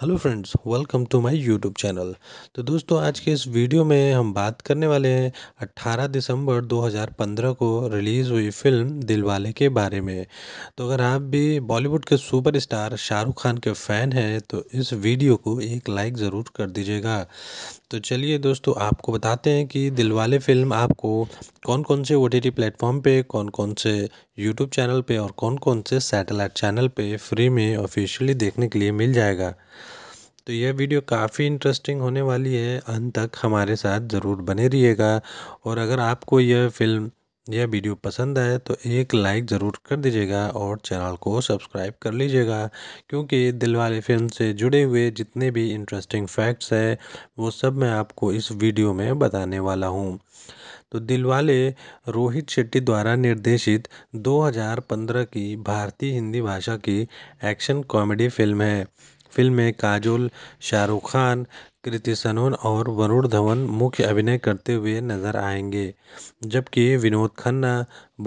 hello friends welcome to my YouTube channel तो दोस्तों आज के इस वीडियो में हम बात करने वाले हैं 18 दिसंबर 2015 को रिलीज़ हुई फिल्म दिलवाले के बारे में तो अगर आप भी बॉलीवुड के सुपरस्टार शाहरुख खान के फ़ैन हैं तो इस वीडियो को एक लाइक ज़रूर कर दीजिएगा तो चलिए दोस्तों आपको बताते हैं कि दिलवाले फ़िल्म आपको कौन कौन से ओ टी टी प्लेटफॉर्म पर कौन कौन से यूट्यूब चैनल पर और कौन कौन से सैटेलाइट चैनल पर फ्री में ऑफिशियली देखने के लिए मिल जाएगा तो यह वीडियो काफ़ी इंटरेस्टिंग होने वाली है अंत तक हमारे साथ ज़रूर बने रहिएगा और अगर आपको यह फ़िल्म यह वीडियो पसंद आए तो एक लाइक ज़रूर कर दीजिएगा और चैनल को सब्सक्राइब कर लीजिएगा क्योंकि दिलवाले फिल्म से जुड़े हुए जितने भी इंटरेस्टिंग फैक्ट्स हैं वो सब मैं आपको इस वीडियो में बताने वाला हूँ तो दिलवाले रोहित शेट्टी द्वारा निर्देशित 2015 की भारतीय हिंदी भाषा की एक्शन कॉमेडी फिल्म है फिल्म में काजोल शाहरुख खान कृति सनोन और वरुण धवन मुख्य अभिनय करते हुए नज़र आएंगे जबकि विनोद खन्ना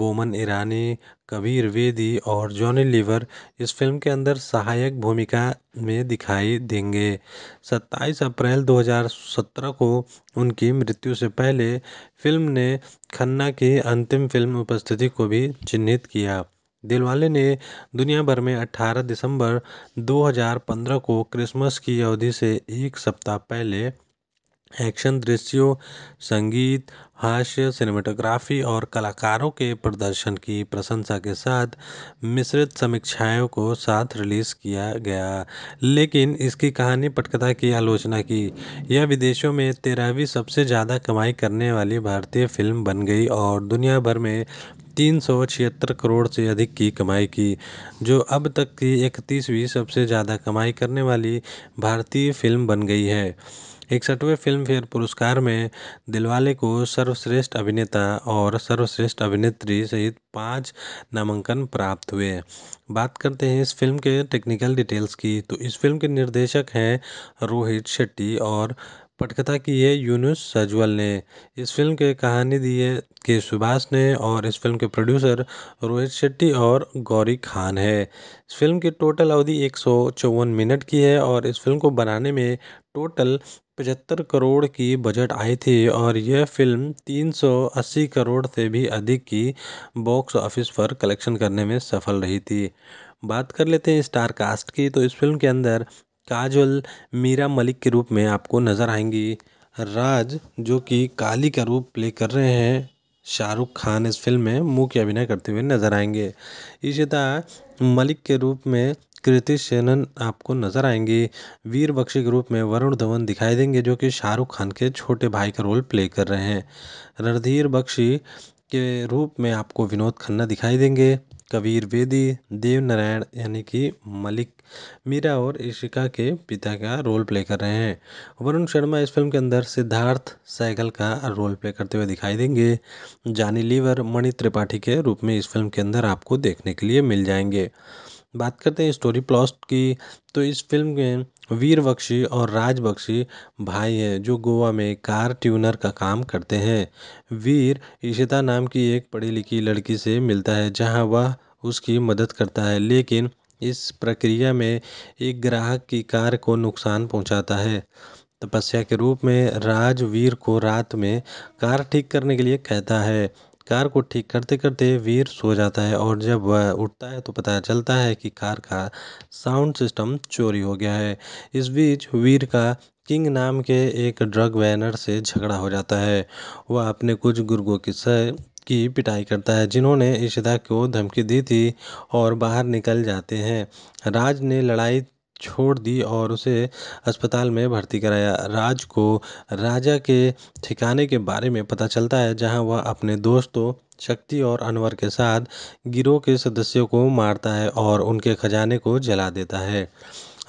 बोमन ईरानी कबीर वेदी और जॉनी लीवर इस फिल्म के अंदर सहायक भूमिका में दिखाई देंगे 27 अप्रैल 2017 को उनकी मृत्यु से पहले फिल्म ने खन्ना की अंतिम फिल्म उपस्थिति को भी चिन्हित किया दिलवाले ने दुनिया भर में अठारह दिसंबर दो हजार पंद्रह को क्रिसमस की अवधि से एक सप्ताह पहले एक्शन दृश्यों संगीत हास्य सिनेमेटोग्राफी और कलाकारों के प्रदर्शन की प्रशंसा के साथ मिश्रित समीक्षाओं को साथ रिलीज़ किया गया लेकिन इसकी कहानी पटकथा की आलोचना की यह विदेशों में तेरहवीं सबसे ज़्यादा कमाई करने वाली भारतीय फिल्म बन गई और दुनिया भर में तीन सौ छिहत्तर करोड़ से अधिक की कमाई की जो अब तक की इकतीसवीं सबसे ज़्यादा कमाई करने वाली भारतीय फिल्म बन गई है इकसठवें फिल्मफेयर पुरस्कार में दिलवाले को सर्वश्रेष्ठ अभिनेता और सर्वश्रेष्ठ अभिनेत्री सहित पाँच नामांकन प्राप्त हुए बात करते हैं इस फिल्म के टेक्निकल डिटेल्स की तो इस फिल्म के निर्देशक हैं रोहित शेट्टी और पटकथा की है यूनुस सजवल ने इस फ़िल्म के कहानी दी है के सुभाष ने और इस फ़िल्म के प्रोड्यूसर रोहित शेट्टी और गौरी खान है इस फ़िल्म की टोटल अवधि एक सौ चौवन मिनट की है और इस फ़िल्म को बनाने में टोटल पचहत्तर करोड़ की बजट आई थी और यह फिल्म 380 करोड़ से भी अधिक की बॉक्स ऑफिस पर कलेक्शन करने में सफल रही थी बात कर लेते हैं स्टार कास्ट की तो इस फिल्म के अंदर काजल मीरा मलिक के रूप में आपको नज़र आएंगी राज जो कि काली का रूप प्ले कर रहे हैं शाहरुख खान इस फिल्म में मुख्य अभिनय करते हुए नज़र आएंगे इशिता मलिक के रूप में कृति सेनन आपको नज़र आएंगी वीर बख्शी के रूप में वरुण धवन दिखाई देंगे जो कि शाहरुख खान के छोटे भाई का रोल प्ले कर रहे हैं रणधीर बख्शी के रूप में आपको विनोद खन्ना दिखाई देंगे कबीर बेदी देव नारायण यानी कि मलिक मीरा और ईशिका के पिता का रोल प्ले कर रहे हैं वरुण शर्मा इस फिल्म के अंदर सिद्धार्थ सहगल का रोल प्ले करते हुए दिखाई देंगे जानी लीवर मणि त्रिपाठी के रूप में इस फिल्म के अंदर आपको देखने के लिए मिल जाएंगे बात करते हैं स्टोरी प्लॉट की तो इस फिल्म में वीर बख्शी और राज बख्शी भाई हैं जो गोवा में कार ट्यूनर का काम करते हैं वीर इशिता नाम की एक पढ़ी लिखी लड़की से मिलता है जहाँ वह उसकी मदद करता है लेकिन इस प्रक्रिया में एक ग्राहक की कार को नुकसान पहुँचाता है तपस्या के रूप में राज वीर को रात में कार ठीक करने के लिए कहता है कार को ठीक करते करते वीर सो जाता है और जब वह उठता है तो पता चलता है कि कार का साउंड सिस्टम चोरी हो गया है इस बीच वीर का किंग नाम के एक ड्रग वैनर से झगड़ा हो जाता है वह अपने कुछ गुर्गों की स की पिटाई करता है जिन्होंने इशिदा को धमकी दी थी और बाहर निकल जाते हैं राज ने लड़ाई छोड़ दी और उसे अस्पताल में भर्ती कराया राज को राजा के ठिकाने के बारे में पता चलता है जहाँ वह अपने दोस्तों शक्ति और अनवर के साथ गिरोह के सदस्यों को मारता है और उनके खजाने को जला देता है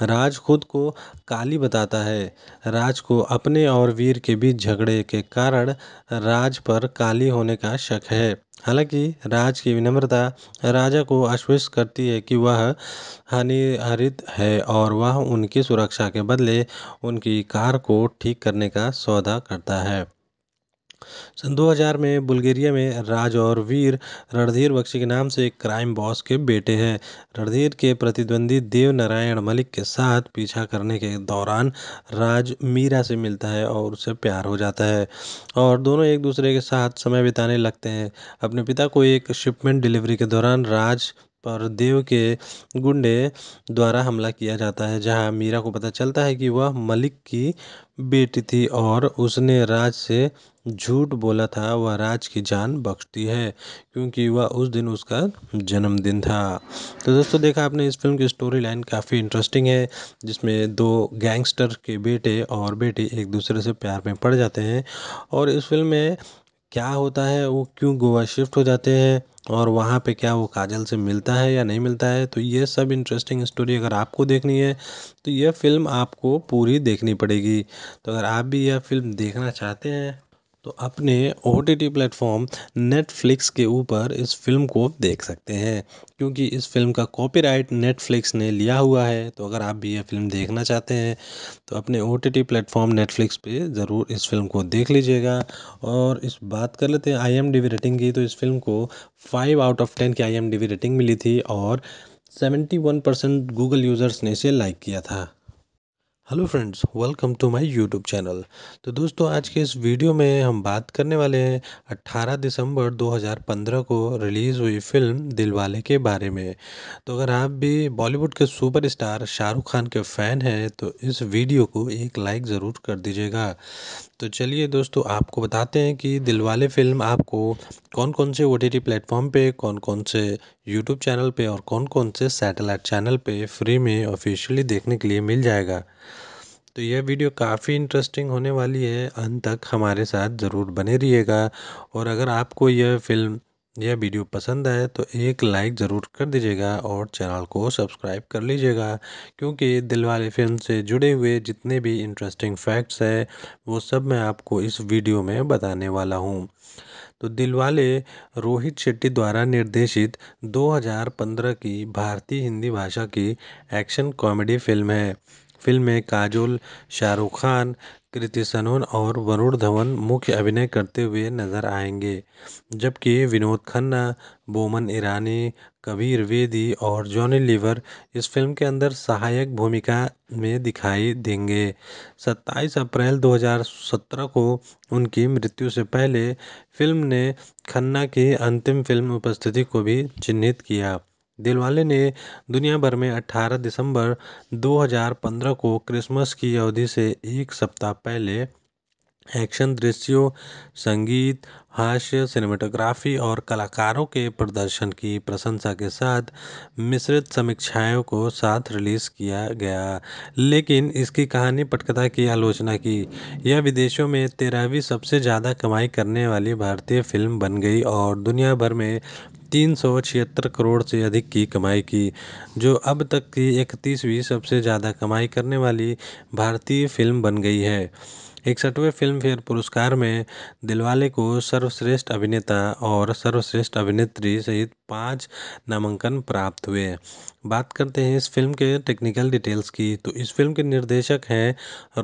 राज खुद को काली बताता है राज को अपने और वीर के बीच झगड़े के कारण राज पर काली होने का शक है हालांकि राज की विनम्रता राजा को आश्वस्त करती है कि वह हानिरहित है और वह उनकी सुरक्षा के बदले उनकी कार को ठीक करने का सौदा करता है सन दो हज़ार में बुल्गेरिया में राज और वीर रणधीर बख्शी के नाम से एक क्राइम बॉस के बेटे हैं रणधीर के प्रतिद्वंदी देव नारायण मलिक के साथ पीछा करने के दौरान राज मीरा से मिलता है और उससे प्यार हो जाता है और दोनों एक दूसरे के साथ समय बिताने लगते हैं अपने पिता को एक शिपमेंट डिलीवरी के दौरान राज पर देव के गुंडे द्वारा हमला किया जाता है जहां मीरा को पता चलता है कि वह मलिक की बेटी थी और उसने राज से झूठ बोला था वह राज की जान बख्शती है क्योंकि वह उस दिन उसका जन्मदिन था तो दोस्तों देखा आपने इस फिल्म की स्टोरी लाइन काफ़ी इंटरेस्टिंग है जिसमें दो गैंगस्टर के बेटे और बेटी एक दूसरे से प्यार में पड़ जाते हैं और इस फिल्म में क्या होता है वो क्यों गोवा शिफ्ट हो जाते हैं और वहाँ पे क्या वो काजल से मिलता है या नहीं मिलता है तो ये सब इंटरेस्टिंग स्टोरी अगर आपको देखनी है तो यह फ़िल्म आपको पूरी देखनी पड़ेगी तो अगर आप भी यह फ़िल्म देखना चाहते हैं तो अपने O T T platform Netflix के ऊपर इस फिल्म को देख सकते हैं क्योंकि इस फिल्म का कॉपीराइट नेटफ्लिक्स ने लिया हुआ है तो अगर आप भी यह फिल्म देखना चाहते हैं तो अपने O T T platform Netflix पे ज़रूर इस फिल्म को देख लीजिएगा और इस बात कर लेते हैं I M D B rating की तो इस फिल्म को फाइव आउट ऑफ टेन की I M D B rating मिली थी और seventy one percent Google users ने इसे लाइक किया था hello friends welcome to my YouTube channel तो दोस्तों आज के इस वीडियो में हम बात करने वाले हैं 18 दिसंबर 2015 को रिलीज़ हुई फिल्म दिलवाले के बारे में तो अगर आप भी बॉलीवुड के सुपरस्टार शाहरुख खान के फ़ैन हैं तो इस वीडियो को एक लाइक ज़रूर कर दीजिएगा तो चलिए दोस्तों आपको बताते हैं कि दिलवाले फिल्म आपको कौन कौन से ओ टी प्लेटफॉर्म पर कौन कौन से यूट्यूब चैनल पर और कौन कौन से सैटेलाइट चैनल पर फ्री में ऑफिशियली देखने के लिए मिल जाएगा तो यह वीडियो काफ़ी इंटरेस्टिंग होने वाली है अंत तक हमारे साथ ज़रूर बने रहिएगा और अगर आपको यह फ़िल्म यह वीडियो पसंद आए तो एक लाइक ज़रूर कर दीजिएगा और चैनल को सब्सक्राइब कर लीजिएगा क्योंकि दिलवाले फिल्म से जुड़े हुए जितने भी इंटरेस्टिंग फैक्ट्स हैं वो सब मैं आपको इस वीडियो में बताने वाला हूँ तो दिलवाले रोहित शेट्टी द्वारा निर्देशित 2015 की भारतीय हिंदी भाषा की एक्शन कॉमेडी फिल्म है फ़िल्म में काजोल शाहरुख खान कृति सनोन और वरुण धवन मुख्य अभिनय करते हुए नज़र आएंगे जबकि विनोद खन्ना बोमन ईरानी कबीर वेदी और जॉनी लीवर इस फिल्म के अंदर सहायक भूमिका में दिखाई देंगे 27 अप्रैल 2017 को उनकी मृत्यु से पहले फिल्म ने खन्ना की अंतिम फिल्म उपस्थिति को भी चिन्हित किया दिलवाले ने दुनिया भर में 18 दिसंबर 2015 को क्रिसमस की अवधि से एक सप्ताह पहले एक्शन दृश्यों संगीत हास्य सिनेमाटोग्राफी और कलाकारों के प्रदर्शन की प्रशंसा के साथ मिश्रित समीक्षाओं को साथ रिलीज़ किया गया लेकिन इसकी कहानी पटकथा की आलोचना की यह विदेशों में तेरहवीं सबसे ज़्यादा कमाई करने वाली भारतीय फिल्म बन गई और दुनिया भर में तीन सौ छिहत्तर करोड़ से अधिक की कमाई की जो अब तक की इकतीसवीं सबसे ज़्यादा कमाई करने वाली भारतीय फ़िल्म बन गई है इकसठवें फ़िल्मफेयर पुरस्कार में दिलवाले को सर्वश्रेष्ठ अभिनेता और सर्वश्रेष्ठ अभिनेत्री सहित पाँच नामांकन प्राप्त हुए बात करते हैं इस फिल्म के टेक्निकल डिटेल्स की तो इस फिल्म के निर्देशक हैं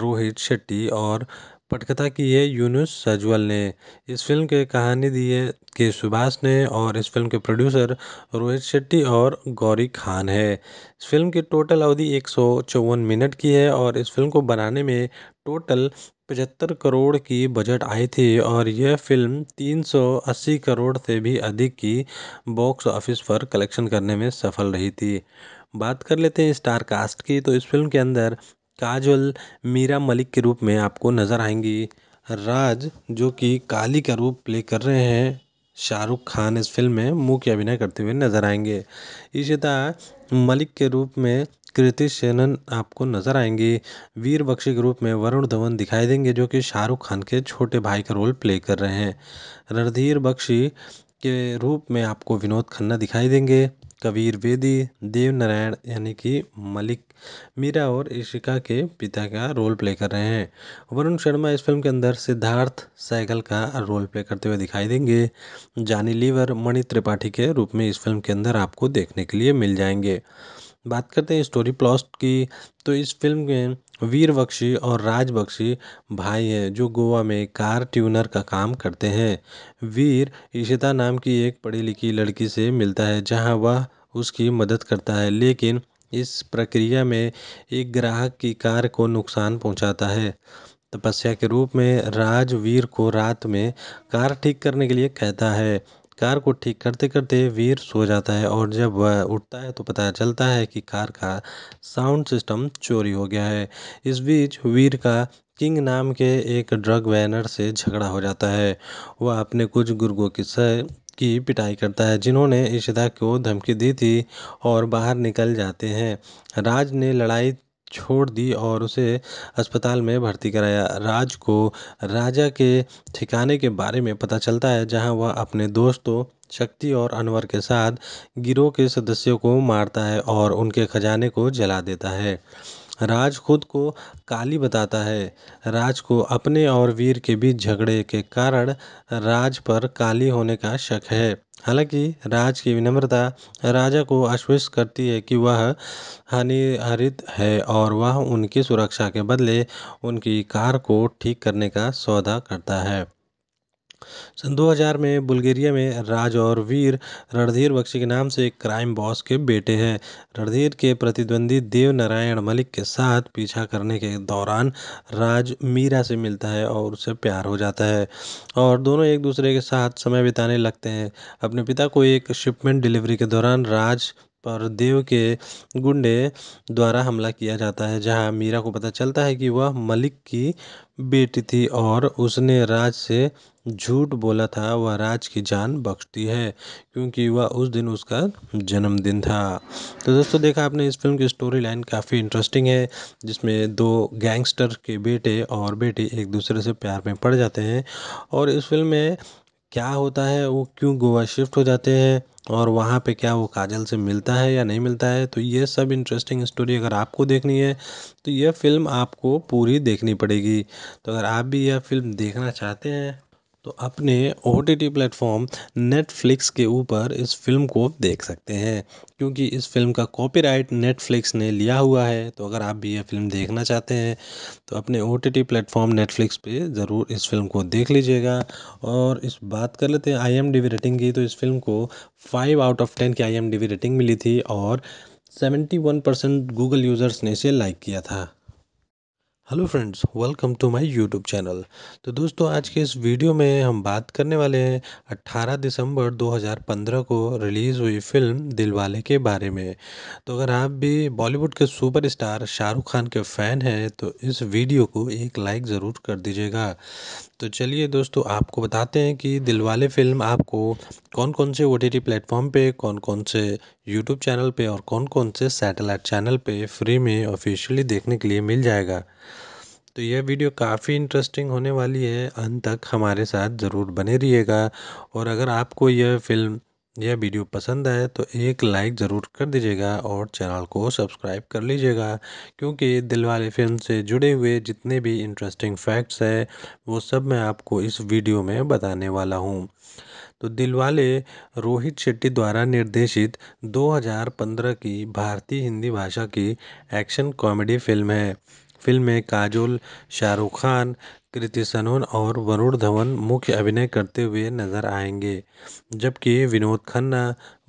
रोहित शेट्टी और पटकथा की है यूनुस सजवल ने इस फ़िल्म के कहानी दी है के सुभाष ने और इस फ़िल्म के प्रोड्यूसर रोहित शेट्टी और गौरी खान है इस फ़िल्म की टोटल अवधि एक सौ चौवन मिनट की है और इस फिल्म को बनाने में टोटल पचहत्तर करोड़ की बजट आई थी और यह फिल्म 380 करोड़ से भी अधिक की बॉक्स ऑफिस पर कलेक्शन करने में सफल रही थी बात कर लेते हैं स्टार कास्ट की तो इस फिल्म के अंदर काजल मीरा मलिक के रूप में आपको नज़र आएंगी राज जो कि काली का रूप प्ले कर रहे हैं शाहरुख खान इस फिल्म में मुख्य अभिनय करते हुए नज़र आएंगे तरह मलिक के रूप में कृति सेनन आपको नज़र आएंगी वीर बख्शी के रूप में वरुण धवन दिखाई देंगे जो कि शाहरुख खान के छोटे भाई का रोल प्ले कर रहे हैं रणधीर बख्शी के रूप में आपको विनोद खन्ना दिखाई देंगे कबीर बेदी देव नारायण यानी कि मलिक मीरा और ईशिका के पिता का रोल प्ले कर रहे हैं वरुण शर्मा इस फिल्म के अंदर सिद्धार्थ सैगल का रोल प्ले करते हुए दिखाई देंगे जानी लीवर मणि त्रिपाठी के रूप में इस फिल्म के अंदर आपको देखने के लिए मिल जाएंगे बात करते हैं स्टोरी प्लॉट की तो इस फिल्म में वीर बख्शी और राज बख्शी भाई हैं जो गोवा में कार ट्यूनर का काम करते हैं वीर इशिता नाम की एक पढ़ी लिखी लड़की से मिलता है जहाँ वह उसकी मदद करता है लेकिन इस प्रक्रिया में एक ग्राहक की कार को नुकसान पहुँचाता है तपस्या के रूप में राज वीर को रात में कार ठीक करने के लिए कहता है कार को ठीक करते करते वीर सो जाता है और जब वह उठता है तो पता चलता है कि कार का साउंड सिस्टम चोरी हो गया है इस बीच वीर का किंग नाम के एक ड्रग वैनर से झगड़ा हो जाता है वह अपने कुछ गुर्गों की सह की पिटाई करता है जिन्होंने इशदा को धमकी दी थी और बाहर निकल जाते हैं राज ने लड़ाई छोड़ दी और उसे अस्पताल में भर्ती कराया राज को राजा के ठिकाने के बारे में पता चलता है जहां वह अपने दोस्तों शक्ति और अनवर के साथ गिरोह के सदस्यों को मारता है और उनके खजाने को जला देता है राज खुद को काली बताता है राज को अपने और वीर के बीच झगड़े के कारण राज पर काली होने का शक है हालांकि राज की विनम्रता राजा को आश्वस्त करती है कि वह हानिहरित है और वह उनकी सुरक्षा के बदले उनकी कार को ठीक करने का सौदा करता है सन दो हज़ार में बुल्गेरिया में राज और वीर रणधीर बख्शी के नाम से एक क्राइम बॉस के बेटे हैं रणधीर के प्रतिद्वंदी देव नारायण मलिक के साथ पीछा करने के दौरान राज मीरा से मिलता है और उससे प्यार हो जाता है और दोनों एक दूसरे के साथ समय बिताने लगते हैं अपने पिता को एक शिपमेंट डिलीवरी के दौरान राज पर देव के गुंडे द्वारा हमला किया जाता है जहां मीरा को पता चलता है कि वह मलिक की बेटी थी और उसने राज से झूठ बोला था वह राज की जान बख्शती है क्योंकि वह उस दिन उसका जन्मदिन था तो दोस्तों देखा आपने इस फिल्म की स्टोरी लाइन काफ़ी इंटरेस्टिंग है जिसमें दो गैंगस्टर के बेटे और बेटी एक दूसरे से प्यार में पड़ जाते हैं और इस फिल्म में क्या होता है वो क्यों गोवा शिफ्ट हो जाते हैं और वहाँ पे क्या वो काजल से मिलता है या नहीं मिलता है तो ये सब इंटरेस्टिंग स्टोरी अगर आपको देखनी है तो यह फ़िल्म आपको पूरी देखनी पड़ेगी तो अगर आप भी यह फ़िल्म देखना चाहते हैं तो अपने O T T platform Netflix के ऊपर इस फिल्म को देख सकते हैं क्योंकि इस फिल्म का कॉपीराइट नेटफ्लिक्स ने लिया हुआ है तो अगर आप भी यह फिल्म देखना चाहते हैं तो अपने O T T platform Netflix पे ज़रूर इस फिल्म को देख लीजिएगा और इस बात कर लेते हैं I M D B rating की तो इस फिल्म को फाइव आउट ऑफ टेन की I M D B rating मिली थी और seventy one percent Google users ने इसे लाइक किया था hello friends welcome to my YouTube channel तो दोस्तों आज के इस वीडियो में हम बात करने वाले हैं 18 दिसंबर 2015 को रिलीज़ हुई फिल्म दिलवाले के बारे में तो अगर आप भी बॉलीवुड के सुपरस्टार शाहरुख खान के फ़ैन हैं तो इस वीडियो को एक लाइक ज़रूर कर दीजिएगा तो चलिए दोस्तों आपको बताते हैं कि दिलवाले फिल्म आपको कौन कौन से ओ टी प्लेटफॉर्म पर कौन कौन से यूट्यूब चैनल पर और कौन कौन से सैटेलाइट चैनल पर फ्री में ऑफिशियली देखने के लिए मिल जाएगा तो यह वीडियो काफ़ी इंटरेस्टिंग होने वाली है अंत तक हमारे साथ ज़रूर बने रहिएगा और अगर आपको यह फ़िल्म यह वीडियो पसंद आए तो एक लाइक ज़रूर कर दीजिएगा और चैनल को सब्सक्राइब कर लीजिएगा क्योंकि दिलवाले फिल्म से जुड़े हुए जितने भी इंटरेस्टिंग फैक्ट्स हैं वो सब मैं आपको इस वीडियो में बताने वाला हूँ तो दिलवाले रोहित शेट्टी द्वारा निर्देशित 2015 की भारतीय हिंदी भाषा की एक्शन कॉमेडी फिल्म है फ़िल्म में काजोल शाहरुख खान कृति सनोन और वरुण धवन मुख्य अभिनय करते हुए नज़र आएंगे जबकि विनोद खन्ना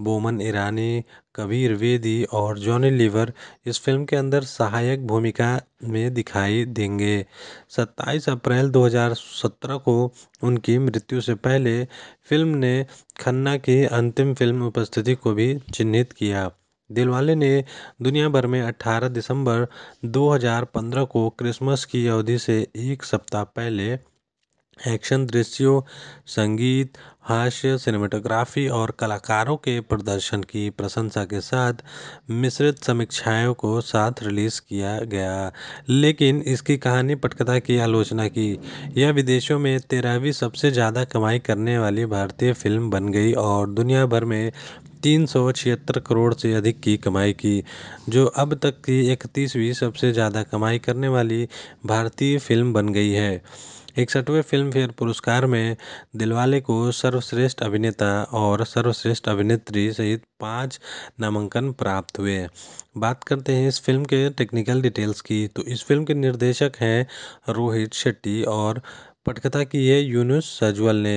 बोमन ईरानी कबीर वेदी और जॉनी लीवर इस फिल्म के अंदर सहायक भूमिका में दिखाई देंगे 27 अप्रैल 2017 को उनकी मृत्यु से पहले फिल्म ने खन्ना की अंतिम फिल्म उपस्थिति को भी चिन्हित किया दिलवाले ने दुनिया भर में अठारह दिसंबर दो हजार पंद्रह को क्रिसमस की अवधि से एक सप्ताह पहले एक्शन दृश्यों संगीत हास्य सिनेमेटोग्राफी और कलाकारों के प्रदर्शन की प्रशंसा के साथ मिश्रित समीक्षाओं को साथ रिलीज़ किया गया लेकिन इसकी कहानी पटकथा की आलोचना की यह विदेशों में तेरहवीं सबसे ज़्यादा कमाई करने वाली भारतीय फिल्म बन गई और दुनिया भर में तीन सौ छिहत्तर करोड़ से अधिक की कमाई की जो अब तक की इकतीसवीं सबसे ज़्यादा कमाई करने वाली भारतीय फिल्म बन गई है इकसठवें फिल्म फेयर पुरस्कार में दिलवाले को सर्वश्रेष्ठ अभिनेता और सर्वश्रेष्ठ अभिनेत्री सहित पाँच नामांकन प्राप्त हुए बात करते हैं इस फिल्म के टेक्निकल डिटेल्स की तो इस फिल्म के निर्देशक हैं रोहित शेट्टी और पटकथा की है यूनुस सजवल ने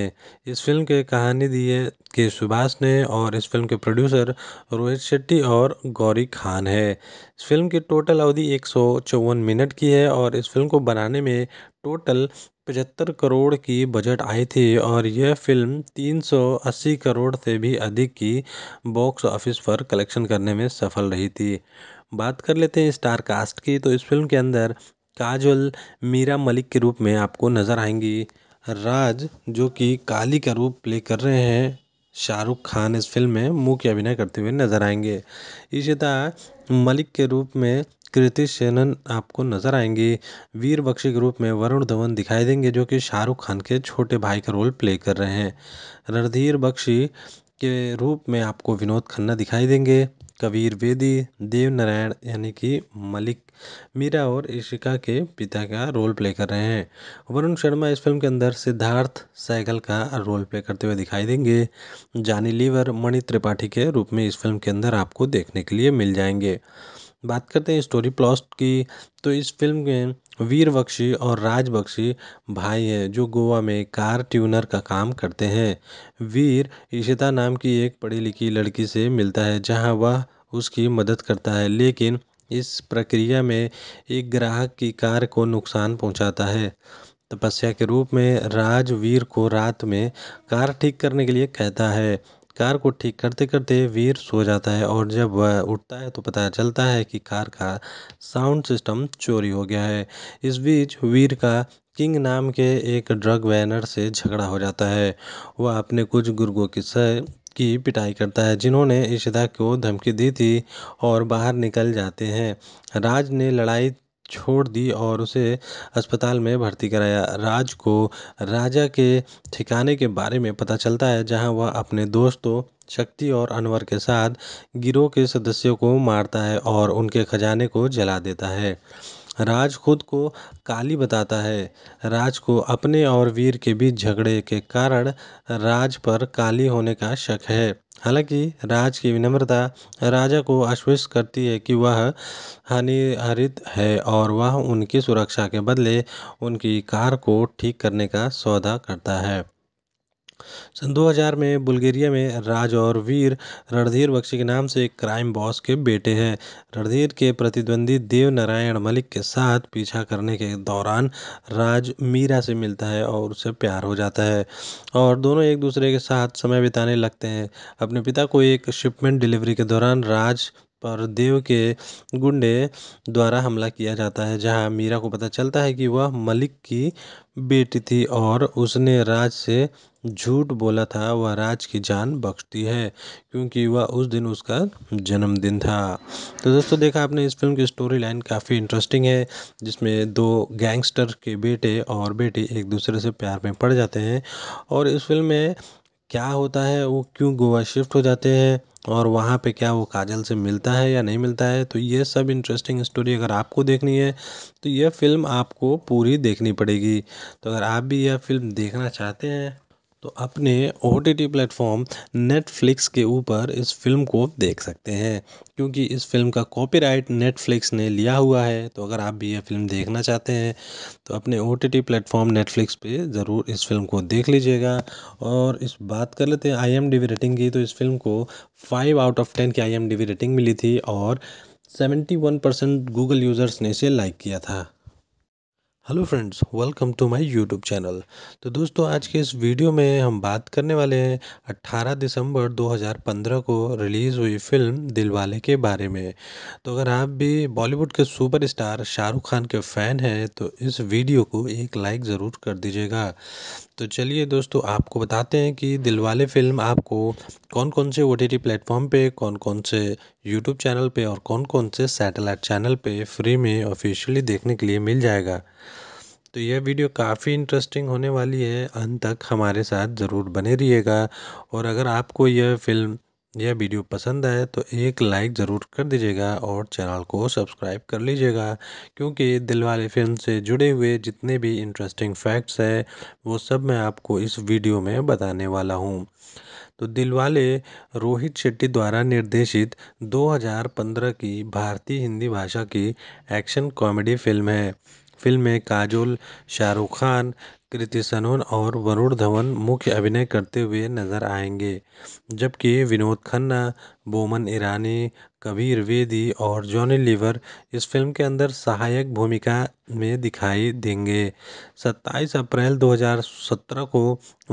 इस फिल्म के कहानी दी है के सुभाष ने और इस फिल्म के प्रोड्यूसर रोहित शेट्टी और गौरी खान है इस फिल्म की टोटल अवधि एक मिनट की है और इस फिल्म को बनाने में टोटल पचहत्तर करोड़ की बजट आई थी और यह फ़िल्म तीन सौ अस्सी करोड़ से भी अधिक की बॉक्स ऑफिस पर कलेक्शन करने में सफल रही थी बात कर लेते हैं स्टार कास्ट की तो इस फिल्म के अंदर काजल मीरा मलिक के रूप में आपको नज़र आएंगी राज जो कि काली का रूप प्ले कर रहे हैं शाहरुख खान इस फिल्म में मुख्य अभिनय करते हुए नज़र आएंगे इशिता मलिक के रूप में कृति सेनन आपको नज़र आएंगी वीर बख्शी रूप में वरुण धवन दिखाई देंगे जो कि शाहरुख खान के छोटे भाई का रोल प्ले कर रहे हैं रणधीर बख्शी के रूप में आपको विनोद खन्ना दिखाई देंगे कबीर बेदी देव नारायण यानी कि मलिक मीरा और ईशिका के पिता का रोल प्ले कर रहे हैं वरुण शर्मा इस फिल्म के अंदर सिद्धार्थ सैगल का रोल प्ले करते हुए दिखाई देंगे जानी लीवर मणि त्रिपाठी के रूप में इस फिल्म के अंदर आपको देखने के लिए मिल जाएंगे बात करते हैं स्टोरी प्लॉट की तो इस फिल्म में वीर बख्शी और राज बख्शी भाई हैं जो गोवा में कार ट्यूनर का काम करते हैं वीर इशिता नाम की एक पढ़ी लिखी लड़की से मिलता है जहां वह उसकी मदद करता है लेकिन इस प्रक्रिया में एक ग्राहक की कार को नुकसान पहुंचाता है तपस्या के रूप में राजवीर को रात में कार ठीक करने के लिए कहता है कार को ठीक करते करते वीर सो जाता है और जब वह उठता है तो पता चलता है कि कार का साउंड सिस्टम चोरी हो गया है इस बीच वीर का किंग नाम के एक ड्रग वैनर से झगड़ा हो जाता है वह अपने कुछ गुर्गों की सह की पिटाई करता है जिन्होंने इशिदा को धमकी दी थी और बाहर निकल जाते हैं राज ने लड़ाई छोड़ दी और उसे अस्पताल में भर्ती कराया राज को राजा के ठिकाने के बारे में पता चलता है जहाँ वह अपने दोस्तों शक्ति और अनवर के साथ गिरोह के सदस्यों को मारता है और उनके खजाने को जला देता है राज खुद को काली बताता है राज को अपने और वीर के बीच झगड़े के कारण राज पर काली होने का शक है हालाँकि राज की विनम्रता राजा को आश्वस्त करती है कि वह हानिरहित है और वह उनकी सुरक्षा के बदले उनकी कार को ठीक करने का सौदा करता है सन दो हज़ार में बुल्गेरिया में राज और वीर रणधीर बख्शी के नाम से एक क्राइम बॉस के बेटे हैं रणधीर के प्रतिद्वंदी देवनारायण मलिक के साथ पीछा करने के दौरान राज मीरा से मिलता है और उससे प्यार हो जाता है और दोनों एक दूसरे के साथ समय बिताने लगते हैं अपने पिता को एक शिपमेंट डिलीवरी के दौरान राज पर देव के गुंडे द्वारा हमला किया जाता है जहाँ मीरा को पता चलता है कि वह मलिक की बेटी थी और उसने राज से झूठ बोला था वह राज की जान बख्शती है क्योंकि वह उस दिन उसका जन्मदिन था तो दोस्तों देखा आपने इस फिल्म की स्टोरी लाइन काफ़ी इंटरेस्टिंग है जिसमें दो गैंगस्टर के बेटे और बेटी एक दूसरे से प्यार में पड़ जाते हैं और इस फिल्म में क्या होता है वो क्यों गोवा शिफ्ट हो जाते हैं और वहाँ पे क्या वो काजल से मिलता है या नहीं मिलता है तो ये सब इंटरेस्टिंग स्टोरी अगर आपको देखनी है तो यह फ़िल्म आपको पूरी देखनी पड़ेगी तो अगर आप भी यह फ़िल्म देखना चाहते हैं तो अपने O T T platform Netflix के ऊपर इस फिल्म को देख सकते हैं क्योंकि इस फ़िल्म का कॉपीराइट नेटफ्लिक्स ने लिया हुआ है तो अगर आप भी ये फ़िल्म देखना चाहते हैं तो अपने O T T platform Netflix पे ज़रूर इस फ़िल्म को देख लीजिएगा और इस बात कर लेते हैं I M D B rating की तो इस फिल्म को फाइव आउट ऑफ टेन की I M D B rating मिली थी और seventy one percent Google users ने इसे लाइक किया था hello friends welcome to my YouTube channel तो दोस्तों आज के इस वीडियो में हम बात करने वाले हैं 18 दिसंबर 2015 को रिलीज़ हुई फिल्म दिलवाले के बारे में तो अगर आप भी बॉलीवुड के सुपरस्टार शाहरुख खान के फ़ैन हैं तो इस वीडियो को एक लाइक ज़रूर कर दीजिएगा तो चलिए दोस्तों आपको बताते हैं कि दिलवाले फ़िल्म आपको कौन कौन से ओ टी टी प्लेटफॉर्म पर कौन कौन से यूट्यूब चैनल पे और कौन कौन से सैटेलाइट चैनल पे फ्री में ऑफिशियली देखने के लिए मिल जाएगा तो यह वीडियो काफ़ी इंटरेस्टिंग होने वाली है अंत तक हमारे साथ ज़रूर बने रहिएगा और अगर आपको यह फ़िल्म यह वीडियो पसंद आए तो एक लाइक ज़रूर कर दीजिएगा और चैनल को सब्सक्राइब कर लीजिएगा क्योंकि दिलवाले फिल्म से जुड़े हुए जितने भी इंटरेस्टिंग फैक्ट्स हैं वो सब मैं आपको इस वीडियो में बताने वाला हूँ तो दिलवाले रोहित शेट्टी द्वारा निर्देशित 2015 की भारतीय हिंदी भाषा की एक्शन कॉमेडी फिल्म है फ़िल्म में काजोल शाहरुख खान कृति सनोन और वरुण धवन मुख्य अभिनय करते हुए नज़र आएंगे जबकि विनोद खन्ना बोमन ईरानी कबीर वेदी और जॉनी लीवर इस फिल्म के अंदर सहायक भूमिका में दिखाई देंगे 27 अप्रैल 2017 को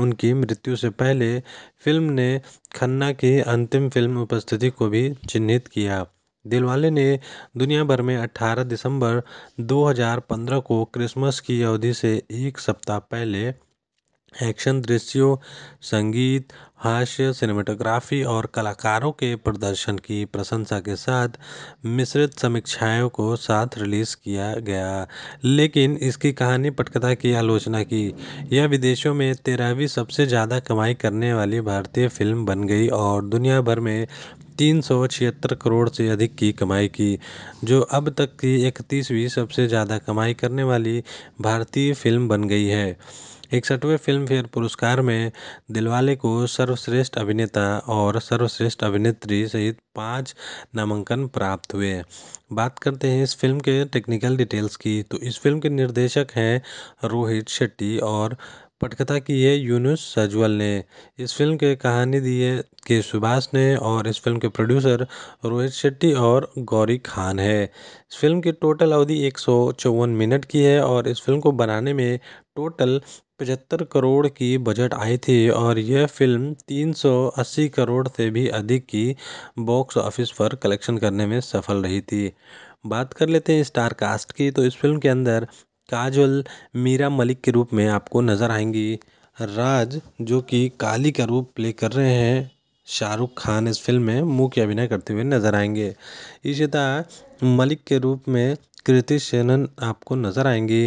उनकी मृत्यु से पहले फिल्म ने खन्ना की अंतिम फिल्म उपस्थिति को भी चिन्हित किया दिलवाले ने दुनिया भर में 18 दिसंबर 2015 को क्रिसमस की अवधि से एक सप्ताह पहले एक्शन दृश्यों संगीत हास्य सिनेमेटोग्राफी और कलाकारों के प्रदर्शन की प्रशंसा के साथ मिश्रित समीक्षाओं को साथ रिलीज़ किया गया लेकिन इसकी कहानी पटकथा की आलोचना की यह विदेशों में तेरहवीं सबसे ज़्यादा कमाई करने वाली भारतीय फिल्म बन गई और दुनिया भर में तीन सौ छिहत्तर करोड़ से अधिक की कमाई की जो अब तक की इकतीसवीं सबसे ज़्यादा कमाई करने वाली भारतीय फिल्म बन गई है इकसठवें फिल्म फेयर पुरस्कार में दिलवाले को सर्वश्रेष्ठ अभिनेता और सर्वश्रेष्ठ अभिनेत्री सहित पाँच नामांकन प्राप्त हुए बात करते हैं इस फिल्म के टेक्निकल डिटेल्स की तो इस फिल्म के निर्देशक हैं रोहित शेट्टी और पटकथा की है यूनुस सजवल ने इस फिल्म के कहानी दी है के सुभाष ने और इस फिल्म के प्रोड्यूसर रोहित शेट्टी और गौरी खान है इस फिल्म की टोटल अवधि एक मिनट की है और इस फिल्म को बनाने में टोटल पचहत्तर करोड़ की बजट आई थी और यह फ़िल्म तीन सौ अस्सी करोड़ से भी अधिक की बॉक्स ऑफिस पर कलेक्शन करने में सफल रही थी बात कर लेते हैं स्टार कास्ट की तो इस फिल्म के अंदर काजल मीरा मलिक के रूप में आपको नज़र आएंगी राज जो कि काली का रूप प्ले कर रहे हैं शाहरुख खान इस फ़िल्म में मुख्य अभिनय करते हुए नज़र आएंगे इशिता मलिक के रूप में कृति सेनन आपको नज़र आएंगी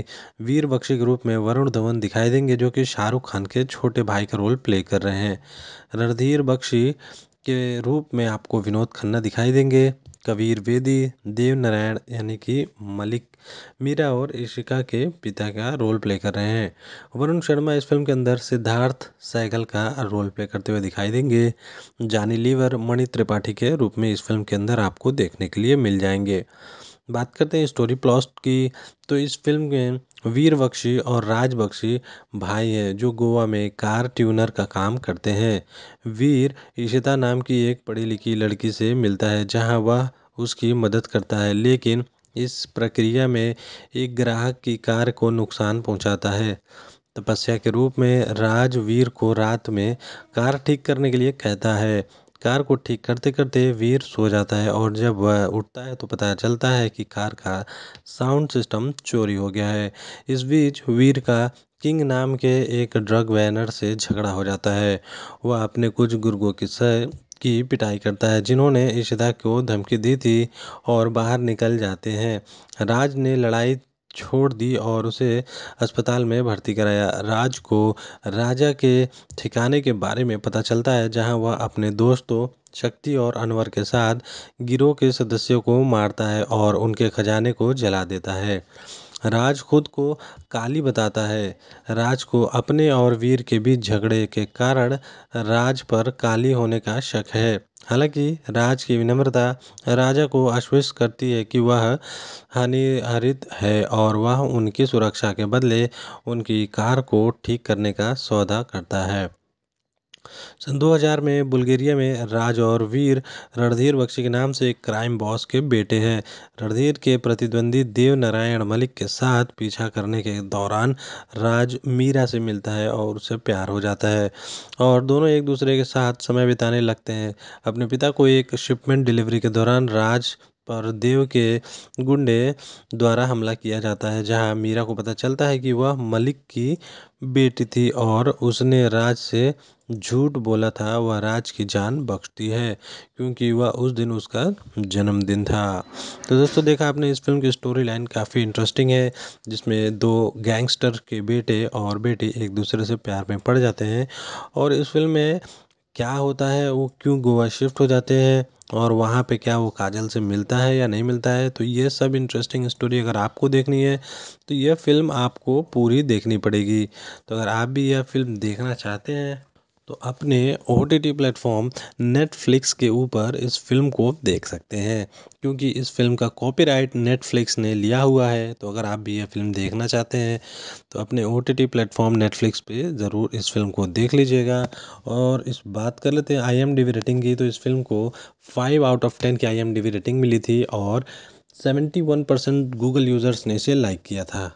वीर बख्शी के रूप में वरुण धवन दिखाई देंगे जो कि शाहरुख खान के छोटे भाई का रोल प्ले कर रहे हैं रणधीर बख्शी के रूप में आपको विनोद खन्ना दिखाई देंगे कबीर बेदी देव नारायण यानी कि मलिक मीरा और ईशिका के पिता का रोल प्ले कर रहे हैं वरुण शर्मा इस फिल्म के अंदर सिद्धार्थ सैगल का रोल प्ले करते हुए दिखाई देंगे जानी लीवर मणि त्रिपाठी के रूप में इस फिल्म के अंदर आपको देखने के लिए मिल जाएंगे बात करते हैं स्टोरी प्लॉट की तो इस फ़िल्म में वीर बख्शी और राज बख्शी भाई हैं जो गोवा में कार ट्यूनर का काम करते हैं वीर इशिता नाम की एक पढ़ी लिखी लड़की से मिलता है जहाँ वह उसकी मदद करता है लेकिन इस प्रक्रिया में एक ग्राहक की कार को नुकसान पहुंचाता है तपस्या के रूप में राजवीर को रात में कार ठीक करने के लिए कहता है कार को ठीक करते करते वीर सो जाता है और जब वह उठता है तो पता चलता है कि कार का साउंड सिस्टम चोरी हो गया है इस बीच वीर का किंग नाम के एक ड्रग वैनर से झगड़ा हो जाता है वह अपने कुछ गुर्गों की सह की पिटाई करता है जिन्होंने इशिदा को धमकी दी थी और बाहर निकल जाते हैं राज ने लड़ाई छोड़ दी और उसे अस्पताल में भर्ती कराया राज को राजा के ठिकाने के बारे में पता चलता है जहाँ वह अपने दोस्तों शक्ति और अनवर के साथ गिरोह के सदस्यों को मारता है और उनके खजाने को जला देता है राज खुद को काली बताता है राज को अपने और वीर के बीच झगड़े के कारण राज पर काली होने का शक है हालाँकि राज की विनम्रता राजा को आश्वस्त करती है कि वह हानिरहित है और वह उनकी सुरक्षा के बदले उनकी कार को ठीक करने का सौदा करता है सन दो हज़ार में बुल्गेरिया में राज और वीर रणधीर बख्शी के नाम से एक क्राइम बॉस के बेटे हैं रणधीर के प्रतिद्वंदी देवनारायण मलिक के साथ पीछा करने के दौरान राज मीरा से मिलता है और उससे प्यार हो जाता है और दोनों एक दूसरे के साथ समय बिताने लगते हैं अपने पिता को एक शिपमेंट डिलीवरी के दौरान राज पर देव के गुंडे द्वारा हमला किया जाता है जहां मीरा को पता चलता है कि वह मलिक की बेटी थी और उसने राज से झूठ बोला था वह राज की जान बख्शती है क्योंकि वह उस दिन उसका जन्मदिन था तो दोस्तों देखा आपने इस फिल्म की स्टोरी लाइन काफ़ी इंटरेस्टिंग है जिसमें दो गैंगस्टर के बेटे और बेटी एक दूसरे से प्यार में पड़ जाते हैं और इस फिल्म में क्या होता है वो क्यों गोवा शिफ्ट हो जाते हैं और वहाँ पे क्या वो काजल से मिलता है या नहीं मिलता है तो ये सब इंटरेस्टिंग स्टोरी अगर आपको देखनी है तो यह फ़िल्म आपको पूरी देखनी पड़ेगी तो अगर आप भी यह फ़िल्म देखना चाहते हैं तो अपने O T T platform Netflix के ऊपर इस फिल्म को देख सकते हैं क्योंकि इस फिल्म का कॉपीराइट नेटफ्लिक्स ने लिया हुआ है तो अगर आप भी यह फिल्म देखना चाहते हैं तो अपने O T T platform Netflix पे ज़रूर इस फिल्म को देख लीजिएगा और इस बात कर लेते हैं I M D B rating की तो इस फिल्म को फाइव आउट ऑफ टेन की I M D B rating मिली थी और seventy one percent Google users ने इसे लाइक किया था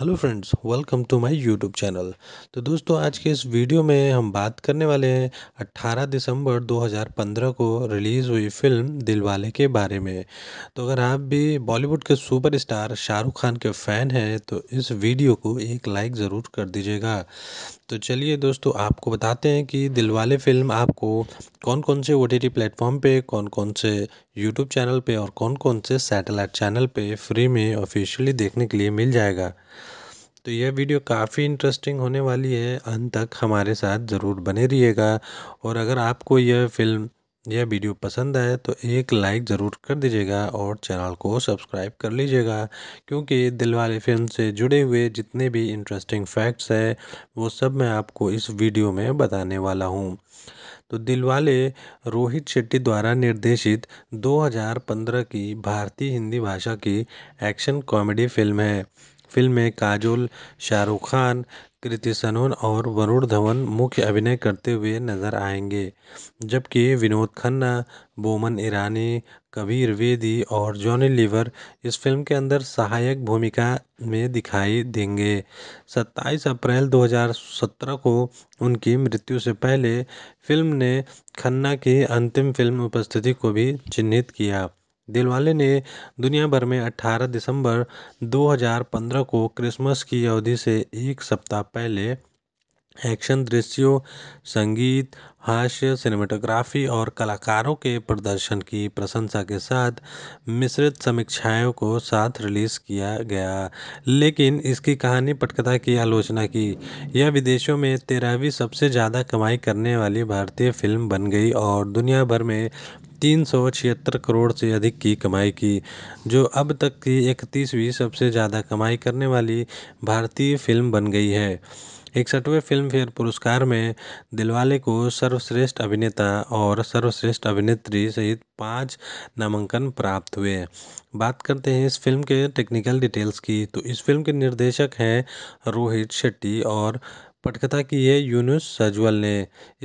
hello friends welcome to my YouTube channel तो दोस्तों आज के इस वीडियो में हम बात करने वाले हैं 18 दिसंबर 2015 को रिलीज़ हुई फिल्म दिलवाले के बारे में तो अगर आप भी बॉलीवुड के सुपरस्टार शाहरुख खान के फ़ैन हैं तो इस वीडियो को एक लाइक ज़रूर कर दीजिएगा तो चलिए दोस्तों आपको बताते हैं कि दिलवाले फ़िल्म आपको कौन कौन से ओ टी टी प्लेटफॉर्म पर कौन कौन से यूट्यूब चैनल पर और कौन कौन से सैटेलाइट चैनल पर फ्री में ऑफिशियली देखने के लिए मिल जाएगा तो यह वीडियो काफ़ी इंटरेस्टिंग होने वाली है अंत तक हमारे साथ ज़रूर बने रहिएगा और अगर आपको यह फ़िल्म यह वीडियो पसंद आए तो एक लाइक ज़रूर कर दीजिएगा और चैनल को सब्सक्राइब कर लीजिएगा क्योंकि दिलवाले फिल्म से जुड़े हुए जितने भी इंटरेस्टिंग फैक्ट्स हैं वो सब मैं आपको इस वीडियो में बताने वाला हूँ तो दिलवाले रोहित शेट्टी द्वारा निर्देशित 2015 की भारतीय हिंदी भाषा की एक्शन कॉमेडी फिल्म है फिल्म में काजोल शाहरुख खान कृति सनोन और वरुण धवन मुख्य अभिनय करते हुए नज़र आएंगे जबकि विनोद खन्ना बोमन ईरानी कबीर वेदी और जॉनी लीवर इस फिल्म के अंदर सहायक भूमिका में दिखाई देंगे 27 अप्रैल 2017 को उनकी मृत्यु से पहले फिल्म ने खन्ना की अंतिम फिल्म उपस्थिति को भी चिन्हित किया दिलवाले ने दुनिया भर में अठारह दिसंबर दो हज़ार पंद्रह को क्रिसमस की अवधि से एक सप्ताह पहले एक्शन दृश्यों संगीत हास्य सिनेमेटोग्राफी और कलाकारों के प्रदर्शन की प्रशंसा के साथ मिश्रित समीक्षाओं को साथ रिलीज़ किया गया लेकिन इसकी कहानी पटकथा की आलोचना की यह विदेशों में तेरहवीं सबसे ज़्यादा कमाई करने वाली भारतीय फिल्म बन गई और दुनिया भर में तीन सौ छिहत्तर करोड़ से अधिक की कमाई की जो अब तक की इकतीसवीं सबसे ज़्यादा कमाई करने वाली भारतीय फ़िल्म बन गई है इकसठवें फ़िल्मफेयर पुरस्कार में दिलवाले को सर्वश्रेष्ठ अभिनेता और सर्वश्रेष्ठ अभिनेत्री सहित पाँच नामांकन प्राप्त हुए बात करते हैं इस फिल्म के टेक्निकल डिटेल्स की तो इस फिल्म के निर्देशक हैं रोहित शेट्टी और पटकथा की है यूनुस सजवल ने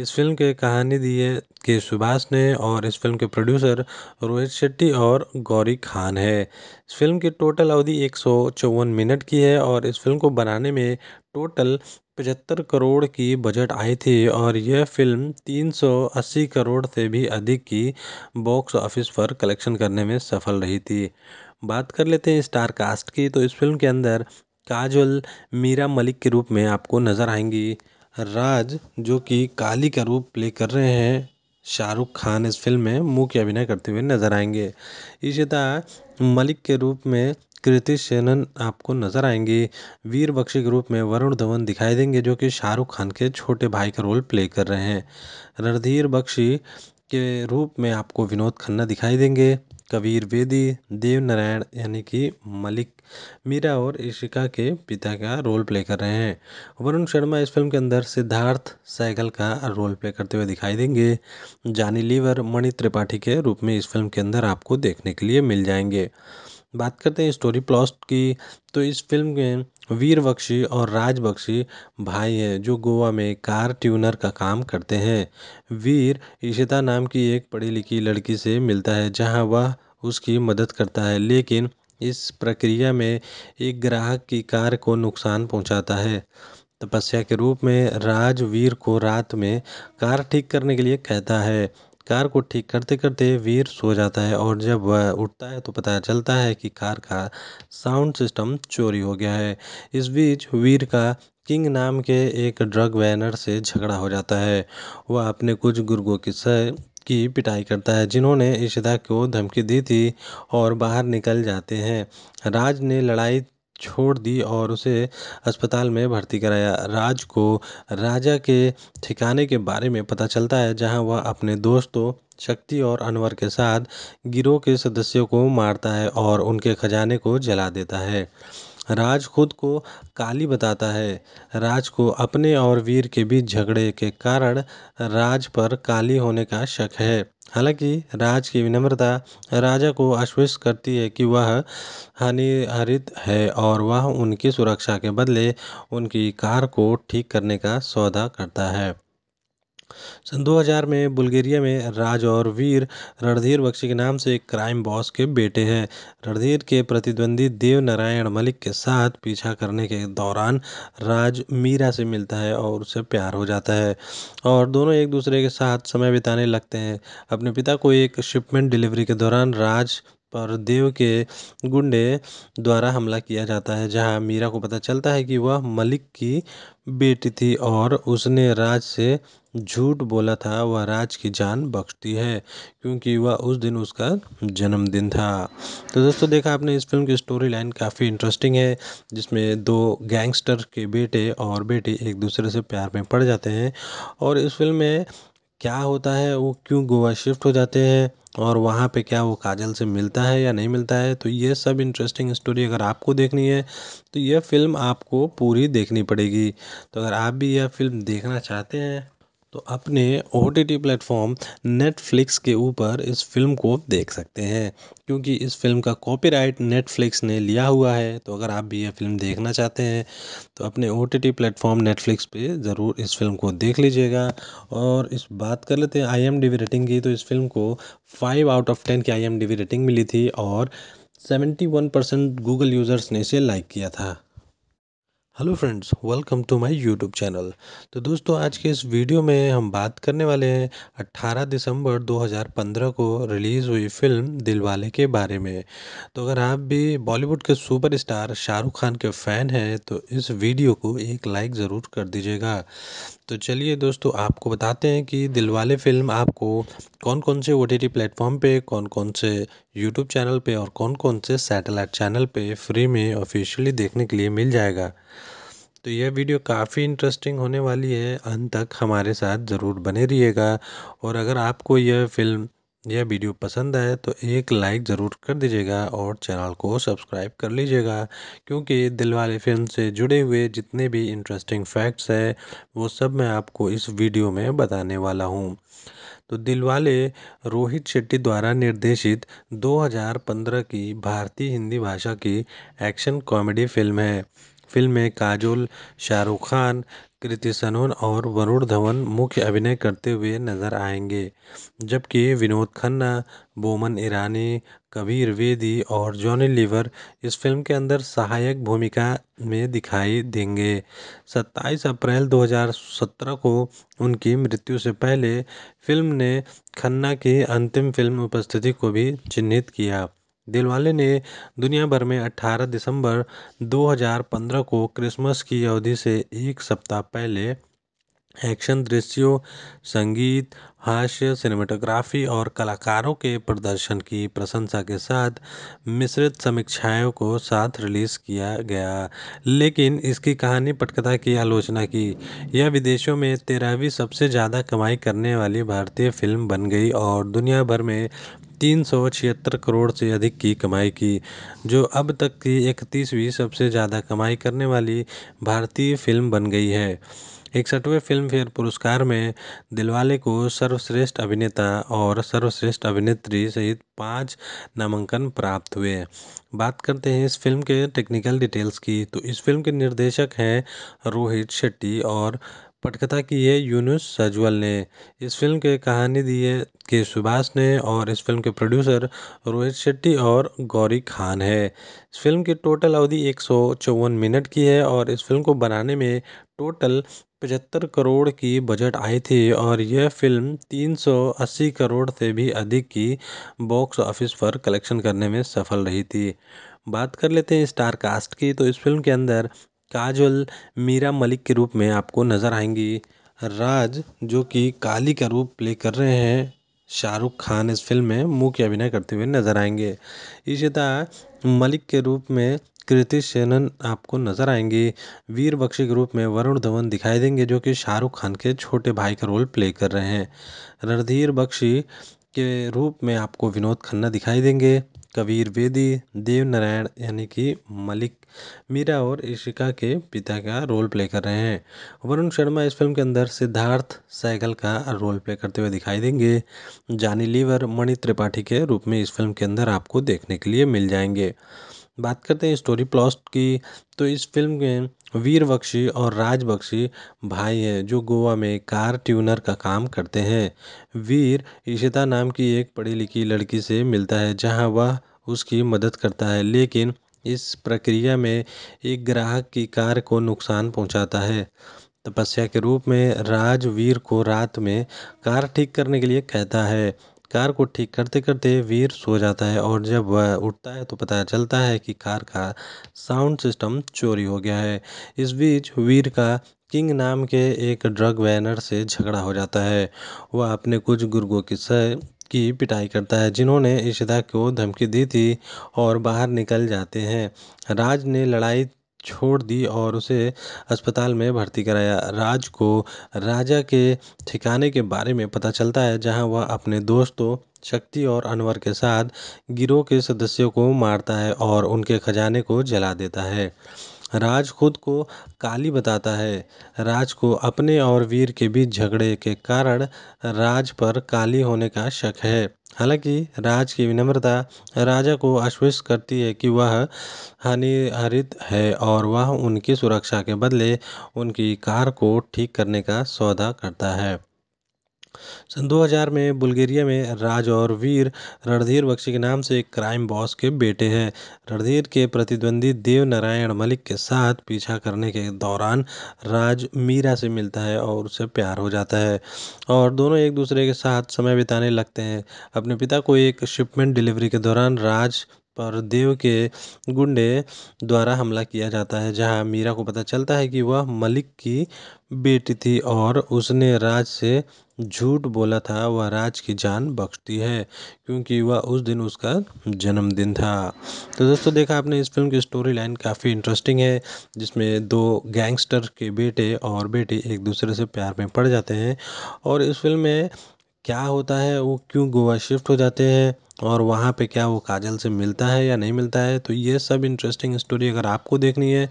इस फ़िल्म के कहानी दी है के सुभाष ने और इस फ़िल्म के प्रोड्यूसर रोहित शेट्टी और गौरी खान है इस फ़िल्म की टोटल अवधि एक सौ चौवन मिनट की है और इस फ़िल्म को बनाने में टोटल पचहत्तर करोड़ की बजट आई थी और यह फिल्म 380 करोड़ से भी अधिक की बॉक्स ऑफिस पर कलेक्शन करने में सफल रही थी बात कर लेते हैं स्टार कास्ट की तो इस फिल्म के अंदर काजल मीरा मलिक के रूप में आपको नज़र आएंगी राज जो कि काली का रूप प्ले कर रहे हैं शाहरुख खान इस फिल्म में मुख्य अभिनय करते हुए नज़र आएंगे इशिता मलिक के रूप में कृति सेनन आपको नज़र आएंगी वीर बख्शी के रूप में वरुण धवन दिखाई देंगे जो कि शाहरुख खान के छोटे भाई का रोल प्ले कर रहे हैं रणधीर बख्शी के रूप में आपको विनोद खन्ना दिखाई देंगे कबीर बेदी देव नारायण यानी कि मलिक मीरा और ईशिका के पिता का रोल प्ले कर रहे हैं वरुण शर्मा इस फिल्म के अंदर सिद्धार्थ सैगल का रोल प्ले करते हुए दिखाई देंगे जानी लीवर मणि त्रिपाठी के रूप में इस फिल्म के अंदर आपको देखने के लिए मिल जाएंगे बात करते हैं स्टोरी प्लॉट की तो इस फिल्म में वीर बख्शी और राज बख्शी भाई हैं जो गोवा में कार ट्यूनर का काम करते हैं वीर इशिता नाम की एक पढ़ी लिखी लड़की से मिलता है जहाँ वह उसकी मदद करता है लेकिन इस प्रक्रिया में एक ग्राहक की कार को नुकसान पहुँचाता है तपस्या के रूप में राजवीर को रात में कार ठीक करने के लिए कहता है कार को ठीक करते करते वीर सो जाता है और जब वह उठता है तो पता चलता है कि कार का साउंड सिस्टम चोरी हो गया है इस बीच वीर का किंग नाम के एक ड्रग वैनर से झगड़ा हो जाता है वह अपने कुछ गुर्गों की सह की पिटाई करता है जिन्होंने इशदा को धमकी दी थी और बाहर निकल जाते हैं राज ने लड़ाई छोड़ दी और उसे अस्पताल में भर्ती कराया राज को राजा के ठिकाने के बारे में पता चलता है जहां वह अपने दोस्तों शक्ति और अनवर के साथ गिरोह के सदस्यों को मारता है और उनके खजाने को जला देता है राज खुद को काली बताता है राज को अपने और वीर के बीच झगड़े के कारण राज पर काली होने का शक है हालाँकि राज की विनम्रता राजा को आश्वस्त करती है कि वह हानिरहित है और वह उनकी सुरक्षा के बदले उनकी कार को ठीक करने का सौदा करता है सन दो हज़ार में बुल्गेरिया में राज और वीर रणधीर बख्शी के नाम से एक क्राइम बॉस के बेटे हैं रणधीर के प्रतिद्वंदी देव नारायण मलिक के साथ पीछा करने के दौरान राज मीरा से मिलता है और उससे प्यार हो जाता है और दोनों एक दूसरे के साथ समय बिताने लगते हैं अपने पिता को एक शिपमेंट डिलीवरी के दौरान राज पर देव के गुंडे द्वारा हमला किया जाता है जहां मीरा को पता चलता है कि वह मलिक की बेटी थी और उसने राज से झूठ बोला था वह राज की जान बख्शती है क्योंकि वह उस दिन उसका जन्मदिन था तो दोस्तों देखा आपने इस फिल्म की स्टोरी लाइन काफ़ी इंटरेस्टिंग है जिसमें दो गैंगस्टर के बेटे और बेटी एक दूसरे से प्यार में पड़ जाते हैं और इस फिल्म में क्या होता है वो क्यों गोवा शिफ्ट हो जाते हैं और वहाँ पे क्या वो काजल से मिलता है या नहीं मिलता है तो ये सब इंटरेस्टिंग स्टोरी अगर आपको देखनी है तो यह फ़िल्म आपको पूरी देखनी पड़ेगी तो अगर आप भी यह फ़िल्म देखना चाहते हैं तो अपने O T T platform Netflix के ऊपर इस फिल्म को देख सकते हैं क्योंकि इस फिल्म का कॉपीराइट नेटफ्लिक्स ने लिया हुआ है तो अगर आप भी यह फिल्म देखना चाहते हैं तो अपने O T T platform Netflix पे ज़रूर इस फिल्म को देख लीजिएगा और इस बात कर लेते हैं I M D B rating की तो इस फिल्म को फाइव आउट ऑफ टेन की I M D B rating मिली थी और seventy one percent Google users ने इसे लाइक किया था hello friends welcome to my YouTube channel तो दोस्तों आज के इस वीडियो में हम बात करने वाले हैं 18 दिसंबर 2015 को रिलीज़ हुई फिल्म दिलवाले के बारे में तो अगर आप भी बॉलीवुड के सुपरस्टार शाहरुख खान के फ़ैन हैं तो इस वीडियो को एक लाइक ज़रूर कर दीजिएगा तो चलिए दोस्तों आपको बताते हैं कि दिलवाले फ़िल्म आपको कौन कौन से ओ टी टी प्लेटफॉर्म पर कौन कौन से यूट्यूब चैनल पर और कौन कौन से सैटेलाइट चैनल पर फ्री में ऑफिशियली देखने के लिए मिल जाएगा तो यह वीडियो काफ़ी इंटरेस्टिंग होने वाली है अंत तक हमारे साथ ज़रूर बने रहिएगा और अगर आपको यह फ़िल्म यह वीडियो पसंद आए तो एक लाइक ज़रूर कर दीजिएगा और चैनल को सब्सक्राइब कर लीजिएगा क्योंकि दिलवाले फिल्म से जुड़े हुए जितने भी इंटरेस्टिंग फैक्ट्स हैं वो सब मैं आपको इस वीडियो में बताने वाला हूँ तो दिलवाले रोहित शेट्टी द्वारा निर्देशित 2015 की भारतीय हिंदी भाषा की एक्शन कॉमेडी फिल्म है फिल्म में काजोल शाहरुख खान कृति सनोन और वरुण धवन मुख्य अभिनय करते हुए नज़र आएंगे जबकि विनोद खन्ना बोमन ईरानी कबीर वेदी और जॉनी लीवर इस फिल्म के अंदर सहायक भूमिका में दिखाई देंगे 27 अप्रैल 2017 को उनकी मृत्यु से पहले फिल्म ने खन्ना की अंतिम फिल्म उपस्थिति को भी चिन्हित किया दिलवाले ने दुनिया भर में 18 दिसंबर 2015 को क्रिसमस की अवधि से एक सप्ताह पहले एक्शन दृश्यों संगीत हास्य सिनेमाटोग्राफी और कलाकारों के प्रदर्शन की प्रशंसा के साथ मिश्रित समीक्षाओं को साथ रिलीज़ किया गया लेकिन इसकी कहानी पटकथा की आलोचना की यह विदेशों में तेरहवीं सबसे ज़्यादा कमाई करने वाली भारतीय फिल्म बन गई और दुनिया भर में तीन सौ छिहत्तर करोड़ से अधिक की कमाई की जो अब तक की इकतीसवीं सबसे ज़्यादा कमाई करने वाली भारतीय फिल्म बन गई है इकसठवें फिल्मफेयर पुरस्कार में दिलवाले को सर्वश्रेष्ठ अभिनेता और सर्वश्रेष्ठ अभिनेत्री सहित पाँच नामांकन प्राप्त हुए बात करते हैं इस फिल्म के टेक्निकल डिटेल्स की तो इस फिल्म के निर्देशक हैं रोहित शेट्टी और पटकथा की है यूनुस सजवल ने इस फ़िल्म के कहानी दी है के सुभाष ने और इस फ़िल्म के प्रोड्यूसर रोहित शेट्टी और गौरी खान है इस फ़िल्म की टोटल अवधि एक सौ चौवन मिनट की है और इस फ़िल्म को बनाने में टोटल पचहत्तर करोड़ की बजट आई थी और यह फिल्म 380 करोड़ से भी अधिक की बॉक्स ऑफिस पर कलेक्शन करने में सफल रही थी बात कर लेते हैं स्टार कास्ट की तो इस फिल्म के अंदर काजल मीरा मलिक के रूप में आपको नज़र आएंगी राज जो कि काली का रूप प्ले कर रहे हैं शाहरुख खान इस फिल्म में मुख्य अभिनय करते हुए नज़र आएंगे इशिता मलिक के रूप में कृति सेनन आपको नज़र आएंगे वीर बख्शी के रूप में वरुण धवन दिखाई देंगे जो कि शाहरुख खान के छोटे भाई का रोल प्ले कर रहे हैं रणधीर बख्शी के रूप में आपको विनोद खन्ना दिखाई देंगे कबीर बेदी देव नारायण यानी कि मलिक मीरा और ईशिका के पिता का रोल प्ले कर रहे हैं वरुण शर्मा इस फिल्म के अंदर सिद्धार्थ सैगल का रोल प्ले करते हुए दिखाई देंगे जानी लीवर मणि त्रिपाठी के रूप में इस फिल्म के अंदर आपको देखने के लिए मिल जाएंगे बात करते हैं स्टोरी प्लॉट की तो इस फिल्म में वीर बख्शी और राज बख्शी भाई हैं जो गोवा में कार ट्यूनर का काम करते हैं वीर इशिता नाम की एक पढ़ी लिखी लड़की से मिलता है जहां वह उसकी मदद करता है लेकिन इस प्रक्रिया में एक ग्राहक की कार को नुकसान पहुंचाता है तपस्या के रूप में राजवीर को रात में कार ठीक करने के लिए कहता है कार को ठीक करते करते वीर सो जाता है और जब वह उठता है तो पता चलता है कि कार का साउंड सिस्टम चोरी हो गया है इस बीच वीर का किंग नाम के एक ड्रग वैनर से झगड़ा हो जाता है वह अपने कुछ गुर्गों की स की पिटाई करता है जिन्होंने इशिदा को धमकी दी थी और बाहर निकल जाते हैं राज ने लड़ाई छोड़ दी और उसे अस्पताल में भर्ती कराया राज को राजा के ठिकाने के बारे में पता चलता है जहाँ वह अपने दोस्तों शक्ति और अनवर के साथ गिरोह के सदस्यों को मारता है और उनके खजाने को जला देता है राज खुद को काली बताता है राज को अपने और वीर के बीच झगड़े के कारण राज पर काली होने का शक है हालाँकि राज की विनम्रता राजा को आश्वस्त करती है कि वह हानिरहित है और वह उनकी सुरक्षा के बदले उनकी कार को ठीक करने का सौदा करता है सन दो हज़ार में बुल्गेरिया में राज और वीर रणधीर बख्शी के नाम से एक क्राइम बॉस के बेटे हैं रणधीर के प्रतिद्वंदी देवनारायण मलिक के साथ पीछा करने के दौरान राज मीरा से मिलता है और उससे प्यार हो जाता है और दोनों एक दूसरे के साथ समय बिताने लगते हैं अपने पिता को एक शिपमेंट डिलीवरी के दौरान राज पर देव के गुंडे द्वारा हमला किया जाता है जहां मीरा को पता चलता है कि वह मलिक की बेटी थी और उसने राज से झूठ बोला था वह राज की जान बख्शती है क्योंकि वह उस दिन उसका जन्मदिन था तो दोस्तों देखा आपने इस फिल्म की स्टोरी लाइन काफ़ी इंटरेस्टिंग है जिसमें दो गैंगस्टर के बेटे और बेटी एक दूसरे से प्यार में पड़ जाते हैं और इस फिल्म में क्या होता है वो क्यों गोवा शिफ्ट हो जाते हैं और वहाँ पे क्या वो काजल से मिलता है या नहीं मिलता है तो ये सब इंटरेस्टिंग स्टोरी अगर आपको देखनी है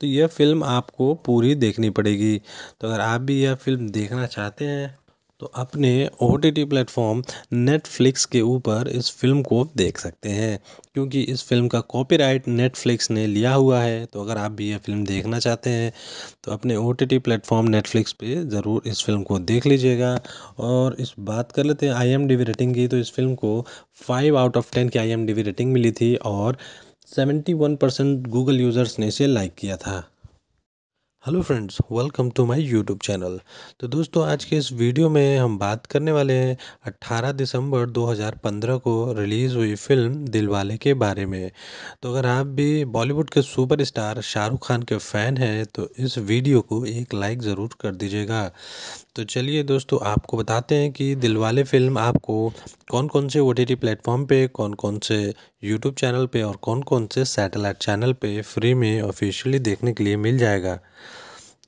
तो यह फ़िल्म आपको पूरी देखनी पड़ेगी तो अगर आप भी यह फ़िल्म देखना चाहते हैं तो अपने O T T platform Netflix के ऊपर इस फिल्म को देख सकते हैं क्योंकि इस फिल्म का कॉपीराइट नेटफ्लिक्स ने लिया हुआ है तो अगर आप भी यह फिल्म देखना चाहते हैं तो अपने O T T platform Netflix पे ज़रूर इस फिल्म को देख लीजिएगा और इस बात कर लेते हैं I M D B rating की तो इस फिल्म को फाइव आउट ऑफ टेन की I M D B rating मिली थी और seventy one percent Google users ने इसे लाइक किया था hello friends welcome to my YouTube channel तो दोस्तों आज के इस वीडियो में हम बात करने वाले हैं 18 दिसंबर 2015 को रिलीज़ हुई फिल्म दिलवाले के बारे में तो अगर आप भी बॉलीवुड के सुपरस्टार शाहरुख खान के फ़ैन हैं तो इस वीडियो को एक लाइक ज़रूर कर दीजिएगा तो चलिए दोस्तों आपको बताते हैं कि दिलवाले फ़िल्म आपको कौन कौन से ओ टी टी प्लेटफॉर्म पर कौन कौन से यूट्यूब चैनल पर और कौन कौन से सैटेलाइट चैनल पर फ्री में ऑफिशियली देखने के लिए मिल जाएगा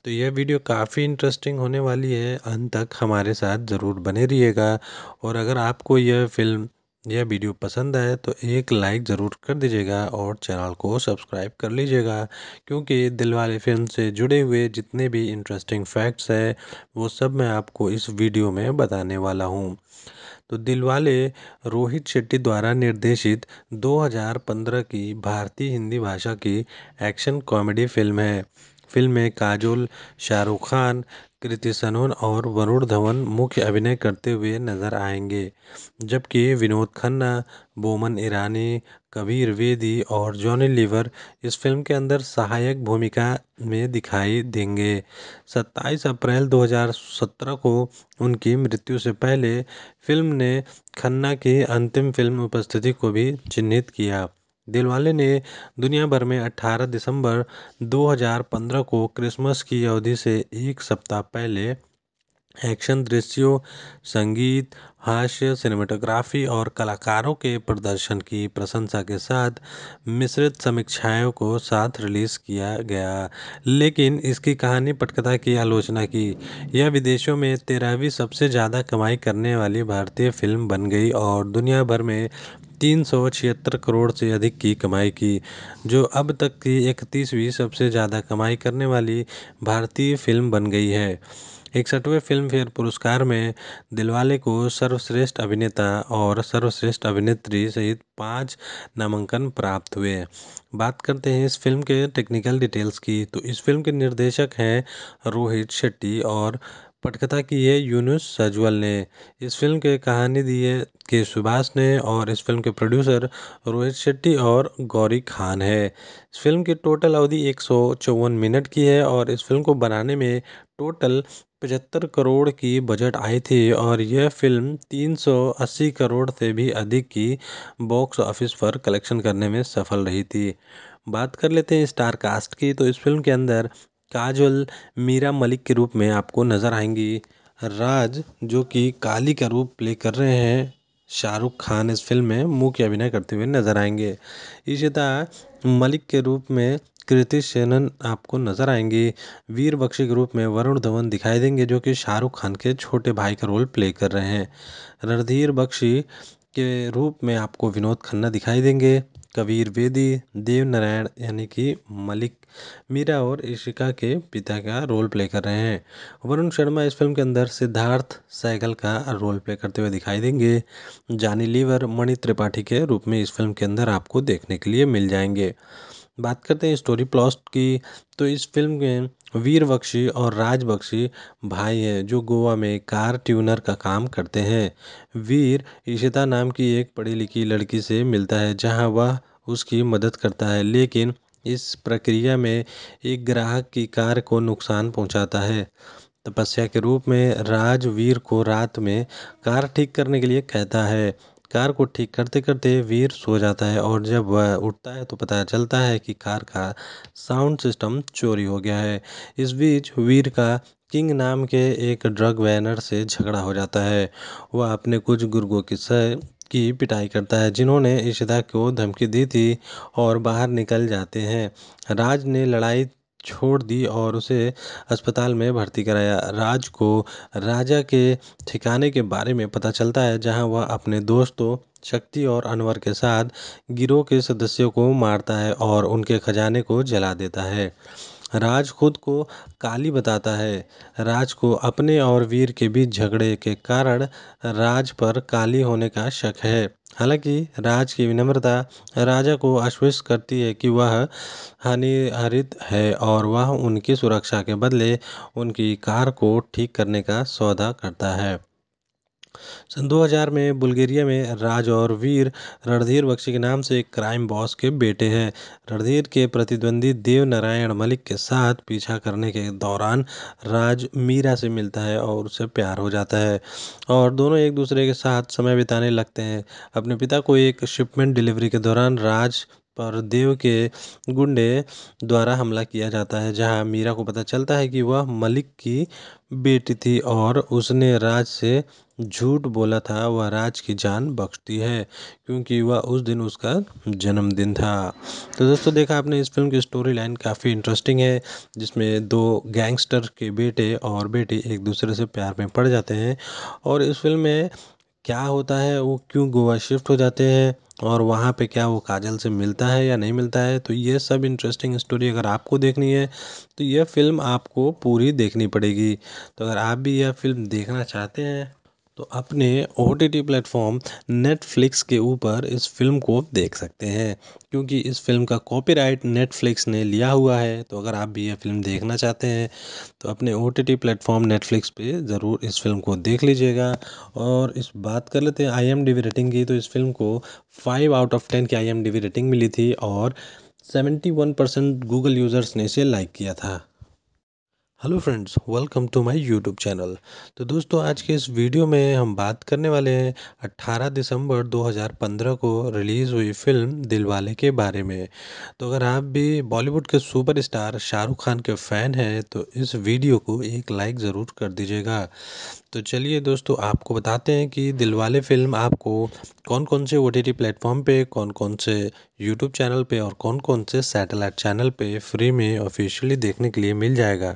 तो यह वीडियो काफ़ी इंटरेस्टिंग होने वाली है अंत तक हमारे साथ ज़रूर बने रहिएगा और अगर आपको यह फ़िल्म यह वीडियो पसंद आए तो एक लाइक ज़रूर कर दीजिएगा और चैनल को सब्सक्राइब कर लीजिएगा क्योंकि दिलवाले फिल्म से जुड़े हुए जितने भी इंटरेस्टिंग फैक्ट्स हैं वो सब मैं आपको इस वीडियो में बताने वाला हूँ तो दिलवाले रोहित शेट्टी द्वारा निर्देशित 2015 की भारतीय हिंदी भाषा की एक्शन कॉमेडी फिल्म है फिल्म में काजोल शाहरुख खान कृति सनोन और वरुण धवन मुख्य अभिनय करते हुए नज़र आएंगे जबकि विनोद खन्ना बोमन ईरानी कबीर वेदी और जॉनी लीवर इस फिल्म के अंदर सहायक भूमिका में दिखाई देंगे 27 अप्रैल 2017 को उनकी मृत्यु से पहले फिल्म ने खन्ना की अंतिम फिल्म उपस्थिति को भी चिन्हित किया दिलवाले ने दुनिया भर में 18 दिसंबर 2015 को क्रिसमस की अवधि से एक सप्ताह पहले एक्शन दृश्यों संगीत हास्य सिनेमेटोग्राफी और कलाकारों के प्रदर्शन की प्रशंसा के साथ मिश्रित समीक्षाओं को साथ रिलीज़ किया गया लेकिन इसकी कहानी पटकथा की आलोचना की यह विदेशों में तेरहवीं सबसे ज़्यादा कमाई करने वाली भारतीय फिल्म बन गई और दुनिया भर में तीन सौ छिहत्तर करोड़ से अधिक की कमाई की जो अब तक की इकतीसवीं सबसे ज़्यादा कमाई करने वाली भारतीय फिल्म बन गई है इकसठवें फिल्म फेयर पुरस्कार में दिलवाले को सर्वश्रेष्ठ अभिनेता और सर्वश्रेष्ठ अभिनेत्री सहित पाँच नामांकन प्राप्त हुए बात करते हैं इस फिल्म के टेक्निकल डिटेल्स की तो इस फिल्म के निर्देशक हैं रोहित शेट्टी और पटकथा की है यूनुस सजवल ने इस फिल्म के कहानी दी है के सुभाष ने और इस फिल्म के प्रोड्यूसर रोहित शेट्टी और गौरी खान है इस फिल्म की टोटल अवधि एक मिनट की है और इस फिल्म को बनाने में टोटल पचहत्तर करोड़ की बजट आई थी और यह फ़िल्म तीन सौ अस्सी करोड़ से भी अधिक की बॉक्स ऑफिस पर कलेक्शन करने में सफल रही थी बात कर लेते हैं स्टार कास्ट की तो इस फिल्म के अंदर काजल मीरा मलिक के रूप में आपको नज़र आएंगी राज जो कि काली का रूप प्ले कर रहे हैं शाहरुख खान इस फिल्म में मुख्य अभिनय करते हुए नज़र आएंगे तरह मलिक के रूप में कृति सेनन आपको नज़र आएंगी वीर बख्शी के रूप में वरुण धवन दिखाई देंगे जो कि शाहरुख खान के छोटे भाई का रोल प्ले कर रहे हैं रणधीर बख्शी के रूप में आपको विनोद खन्ना दिखाई देंगे कबीर बेदी देव नारायण यानी कि मलिक मीरा और ईशिका के पिता का रोल प्ले कर रहे हैं वरुण शर्मा इस फिल्म के अंदर सिद्धार्थ सैगल का रोल प्ले करते हुए दिखाई देंगे जानी लीवर मणि त्रिपाठी के रूप में इस फिल्म के अंदर आपको देखने के लिए मिल जाएंगे बात करते हैं स्टोरी प्लॉट की तो इस फिल्म में वीर बख्शी और राज बख्शी भाई हैं जो गोवा में कार ट्यूनर का काम करते हैं वीर इशिता नाम की एक पढ़ी लिखी लड़की से मिलता है जहां वह उसकी मदद करता है लेकिन इस प्रक्रिया में एक ग्राहक की कार को नुकसान पहुंचाता है तपस्या के रूप में राजवीर को रात में कार ठीक करने के लिए कहता है कार को ठीक करते करते वीर सो जाता है और जब वह उठता है तो पता चलता है कि कार का साउंड सिस्टम चोरी हो गया है इस बीच वीर का किंग नाम के एक ड्रग वैनर से झगड़ा हो जाता है वह अपने कुछ गुर्गों की सह की पिटाई करता है जिन्होंने इशिदा को धमकी दी थी और बाहर निकल जाते हैं राज ने लड़ाई छोड़ दी और उसे अस्पताल में भर्ती कराया राज को राजा के ठिकाने के बारे में पता चलता है जहां वह अपने दोस्तों शक्ति और अनवर के साथ गिरोह के सदस्यों को मारता है और उनके खजाने को जला देता है राज खुद को काली बताता है राज को अपने और वीर के बीच झगड़े के कारण राज पर काली होने का शक है हालांकि राज की विनम्रता राजा को आश्वस्त करती है कि वह हानिहरित है और वह उनकी सुरक्षा के बदले उनकी कार को ठीक करने का सौदा करता है सन दो हज़ार में बुल्गेरिया में राज और वीर रणधीर बख्शी के नाम से एक क्राइम बॉस के बेटे हैं रणधीर के प्रतिद्वंदी देव नारायण मलिक के साथ पीछा करने के दौरान राज मीरा से मिलता है और उससे प्यार हो जाता है और दोनों एक दूसरे के साथ समय बिताने लगते हैं अपने पिता को एक शिपमेंट डिलीवरी के दौरान राज पर देव के गुंडे द्वारा हमला किया जाता है जहाँ मीरा को पता चलता है कि वह मलिक की बेटी थी और उसने राज से झूठ बोला था वह राज की जान बख्शती है क्योंकि वह उस दिन उसका जन्मदिन था तो दोस्तों देखा आपने इस फिल्म की स्टोरी लाइन काफ़ी इंटरेस्टिंग है जिसमें दो गैंगस्टर के बेटे और बेटी एक दूसरे से प्यार में पड़ जाते हैं और इस फिल्म में क्या होता है वो क्यों गोवा शिफ्ट हो जाते हैं और वहाँ पे क्या वो काजल से मिलता है या नहीं मिलता है तो ये सब इंटरेस्टिंग स्टोरी अगर आपको देखनी है तो यह फ़िल्म आपको पूरी देखनी पड़ेगी तो अगर आप भी यह फ़िल्म देखना चाहते हैं तो अपने O T T platform Netflix के ऊपर इस फिल्म को देख सकते हैं क्योंकि इस फिल्म का कॉपीराइट नेटफ्लिक्स ने लिया हुआ है तो अगर आप भी यह फिल्म देखना चाहते हैं तो अपने O T T platform Netflix पे ज़रूर इस फिल्म को देख लीजिएगा और इस बात कर लेते हैं I M D B rating की तो इस फिल्म को फाइव आउट ऑफ टेन की I M D B rating मिली थी और seventy one percent Google users ने इसे लाइक किया था hello friends welcome to my YouTube channel तो दोस्तों आज के इस वीडियो में हम बात करने वाले हैं 18 दिसंबर 2015 को रिलीज़ हुई फिल्म दिलवाले के बारे में तो अगर आप भी बॉलीवुड के सुपरस्टार शाहरुख खान के फ़ैन हैं तो इस वीडियो को एक लाइक ज़रूर कर दीजिएगा तो चलिए दोस्तों आपको बताते हैं कि दिलवाले फ़िल्म आपको कौन कौन से ओ टी टी प्लेटफॉर्म पर कौन कौन से यूट्यूब चैनल पे और कौन कौन से सैटेलाइट चैनल पे फ्री में ऑफिशियली देखने के लिए मिल जाएगा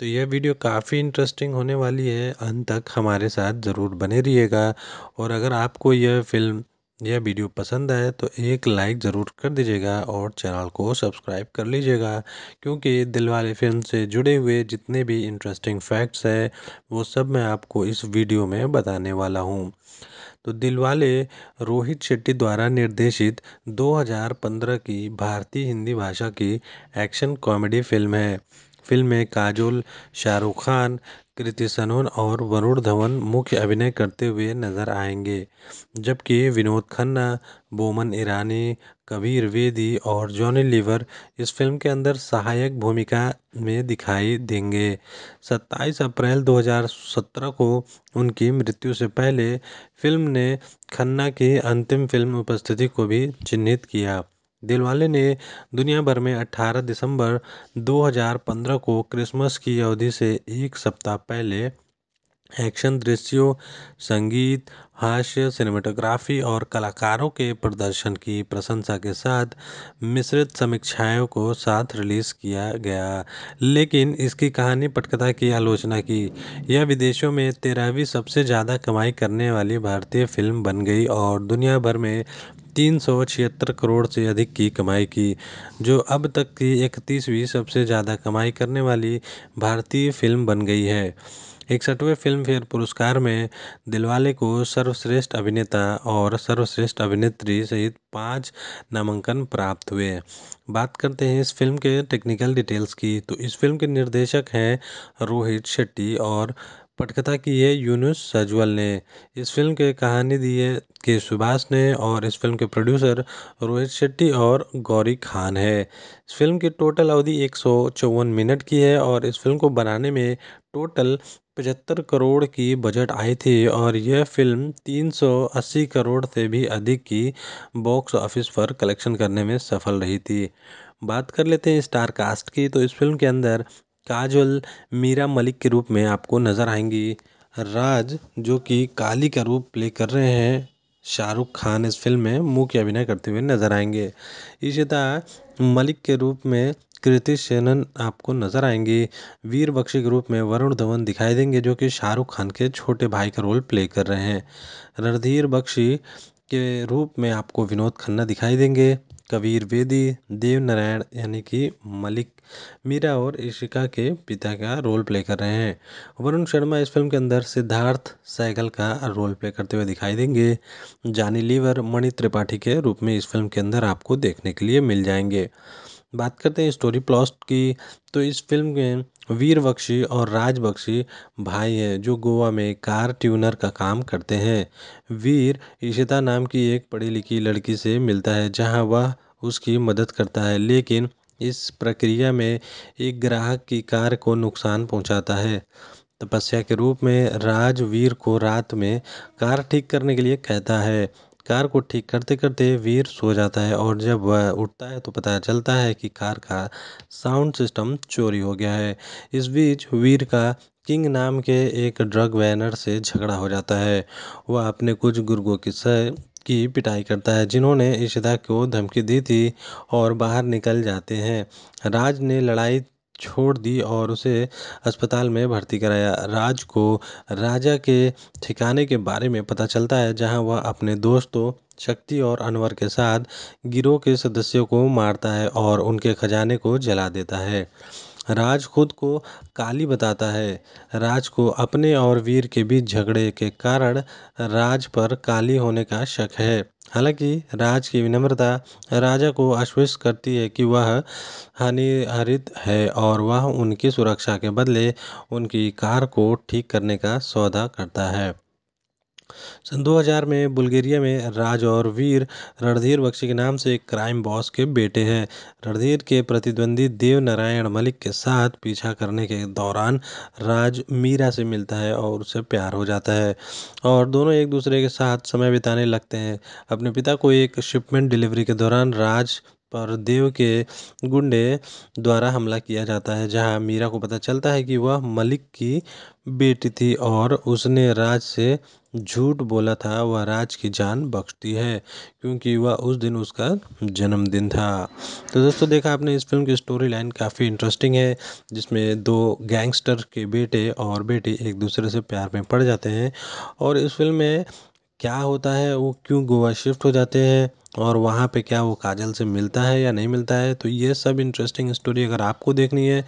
तो यह वीडियो काफ़ी इंटरेस्टिंग होने वाली है अंत तक हमारे साथ ज़रूर बने रहिएगा और अगर आपको यह फ़िल्म यह वीडियो पसंद आए तो एक लाइक ज़रूर कर दीजिएगा और चैनल को सब्सक्राइब कर लीजिएगा क्योंकि दिलवाले फिल्म से जुड़े हुए जितने भी इंटरेस्टिंग फैक्ट्स हैं वो सब मैं आपको इस वीडियो में बताने वाला हूँ तो दिलवाले रोहित शेट्टी द्वारा निर्देशित 2015 की भारतीय हिंदी भाषा की एक्शन कॉमेडी फिल्म है फिल्म में काजोल शाहरुख खान कृति सनोन और वरुण धवन मुख्य अभिनय करते हुए नज़र आएंगे जबकि विनोद खन्ना बोमन ईरानी कबीर वेदी और जॉनी लीवर इस फिल्म के अंदर सहायक भूमिका में दिखाई देंगे 27 अप्रैल 2017 को उनकी मृत्यु से पहले फिल्म ने खन्ना की अंतिम फिल्म उपस्थिति को भी चिन्हित किया दिलवाले ने दुनिया भर में 18 दिसंबर 2015 को क्रिसमस की अवधि से एक सप्ताह पहले एक्शन दृश्यों संगीत हास्य सिनेमाटोग्राफी और कलाकारों के प्रदर्शन की प्रशंसा के साथ मिश्रित समीक्षाओं को साथ रिलीज़ किया गया लेकिन इसकी कहानी पटकथा की आलोचना की यह विदेशों में तेरहवीं सबसे ज़्यादा कमाई करने वाली भारतीय फिल्म बन गई और दुनिया भर में तीन सौ छिहत्तर करोड़ से अधिक की कमाई की जो अब तक की इकतीसवीं सबसे ज़्यादा कमाई करने वाली भारतीय फ़िल्म बन गई है इकसठवें फ़िल्मफेयर पुरस्कार में दिलवाले को सर्वश्रेष्ठ अभिनेता और सर्वश्रेष्ठ अभिनेत्री सहित पाँच नामांकन प्राप्त हुए बात करते हैं इस फिल्म के टेक्निकल डिटेल्स की तो इस फिल्म के निर्देशक हैं रोहित शेट्टी और पटकथा की है यूनुस सजवल ने इस फ़िल्म के कहानी दी है के सुभाष ने और इस फ़िल्म के प्रोड्यूसर रोहित शेट्टी और गौरी खान है इस फ़िल्म की टोटल अवधि एक सौ चौवन मिनट की है और इस फ़िल्म को बनाने में टोटल पचहत्तर करोड़ की बजट आई थी और यह फिल्म 380 करोड़ से भी अधिक की बॉक्स ऑफिस पर कलेक्शन करने में सफल रही थी बात कर लेते हैं स्टार कास्ट की तो इस फिल्म के अंदर काजल मीरा मलिक के रूप में आपको नज़र आएंगी राज जो कि काली का रूप प्ले कर रहे हैं शाहरुख खान इस फिल्म में मुख्य अभिनय करते हुए नज़र आएंगे इशिता मलिक के रूप में कृति सेनन आपको नज़र आएंगी वीर बख्शी के रूप में वरुण धवन दिखाई देंगे जो कि शाहरुख खान के छोटे भाई का रोल प्ले कर रहे हैं रणधीर बख्शी के रूप में आपको विनोद खन्ना दिखाई देंगे कबीर वेदी देव नारायण यानी कि मलिक मीरा और ईशिका के पिता का रोल प्ले कर रहे हैं वरुण शर्मा इस फिल्म के अंदर सिद्धार्थ सैगल का रोल प्ले करते हुए दिखाई देंगे जानी लीवर मणि त्रिपाठी के रूप में इस फिल्म के अंदर आपको देखने के लिए मिल जाएंगे बात करते हैं स्टोरी प्लॉट की तो इस फिल्म में वीर बख्शी और राज बख्शी भाई हैं जो गोवा में कार ट्यूनर का काम करते हैं वीर इशिता नाम की एक पढ़ी लिखी लड़की से मिलता है जहां वह उसकी मदद करता है लेकिन इस प्रक्रिया में एक ग्राहक की कार को नुकसान पहुँचाता है तपस्या के रूप में राजवीर को रात में कार ठीक करने के लिए कहता है कार को ठीक करते करते वीर सो जाता है और जब वह उठता है तो पता चलता है कि कार का साउंड सिस्टम चोरी हो गया है इस बीच वीर का किंग नाम के एक ड्रग वैनर से झगड़ा हो जाता है वह अपने कुछ गुर्गों की सह की पिटाई करता है जिन्होंने इशदा को धमकी दी थी और बाहर निकल जाते हैं राज ने लड़ाई छोड़ दी और उसे अस्पताल में भर्ती कराया राज को राजा के ठिकाने के बारे में पता चलता है जहां वह अपने दोस्तों शक्ति और अनवर के साथ गिरोह के सदस्यों को मारता है और उनके खजाने को जला देता है राज खुद को काली बताता है राज को अपने और वीर के बीच झगड़े के कारण राज पर काली होने का शक है हालाँकि राज की विनम्रता राजा को आश्वस्त करती है कि वह हानिरहित है और वह उनकी सुरक्षा के बदले उनकी कार को ठीक करने का सौदा करता है सन दो हज़ार में बुल्गेरिया में राज और वीर रणधीर बख्शी के नाम से एक क्राइम बॉस के बेटे हैं रणधीर के प्रतिद्वंदी देवनारायण मलिक के साथ पीछा करने के दौरान राज मीरा से मिलता है और उससे प्यार हो जाता है और दोनों एक दूसरे के साथ समय बिताने लगते हैं अपने पिता को एक शिपमेंट डिलीवरी के दौरान राज पर देव के गुंडे द्वारा हमला किया जाता है जहां मीरा को पता चलता है कि वह मलिक की बेटी थी और उसने राज से झूठ बोला था वह राज की जान बख्शती है क्योंकि वह उस दिन उसका जन्मदिन था तो दोस्तों देखा आपने इस फिल्म की स्टोरी लाइन काफ़ी इंटरेस्टिंग है जिसमें दो गैंगस्टर के बेटे और बेटी एक दूसरे से प्यार में पड़ जाते हैं और इस फिल्म में क्या होता है वो क्यों गोवा शिफ्ट हो जाते हैं और वहाँ पे क्या वो काजल से मिलता है या नहीं मिलता है तो ये सब इंटरेस्टिंग स्टोरी अगर आपको देखनी है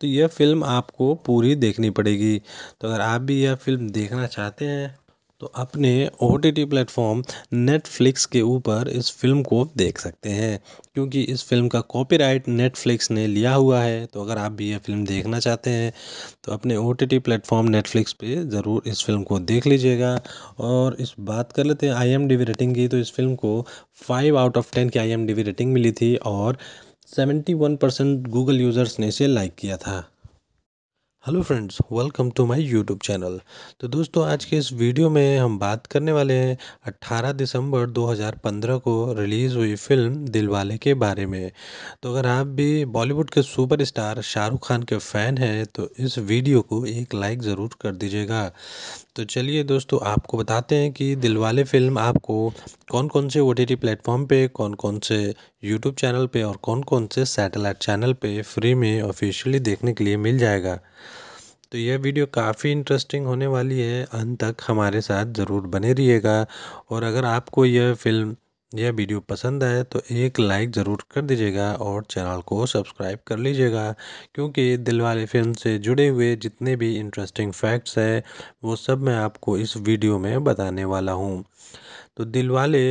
तो यह फ़िल्म आपको पूरी देखनी पड़ेगी तो अगर आप भी यह फ़िल्म देखना चाहते हैं तो अपने O T T platform Netflix के ऊपर इस फिल्म को देख सकते हैं क्योंकि इस फिल्म का कॉपीराइट नेटफ्लिक्स ने लिया हुआ है तो अगर आप भी यह फिल्म देखना चाहते हैं तो अपने O T T platform Netflix पे ज़रूर इस फिल्म को देख लीजिएगा और इस बात कर लेते हैं I M D B rating की तो इस फिल्म को फाइव आउट ऑफ टेन की I M D B rating मिली थी और seventy one percent Google users ने इसे लाइक किया था hello friends welcome to my YouTube channel तो दोस्तों आज के इस वीडियो में हम बात करने वाले हैं 18 दिसंबर 2015 को रिलीज़ हुई फिल्म दिलवाले के बारे में तो अगर आप भी बॉलीवुड के सुपरस्टार शाहरुख खान के फ़ैन हैं तो इस वीडियो को एक लाइक ज़रूर कर दीजिएगा तो चलिए दोस्तों आपको बताते हैं कि दिलवाले फ़िल्म आपको कौन कौन से ओ टी टी प्लेटफॉर्म पर कौन कौन से यूट्यूब चैनल पे और कौन कौन से सैटेलाइट चैनल पे फ्री में ऑफिशियली देखने के लिए मिल जाएगा तो यह वीडियो काफ़ी इंटरेस्टिंग होने वाली है अंत तक हमारे साथ ज़रूर बने रहिएगा और अगर आपको यह फ़िल्म यह वीडियो पसंद आए तो एक लाइक ज़रूर कर दीजिएगा और चैनल को सब्सक्राइब कर लीजिएगा क्योंकि दिलवाले फिल्म से जुड़े हुए जितने भी इंटरेस्टिंग फैक्ट्स हैं वो सब मैं आपको इस वीडियो में बताने वाला हूँ तो दिलवाले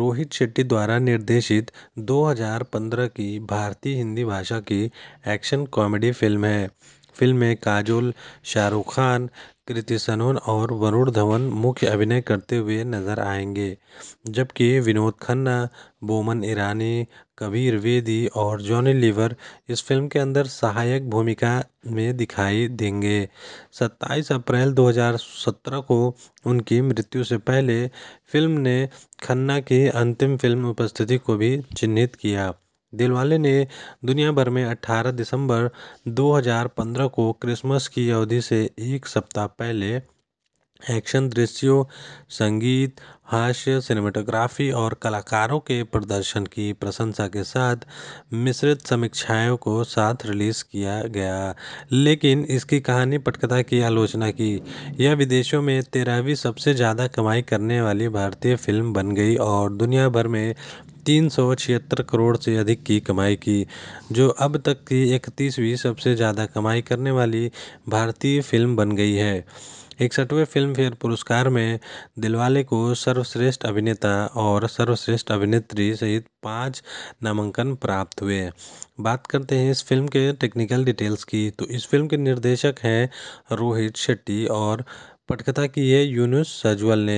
रोहित शेट्टी द्वारा निर्देशित 2015 की भारतीय हिंदी भाषा की एक्शन कॉमेडी फिल्म है फिल्म में काजोल शाहरुख खान कृति सनोन और वरुण धवन मुख्य अभिनय करते हुए नज़र आएंगे जबकि विनोद खन्ना बोमन ईरानी कबीर वेदी और जॉनी लीवर इस फिल्म के अंदर सहायक भूमिका में दिखाई देंगे 27 अप्रैल 2017 को उनकी मृत्यु से पहले फिल्म ने खन्ना की अंतिम फिल्म उपस्थिति को भी चिन्हित किया दिलवाले ने दुनिया भर में 18 दिसंबर 2015 को क्रिसमस की अवधि से एक सप्ताह पहले एक्शन दृश्यों संगीत हास्य सिनेमाटोग्राफी और कलाकारों के प्रदर्शन की प्रशंसा के साथ मिश्रित समीक्षाओं को साथ रिलीज़ किया गया लेकिन इसकी कहानी पटकथा की आलोचना की यह विदेशों में तेरहवीं सबसे ज़्यादा कमाई करने वाली भारतीय फिल्म बन गई और दुनिया भर में तीन सौ छिहत्तर करोड़ से अधिक की कमाई की जो अब तक की इकतीसवीं सबसे ज़्यादा कमाई करने वाली भारतीय फ़िल्म बन गई है इकसठवें फ़िल्मफेयर पुरस्कार में दिलवाले को सर्वश्रेष्ठ अभिनेता और सर्वश्रेष्ठ अभिनेत्री सहित पाँच नामांकन प्राप्त हुए बात करते हैं इस फिल्म के टेक्निकल डिटेल्स की तो इस फिल्म के निर्देशक हैं रोहित शेट्टी और पटकथा की है यूनुस सजवल ने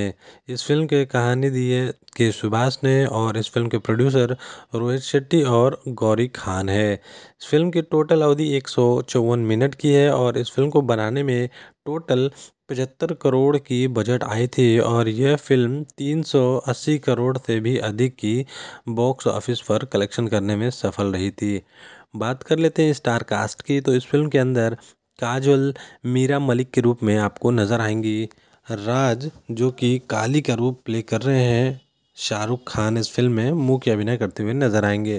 इस फ़िल्म के कहानी दी है के सुभाष ने और इस फ़िल्म के प्रोड्यूसर रोहित शेट्टी और गौरी खान है इस फ़िल्म की टोटल अवधि एक सौ चौवन मिनट की है और इस फ़िल्म को बनाने में टोटल पचहत्तर करोड़ की बजट आई थी और यह फिल्म 380 करोड़ से भी अधिक की बॉक्स ऑफिस पर कलेक्शन करने में सफल रही थी बात कर लेते हैं स्टार कास्ट की तो इस फिल्म के अंदर काजल मीरा मलिक के रूप में आपको नज़र आएंगी राज जो कि काली का रूप प्ले कर रहे हैं शाहरुख खान इस फिल्म में मुख्य अभिनय करते हुए नज़र आएंगे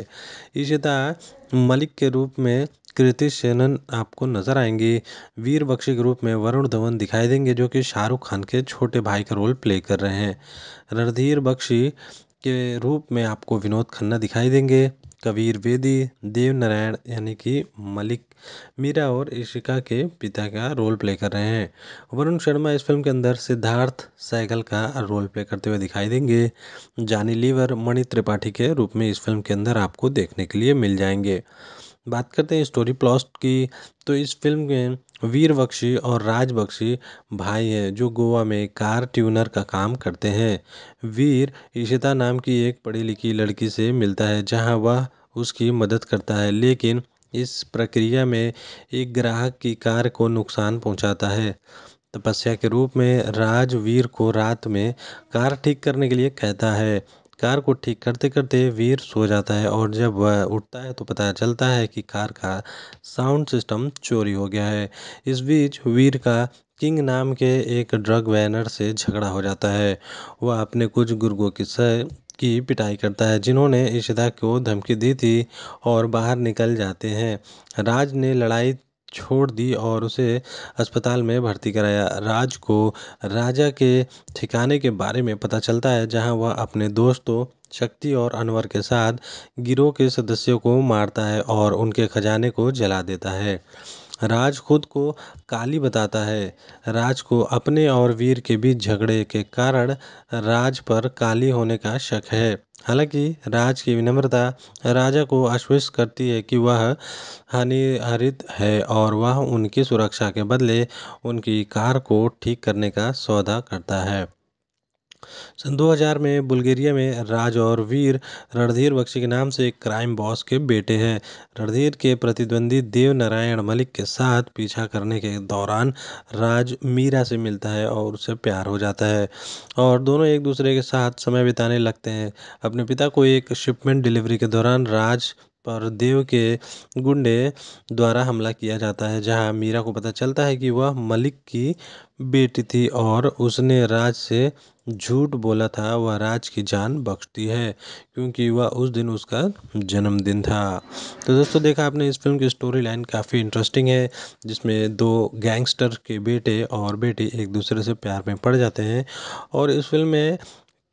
तरह मलिक के रूप में कृति सेनन आपको नज़र आएंगी वीर बख्शी के रूप में वरुण धवन दिखाई देंगे जो कि शाहरुख खान के छोटे भाई का रोल प्ले कर रहे हैं रणधीर बख्शी के रूप में आपको विनोद खन्ना दिखाई देंगे कबीर बेदी देव नारायण यानी कि मलिक मीरा और ईशिका के पिता का रोल प्ले कर रहे हैं वरुण शर्मा इस फिल्म के अंदर सिद्धार्थ सैगल का रोल प्ले करते हुए दिखाई देंगे जानी लीवर मणि त्रिपाठी के रूप में इस फिल्म के अंदर आपको देखने के लिए मिल जाएंगे बात करते हैं स्टोरी प्लॉट की तो इस फिल्म में वीर बख्शी और राज बख्शी भाई हैं जो गोवा में कार ट्यूनर का काम करते हैं वीर इशिता नाम की एक पढ़ी लिखी लड़की से मिलता है जहाँ वह उसकी मदद करता है लेकिन इस प्रक्रिया में एक ग्राहक की कार को नुकसान पहुँचाता है तपस्या के रूप में राज वीर को रात में कार ठीक करने के लिए कहता है कार को ठीक करते करते वीर सो जाता है और जब वह उठता है तो पता चलता है कि कार का साउंड सिस्टम चोरी हो गया है इस बीच वीर का किंग नाम के एक ड्रग वैनर से झगड़ा हो जाता है वह अपने कुछ गुर्गों की सह की पिटाई करता है जिन्होंने इशदा को धमकी दी थी और बाहर निकल जाते हैं राज ने लड़ाई छोड़ दी और उसे अस्पताल में भर्ती कराया राज को राजा के ठिकाने के बारे में पता चलता है जहां वह अपने दोस्तों शक्ति और अनवर के साथ गिरोह के सदस्यों को मारता है और उनके खजाने को जला देता है राज खुद को काली बताता है राज को अपने और वीर के बीच झगड़े के कारण राज पर काली होने का शक है हालाँकि राज की विनम्रता राजा को आश्वस्त करती है कि वह हानिरहित है और वह उनकी सुरक्षा के बदले उनकी कार को ठीक करने का सौदा करता है सन दो हज़ार में बुल्गेरिया में राज और वीर रणधीर बख्शी के नाम से एक क्राइम बॉस के बेटे हैं रणधीर के प्रतिद्वंदी देवनारायण मलिक के साथ पीछा करने के दौरान राज मीरा से मिलता है और उससे प्यार हो जाता है और दोनों एक दूसरे के साथ समय बिताने लगते हैं अपने पिता को एक शिपमेंट डिलीवरी के दौरान राज पर देव के गुंडे द्वारा हमला किया जाता है जहां मीरा को पता चलता है कि वह मलिक की बेटी थी और उसने राज से झूठ बोला था वह राज की जान बख्शती है क्योंकि वह उस दिन उसका जन्मदिन था तो दोस्तों देखा आपने इस फिल्म की स्टोरी लाइन काफ़ी इंटरेस्टिंग है जिसमें दो गैंगस्टर के बेटे और बेटी एक दूसरे से प्यार में पड़ जाते हैं और इस फिल्म में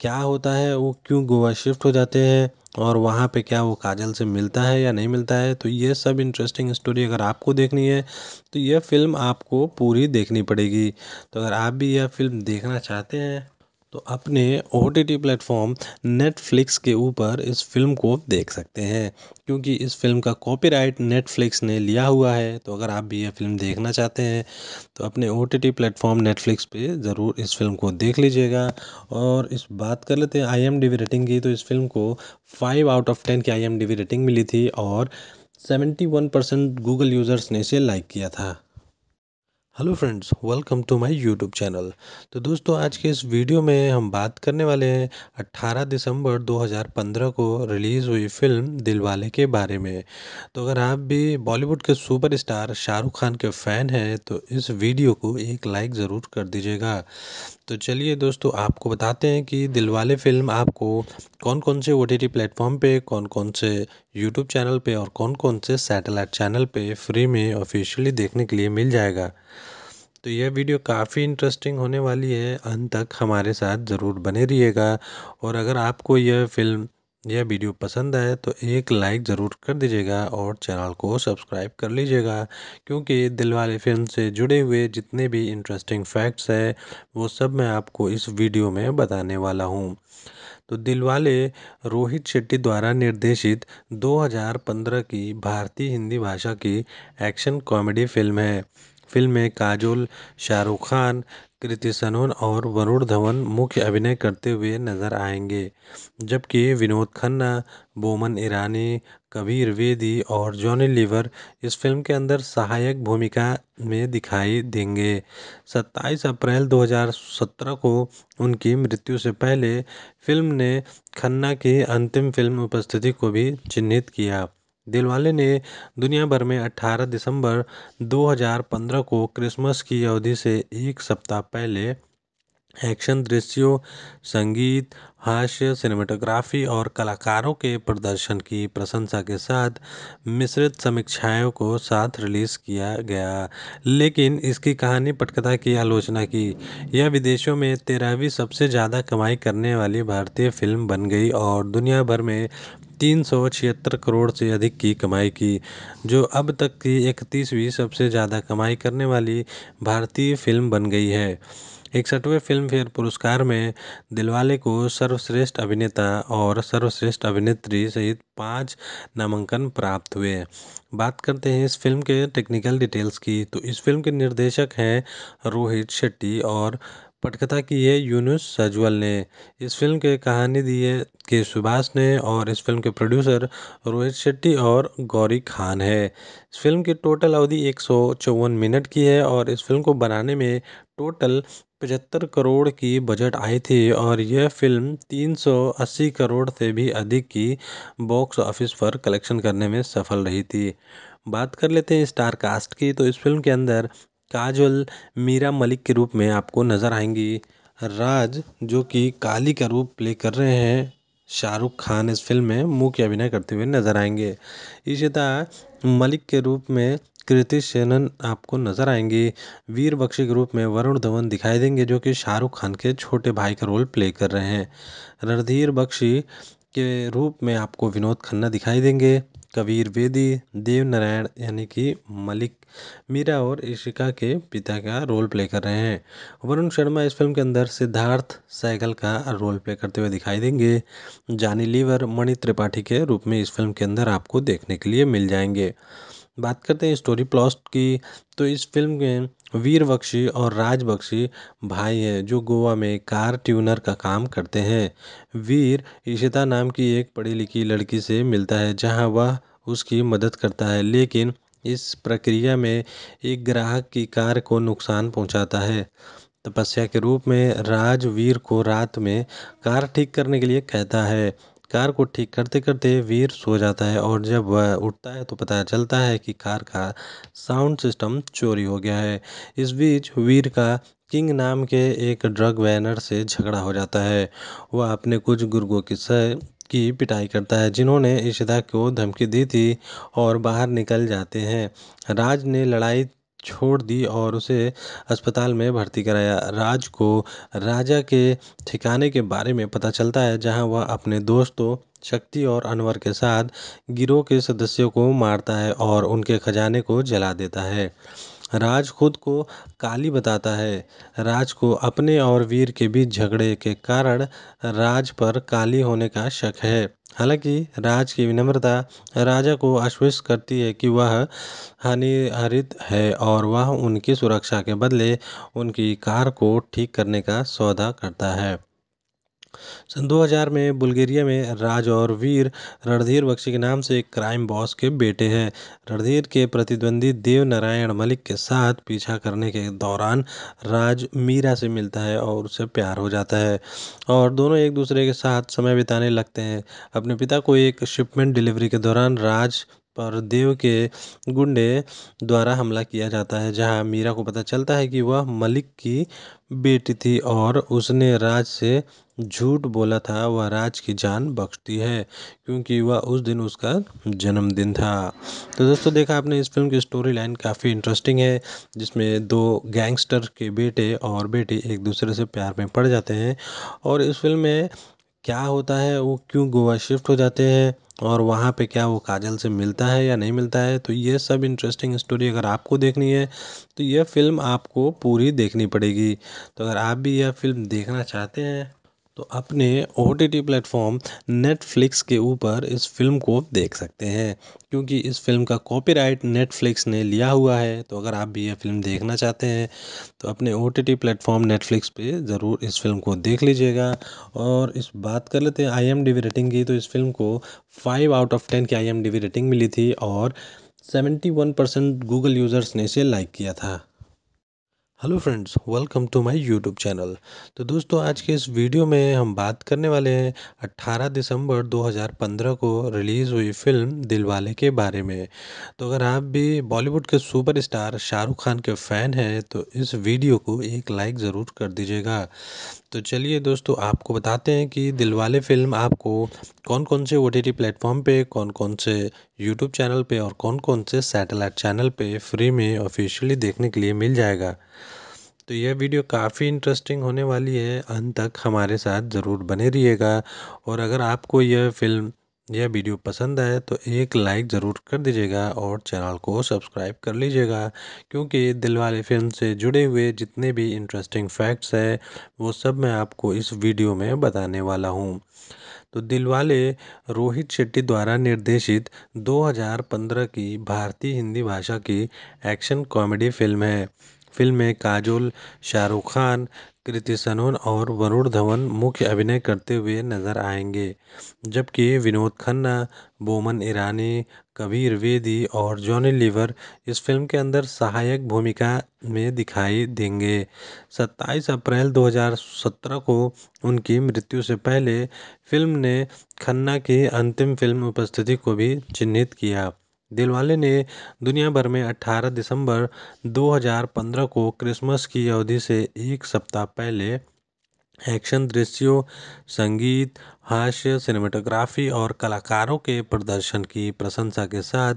क्या होता है वो क्यों गोवा शिफ्ट हो जाते हैं और वहाँ पे क्या वो काजल से मिलता है या नहीं मिलता है तो ये सब इंटरेस्टिंग स्टोरी अगर आपको देखनी है तो यह फ़िल्म आपको पूरी देखनी पड़ेगी तो अगर आप भी यह फ़िल्म देखना चाहते हैं तो अपने O T T platform Netflix के ऊपर इस फिल्म को देख सकते हैं क्योंकि इस फिल्म का कॉपीराइट नेटफ्लिक्स ने लिया हुआ है तो अगर आप भी यह फिल्म देखना चाहते हैं तो अपने O T T platform Netflix पे ज़रूर इस फिल्म को देख लीजिएगा और इस बात कर लेते हैं I M D B rating की तो इस फिल्म को फाइव आउट ऑफ टेन की I M D B rating मिली थी और seventy one percent Google users ने इसे लाइक किया था hello friends welcome to my YouTube channel तो दोस्तों आज के इस वीडियो में हम बात करने वाले हैं 18 दिसंबर 2015 को रिलीज़ हुई फिल्म दिलवाले के बारे में तो अगर आप भी बॉलीवुड के सुपरस्टार शाहरुख खान के फ़ैन हैं तो इस वीडियो को एक लाइक ज़रूर कर दीजिएगा तो चलिए दोस्तों आपको बताते हैं कि दिलवाले फ़िल्म आपको कौन कौन से ओ टी टी प्लेटफॉर्म पर कौन कौन से यूट्यूब चैनल पर और कौन कौन से सैटेलाइट चैनल पर फ्री में ऑफिशियली देखने के लिए मिल जाएगा तो यह वीडियो काफ़ी इंटरेस्टिंग होने वाली है अंत तक हमारे साथ ज़रूर बने रहिएगा और अगर आपको यह फ़िल्म यह वीडियो पसंद आए तो एक लाइक ज़रूर कर दीजिएगा और चैनल को सब्सक्राइब कर लीजिएगा क्योंकि दिलवाले फिल्म से जुड़े हुए जितने भी इंटरेस्टिंग फैक्ट्स हैं वो सब मैं आपको इस वीडियो में बताने वाला हूँ तो दिलवाले रोहित शेट्टी द्वारा निर्देशित 2015 की भारतीय हिंदी भाषा की एक्शन कॉमेडी फिल्म है फ़िल्म में काजोल शाहरुख खान कृति सनोन और वरुण धवन मुख्य अभिनय करते हुए नज़र आएंगे जबकि विनोद खन्ना बोमन ईरानी कबीर वेदी और जॉनी लीवर इस फिल्म के अंदर सहायक भूमिका में दिखाई देंगे 27 अप्रैल 2017 को उनकी मृत्यु से पहले फिल्म ने खन्ना की अंतिम फिल्म उपस्थिति को भी चिन्हित किया दिलवाले ने दुनिया भर में अठारह दिसंबर दो हजार पंद्रह को क्रिसमस की अवधि से एक सप्ताह पहले एक्शन दृश्यों संगीत हास्य सिनेमेटोग्राफी और कलाकारों के प्रदर्शन की प्रशंसा के साथ मिश्रित समीक्षाओं को साथ रिलीज़ किया गया लेकिन इसकी कहानी पटकथा की आलोचना की यह विदेशों में तेरहवीं सबसे ज़्यादा कमाई करने वाली भारतीय फिल्म बन गई और दुनिया भर में तीन सौ छिहत्तर करोड़ से अधिक की कमाई की जो अब तक की इकतीसवीं सबसे ज़्यादा कमाई करने वाली भारतीय फिल्म बन गई है इकसठवें फिल्म फेयर पुरस्कार में दिलवाले को सर्वश्रेष्ठ अभिनेता और सर्वश्रेष्ठ अभिनेत्री सहित पाँच नामांकन प्राप्त हुए बात करते हैं इस फिल्म के टेक्निकल डिटेल्स की तो इस फिल्म के निर्देशक हैं रोहित शेट्टी और पटकथा की है यूनुस सजवल ने इस फिल्म के कहानी दी है के सुभाष ने और इस फिल्म के प्रोड्यूसर रोहित शेट्टी और गौरी खान है इस फिल्म की टोटल अवधि एक मिनट की है और इस फिल्म को बनाने में टोटल पचहत्तर करोड़ की बजट आई थी और यह फ़िल्म तीन सौ अस्सी करोड़ से भी अधिक की बॉक्स ऑफिस पर कलेक्शन करने में सफल रही थी बात कर लेते हैं स्टार कास्ट की तो इस फिल्म के अंदर काजल मीरा मलिक के रूप में आपको नज़र आएंगी राज जो कि काली का रूप प्ले कर रहे हैं शाहरुख खान इस फिल्म में मुख्य अभिनय करते हुए नज़र आएंगे इशिता मलिक के रूप में कृति सेनन आपको नज़र आएंगी के रूप में वरुण धवन दिखाई देंगे जो कि शाहरुख खान के छोटे भाई का रोल प्ले कर रहे हैं रणधीर बख्शी के रूप में आपको विनोद खन्ना दिखाई देंगे कबीर बेदी देव नारायण यानी कि मलिक मीरा और ईशिका के पिता का रोल प्ले कर रहे हैं वरुण शर्मा इस फिल्म के अंदर सिद्धार्थ सैगल का रोल प्ले करते हुए दिखाई देंगे जानी लीवर मणि त्रिपाठी के रूप में इस फिल्म के अंदर आपको देखने के लिए मिल जाएंगे बात करते हैं स्टोरी प्लॉट की तो इस फिल्म में वीर बख्शी और राज बख्शी भाई हैं जो गोवा में कार ट्यूनर का काम करते हैं वीर इशिता नाम की एक पढ़ी लिखी लड़की से मिलता है जहां वह उसकी मदद करता है लेकिन इस प्रक्रिया में एक ग्राहक की कार को नुकसान पहुंचाता है तपस्या के रूप में राजवीर को रात में कार ठीक करने के लिए कहता है कार को ठीक करते करते वीर सो जाता है और जब वह उठता है तो पता चलता है कि कार का साउंड सिस्टम चोरी हो गया है इस बीच वीर का किंग नाम के एक ड्रग वैनर से झगड़ा हो जाता है वह अपने कुछ गुर्गों की सह की पिटाई करता है जिन्होंने इशदा को धमकी दी थी और बाहर निकल जाते हैं राज ने लड़ाई छोड़ दी और उसे अस्पताल में भर्ती कराया राज को राजा के ठिकाने के बारे में पता चलता है जहाँ वह अपने दोस्तों शक्ति और अनवर के साथ गिरोह के सदस्यों को मारता है और उनके खजाने को जला देता है राज खुद को काली बताता है राज को अपने और वीर के बीच झगड़े के कारण राज पर काली होने का शक है हालांकि राज की विनम्रता राजा को आश्वस्त करती है कि वह हानिरहित है और वह उनकी सुरक्षा के बदले उनकी कार को ठीक करने का सौदा करता है सन दो हज़ार में बुल्गेरिया में राज और वीर रणधीर बख्शी के नाम से एक क्राइम बॉस के बेटे हैं रणधीर के प्रतिद्वंदी देव नारायण मलिक के साथ पीछा करने के दौरान राज मीरा से मिलता है और उससे प्यार हो जाता है और दोनों एक दूसरे के साथ समय बिताने लगते हैं अपने पिता को एक शिपमेंट डिलीवरी के दौरान राज पर देव के गुंडे द्वारा हमला किया जाता है जहाँ मीरा को पता चलता है कि वह मलिक की बेटी थी और उसने राज से झूठ बोला था वह राज की जान बख्शती है क्योंकि वह उस दिन उसका जन्मदिन था तो दोस्तों देखा आपने इस फिल्म की स्टोरी लाइन काफ़ी इंटरेस्टिंग है जिसमें दो गैंगस्टर के बेटे और बेटी एक दूसरे से प्यार में पड़ जाते हैं और इस फिल्म में क्या होता है वो क्यों गोवा शिफ्ट हो जाते हैं और वहाँ पे क्या वो काजल से मिलता है या नहीं मिलता है तो ये सब इंटरेस्टिंग स्टोरी अगर आपको देखनी है तो यह फ़िल्म आपको पूरी देखनी पड़ेगी तो अगर आप भी यह फ़िल्म देखना चाहते हैं तो अपने O T T platform Netflix के ऊपर इस फिल्म को देख सकते हैं क्योंकि इस फ़िल्म का कॉपीराइट नेटफ्लिक्स ने लिया हुआ है तो अगर आप भी यह फ़िल्म देखना चाहते हैं तो अपने O T T platform Netflix पे ज़रूर इस फ़िल्म को देख लीजिएगा और इस बात कर लेते हैं I M D B rating की तो इस फिल्म को फाइव आउट ऑफ टेन की I M D B rating मिली थी और seventy one percent Google users ने इसे लाइक किया था hello friends welcome to my YouTube channel तो दोस्तों आज के इस वीडियो में हम बात करने वाले हैं 18 दिसंबर 2015 को रिलीज़ हुई फिल्म दिलवाले के बारे में तो अगर आप भी बॉलीवुड के सुपरस्टार शाहरुख खान के फ़ैन हैं तो इस वीडियो को एक लाइक ज़रूर कर दीजिएगा तो चलिए दोस्तों आपको बताते हैं कि दिलवाले फ़िल्म आपको कौन कौन से ओ टी प्लेटफॉर्म पे कौन कौन से यूट्यूब चैनल पे और कौन कौन से सैटेलाइट चैनल पे फ्री में ऑफिशियली देखने के लिए मिल जाएगा तो यह वीडियो काफ़ी इंटरेस्टिंग होने वाली है अंत तक हमारे साथ ज़रूर बने रहिएगा और अगर आपको यह फ़िल्म यह वीडियो पसंद आए तो एक लाइक ज़रूर कर दीजिएगा और चैनल को सब्सक्राइब कर लीजिएगा क्योंकि दिलवाले फिल्म से जुड़े हुए जितने भी इंटरेस्टिंग फैक्ट्स हैं वो सब मैं आपको इस वीडियो में बताने वाला हूँ तो दिलवाले रोहित शेट्टी द्वारा निर्देशित 2015 की भारतीय हिंदी भाषा की एक्शन कॉमेडी फिल्म है फिल्म में काजोल शाहरुख खान कृति सनोन और वरुण धवन मुख्य अभिनय करते हुए नज़र आएंगे जबकि विनोद खन्ना बोमन ईरानी कबीर वेदी और जॉनी लीवर इस फिल्म के अंदर सहायक भूमिका में दिखाई देंगे 27 अप्रैल 2017 को उनकी मृत्यु से पहले फिल्म ने खन्ना की अंतिम फिल्म उपस्थिति को भी चिन्हित किया दिलवाले ने दुनिया भर में 18 दिसंबर 2015 को क्रिसमस की अवधि से एक सप्ताह पहले एक्शन दृश्यों संगीत हास्य सिनेमेटोग्राफी और कलाकारों के प्रदर्शन की प्रशंसा के साथ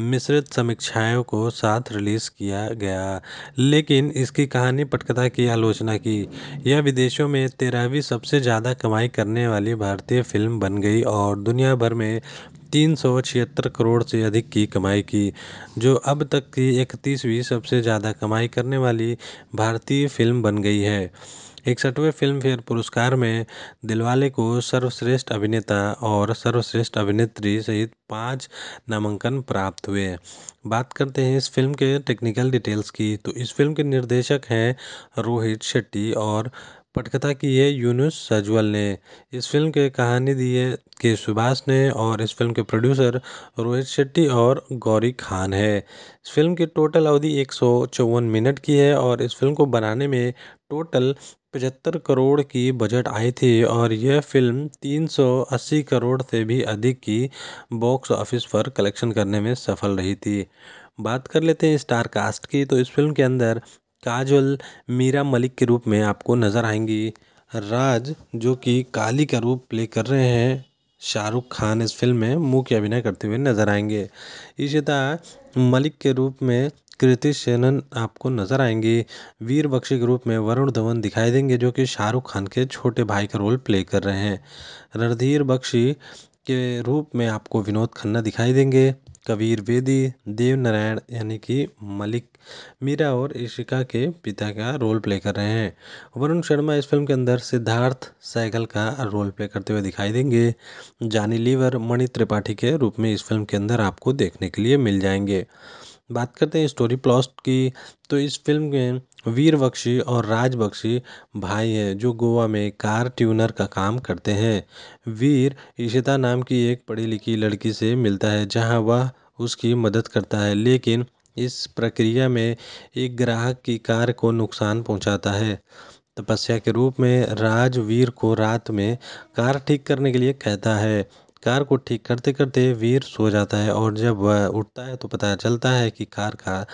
मिश्रित समीक्षाओं को साथ रिलीज़ किया गया लेकिन इसकी कहानी पटकथा की आलोचना की यह विदेशों में तेरहवीं सबसे ज़्यादा कमाई करने वाली भारतीय फिल्म बन गई और दुनिया भर में तीन सौ छिहत्तर करोड़ से अधिक की कमाई की जो अब तक की इकतीसवीं सबसे ज़्यादा कमाई करने वाली भारतीय फिल्म बन गई है इकसठवें फिल्म फेयर पुरस्कार में दिलवाले को सर्वश्रेष्ठ अभिनेता और सर्वश्रेष्ठ अभिनेत्री सहित पाँच नामांकन प्राप्त हुए बात करते हैं इस फिल्म के टेक्निकल डिटेल्स की तो इस फिल्म के निर्देशक हैं रोहित शेट्टी और पटकथा की है यूनुस सजवल ने इस फिल्म के कहानी दी है के सुभाष ने और इस फिल्म के प्रोड्यूसर रोहित शेट्टी और गौरी खान है इस फिल्म की टोटल अवधि एक मिनट की है और इस फिल्म को बनाने में टोटल पचहत्तर करोड़ की बजट आई थी और यह फ़िल्म तीन सौ अस्सी करोड़ से भी अधिक की बॉक्स ऑफिस पर कलेक्शन करने में सफल रही थी बात कर लेते हैं स्टार कास्ट की तो इस फिल्म के अंदर काजल मीरा मलिक के रूप में आपको नज़र आएंगी राज जो कि काली का रूप प्ले कर रहे हैं शाहरुख खान इस फिल्म में मुख्य अभिनय करते हुए नजर आएंगे तरह मलिक के रूप में कृति सेनन आपको नज़र आएंगी वीर बख्शी के रूप में वरुण धवन दिखाई देंगे जो कि शाहरुख खान के छोटे भाई का रोल प्ले कर रहे हैं रणधीर बख्शी के रूप में आपको विनोद खन्ना दिखाई देंगे कबीर बेदी देव नारायण यानी कि मलिक मीरा और ईशिका के पिता का रोल प्ले कर रहे हैं वरुण शर्मा इस फिल्म के अंदर सिद्धार्थ सैगल का रोल प्ले करते हुए दिखाई देंगे जानी लीवर मणि त्रिपाठी के रूप में इस फिल्म के अंदर आपको देखने के लिए मिल जाएंगे बात करते हैं स्टोरी प्लॉट की तो इस फिल्म में वीर बख्शी और राज बख्शी भाई हैं जो गोवा में कार ट्यूनर का काम करते हैं वीर इशिता नाम की एक पढ़ी लिखी लड़की से मिलता है जहां वह उसकी मदद करता है लेकिन इस प्रक्रिया में एक ग्राहक की कार को नुकसान पहुंचाता है तपस्या के रूप में राजवीर को रात में कार ठीक करने के लिए कहता है कार को ठीक करते करते वीर सो जाता है और जब वह उठता है तो पता चलता है कि कार का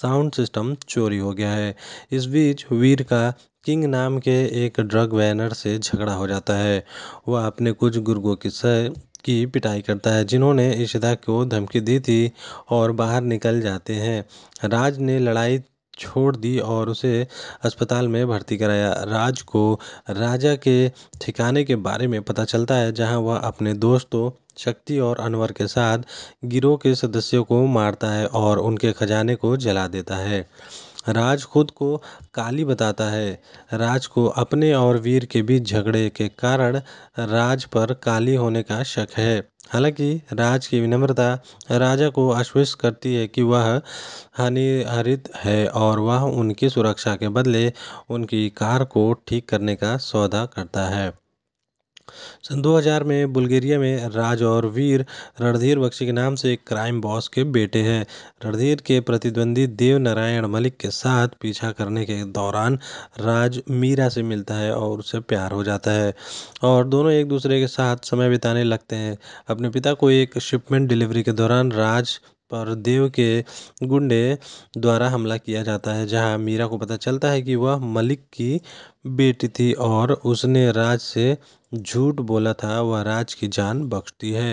साउंड सिस्टम चोरी हो गया है इस बीच वीर का किंग नाम के एक ड्रग वैनर से झगड़ा हो जाता है वह अपने कुछ गुर्गों की सह की पिटाई करता है जिन्होंने इशिदा को धमकी दी थी और बाहर निकल जाते हैं राज ने लड़ाई छोड़ दी और उसे अस्पताल में भर्ती कराया राज को राजा के ठिकाने के बारे में पता चलता है जहाँ वह अपने दोस्तों शक्ति और अनवर के साथ गिरोह के सदस्यों को मारता है और उनके खजाने को जला देता है राज खुद को काली बताता है राज को अपने और वीर के बीच झगड़े के कारण राज पर काली होने का शक है हालाँकि राज की विनम्रता राजा को आश्वस्त करती है कि वह हानिरहित है और वह उनकी सुरक्षा के बदले उनकी कार को ठीक करने का सौदा करता है सन दो हज़ार में बुल्गेरिया में राज और वीर रणधीर बख्शी के नाम से एक क्राइम बॉस के बेटे हैं रणधीर के प्रतिद्वंदी देवनारायण मलिक के साथ पीछा करने के दौरान राज मीरा से मिलता है और उससे प्यार हो जाता है और दोनों एक दूसरे के साथ समय बिताने लगते हैं अपने पिता को एक शिपमेंट डिलीवरी के दौरान राज पर देव के गुंडे द्वारा हमला किया जाता है जहां मीरा को पता चलता है कि वह मलिक की बेटी थी और उसने राज से झूठ बोला था वह राज की जान बख्शती है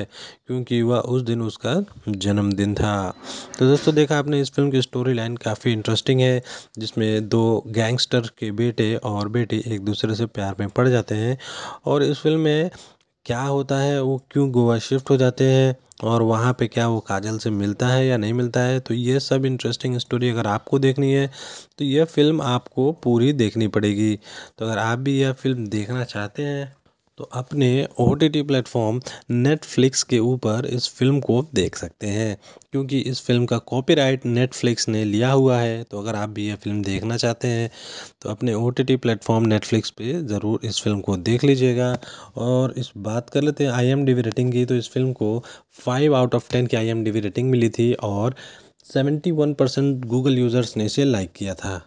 क्योंकि वह उस दिन उसका जन्मदिन था तो दोस्तों देखा आपने इस फिल्म की स्टोरी लाइन काफ़ी इंटरेस्टिंग है जिसमें दो गैंगस्टर के बेटे और बेटी एक दूसरे से प्यार में पड़ जाते हैं और इस फिल्म में क्या होता है वो क्यों गोवा शिफ्ट हो जाते हैं और वहाँ पे क्या वो काजल से मिलता है या नहीं मिलता है तो ये सब इंटरेस्टिंग स्टोरी अगर आपको देखनी है तो यह फ़िल्म आपको पूरी देखनी पड़ेगी तो अगर आप भी यह फ़िल्म देखना चाहते हैं तो अपने O T T platform Netflix के ऊपर इस फिल्म को देख सकते हैं क्योंकि इस फिल्म का कॉपीराइट नेटफ्लिक्स ने लिया हुआ है तो अगर आप भी ये फिल्म देखना चाहते हैं तो अपने O T T platform Netflix पे ज़रूर इस फिल्म को देख लीजिएगा और इस बात कर लेते हैं I M D B rating की तो इस फिल्म को फाइव आउट ऑफ टेन की I M D B rating मिली थी और seventy one percent Google users ने इसे लाइक किया था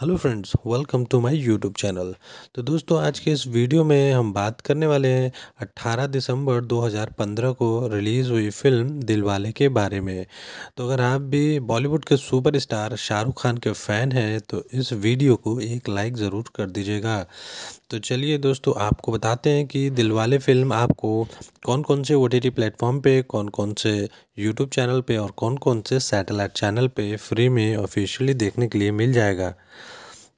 hello friends welcome to my YouTube channel तो दोस्तों आज के इस वीडियो में हम बात करने वाले हैं 18 दिसंबर 2015 को रिलीज़ हुई फिल्म दिलवाले के बारे में तो अगर आप भी बॉलीवुड के सुपरस्टार शाहरुख खान के फ़ैन हैं तो इस वीडियो को एक लाइक ज़रूर कर दीजिएगा तो चलिए दोस्तों आपको बताते हैं कि दिलवाले फिल्म आपको कौन कौन से ओ टी प्लेटफॉर्म पर कौन कौन से यूट्यूब चैनल पर और कौन कौन से सैटेलाइट चैनल पर फ्री में ऑफिशियली देखने के लिए मिल जाएगा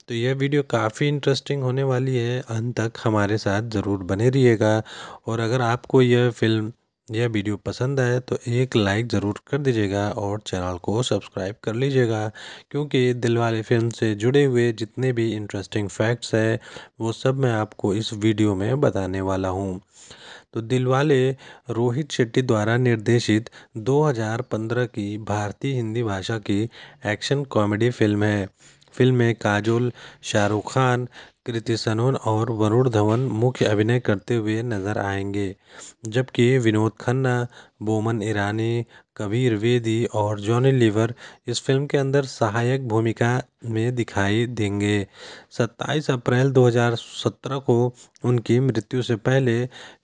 तो यह वीडियो काफ़ी इंटरेस्टिंग होने वाली है अंत तक हमारे साथ ज़रूर बने रहिएगा और अगर आपको यह फ़िल्म यह वीडियो पसंद आए तो एक लाइक ज़रूर कर दीजिएगा और चैनल को सब्सक्राइब कर लीजिएगा क्योंकि दिलवाले फिल्म से जुड़े हुए जितने भी इंटरेस्टिंग फैक्ट्स हैं वो सब मैं आपको इस वीडियो में बताने वाला हूँ तो दिलवाले रोहित शेट्टी द्वारा निर्देशित 2015 की भारतीय हिंदी भाषा की एक्शन कॉमेडी फिल्म है फ़िल्म में काजोल शाहरुख खान कृति सनोन और वरुण धवन मुख्य अभिनय करते हुए नज़र आएंगे जबकि विनोद खन्ना बोमन ईरानी कबीर वेदी और जॉनी लीवर इस फिल्म के अंदर सहायक भूमिका में दिखाई देंगे 27 अप्रैल 2017 को उनकी मृत्यु से पहले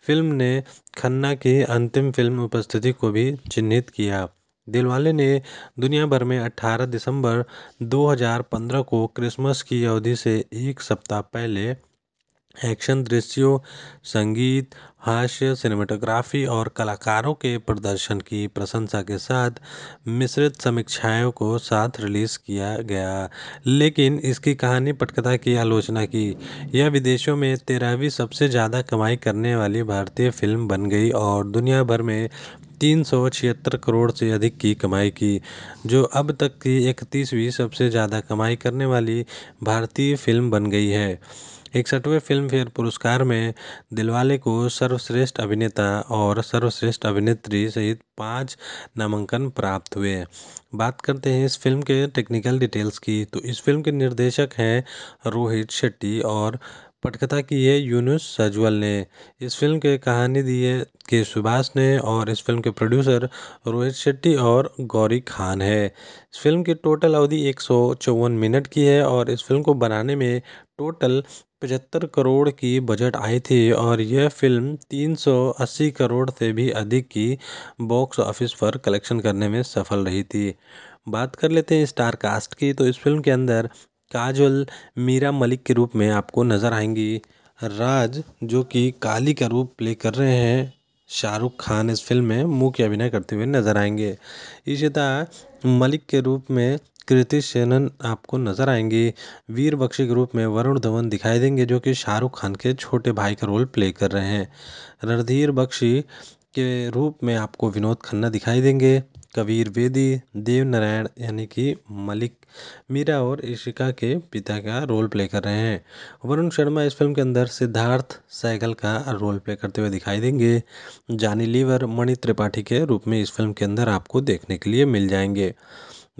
फिल्म ने खन्ना की अंतिम फिल्म उपस्थिति को भी चिन्हित किया दिलवाले ने दुनिया भर में अठारह दिसंबर दो हज़ार पंद्रह को क्रिसमस की अवधि से एक सप्ताह पहले एक्शन दृश्यों संगीत हास्य सिनेमेटोग्राफी और कलाकारों के प्रदर्शन की प्रशंसा के साथ मिश्रित समीक्षाओं को साथ रिलीज़ किया गया लेकिन इसकी कहानी पटकथा की आलोचना की यह विदेशों में तेरहवीं सबसे ज़्यादा कमाई करने वाली भारतीय फिल्म बन गई और दुनिया भर में तीन सौ छिहत्तर करोड़ से अधिक की कमाई की जो अब तक की इकतीसवीं सबसे ज़्यादा कमाई करने वाली भारतीय फिल्म बन गई है इकसठवें फिल्मफेयर पुरस्कार में दिलवाले को सर्वश्रेष्ठ अभिनेता और सर्वश्रेष्ठ अभिनेत्री सहित पाँच नामांकन प्राप्त हुए बात करते हैं इस फिल्म के टेक्निकल डिटेल्स की तो इस फिल्म के निर्देशक हैं रोहित शेट्टी और पटकथा की है यूनुस सजवल ने इस फ़िल्म के कहानी दी है के सुभाष ने और इस फ़िल्म के प्रोड्यूसर रोहित शेट्टी और गौरी खान है इस फ़िल्म की टोटल अवधि एक सौ चौवन मिनट की है और इस फ़िल्म को बनाने में टोटल पचहत्तर करोड़ की बजट आई थी और यह फिल्म 380 करोड़ से भी अधिक की बॉक्स ऑफिस पर कलेक्शन करने में सफल रही थी बात कर लेते हैं स्टार कास्ट की तो इस फिल्म के अंदर काजल मीरा मलिक के रूप में आपको नज़र आएंगी राज जो कि काली का रूप प्ले कर रहे हैं शाहरुख खान इस फिल्म में मुख्य अभिनय करते हुए नज़र आएंगे इशिता मलिक के रूप में कृति सेनन आपको नज़र आएंगी वीर बख्शी के रूप में वरुण धवन दिखाई देंगे जो कि शाहरुख खान के छोटे भाई का रोल प्ले कर रहे हैं रणधीर बख्शी के रूप में आपको विनोद खन्ना दिखाई देंगे कबीर बेदी देव नारायण यानी कि मलिक मीरा और ईशिका के पिता का रोल प्ले कर रहे हैं वरुण शर्मा इस फिल्म के अंदर सिद्धार्थ सैगल का रोल प्ले करते हुए दिखाई देंगे जानी लीवर मणि त्रिपाठी के रूप में इस फिल्म के अंदर आपको देखने के लिए मिल जाएंगे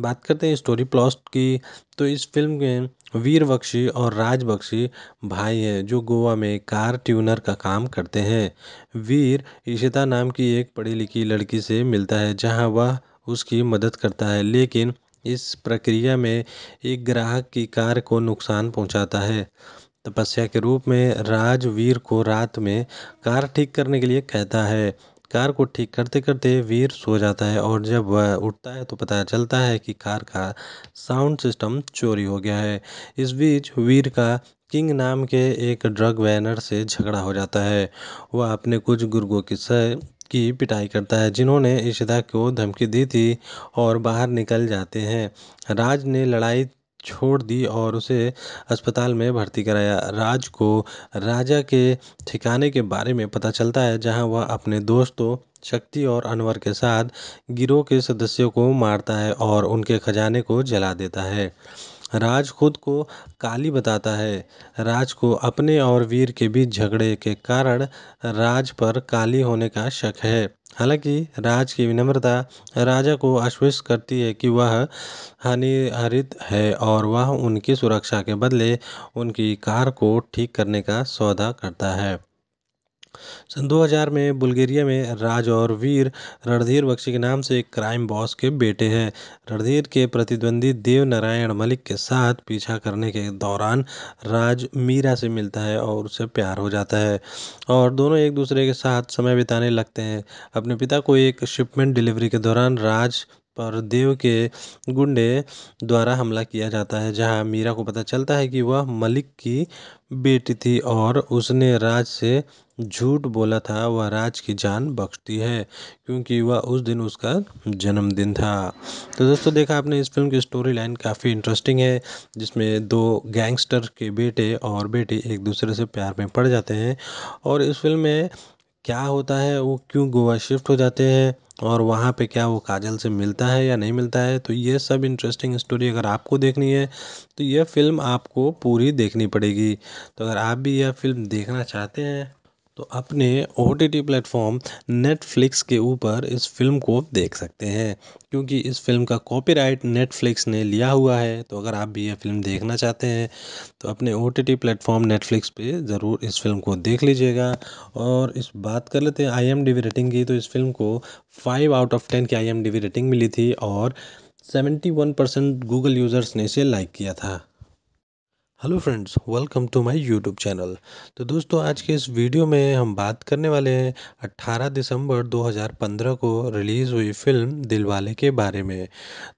बात करते हैं स्टोरी प्लॉट की तो इस फिल्म में वीर बख्शी और राज बख्शी भाई हैं जो गोवा में कार ट्यूनर का काम करते हैं वीर ईशिता नाम की एक पढ़ी लिखी लड़की से मिलता है जहां वह उसकी मदद करता है लेकिन इस प्रक्रिया में एक ग्राहक की कार को नुकसान पहुँचाता है तपस्या के रूप में राजवीर को रात में कार ठीक करने के लिए कहता है कार को ठीक करते करते वीर सो जाता है और जब वह उठता है तो पता चलता है कि कार का साउंड सिस्टम चोरी हो गया है इस बीच वीर का किंग नाम के एक ड्रग वैनर से झगड़ा हो जाता है वह अपने कुछ गुर्गों की सह की पिटाई करता है जिन्होंने इशिता को धमकी दी थी और बाहर निकल जाते हैं राज ने लड़ाई छोड़ दी और उसे अस्पताल में भर्ती कराया राज को राजा के ठिकाने के बारे में पता चलता है जहां वह अपने दोस्तों शक्ति और अनवर के साथ गिरोह के सदस्यों को मारता है और उनके खजाने को जला देता है राज खुद को काली बताता है राज को अपने और वीर के बीच झगड़े के कारण राज पर काली होने का शक है हालांकि राज की विनम्रता राजा को आश्वस्त करती है कि वह हानिरहित है और वह उनकी सुरक्षा के बदले उनकी कार को ठीक करने का सौदा करता है सन दो हज़ार में बुल्गारिया में राज और वीर रणधीर बख्शी के नाम से एक क्राइम बॉस के बेटे हैं रणधीर के प्रतिद्वंदी देव नारायण मलिक के साथ पीछा करने के दौरान राज मीरा से मिलता है और उससे प्यार हो जाता है और दोनों एक दूसरे के साथ समय बिताने लगते हैं अपने पिता को एक शिपमेंट डिलीवरी के दौरान राज पर देव के गुंडे द्वारा हमला किया जाता है जहां मीरा को पता चलता है कि वह मलिक की बेटी थी और उसने राज से झूठ बोला था वह राज की जान बख्शती है क्योंकि वह उस दिन उसका जन्मदिन था तो दोस्तों देखा आपने इस फिल्म की स्टोरी लाइन काफ़ी इंटरेस्टिंग है जिसमें दो गैंगस्टर के बेटे और बेटी एक दूसरे से प्यार में पड़ जाते हैं और इस फिल्म में क्या होता है वो क्यों गोवा शिफ्ट हो जाते हैं और वहाँ पे क्या वो काजल से मिलता है या नहीं मिलता है तो ये सब इंटरेस्टिंग स्टोरी अगर आपको देखनी है तो यह फ़िल्म आपको पूरी देखनी पड़ेगी तो अगर आप भी यह फ़िल्म देखना चाहते हैं तो अपने O T T platform Netflix के ऊपर इस फिल्म को देख सकते हैं क्योंकि इस फिल्म का कॉपीराइट नेटफ्लिक्स ने लिया हुआ है तो अगर आप भी यह फिल्म देखना चाहते हैं तो अपने O T T platform Netflix पे ज़रूर इस फिल्म को देख लीजिएगा और इस बात कर लेते हैं I M D B rating की तो इस फिल्म को फाइव आउट ऑफ टेन की I M D B rating मिली थी और seventy one percent Google users ने इसे लाइक किया था hello friends welcome to my YouTube channel तो दोस्तों आज के इस वीडियो में हम बात करने वाले हैं 18 दिसंबर 2015 को रिलीज़ हुई फिल्म दिलवाले के बारे में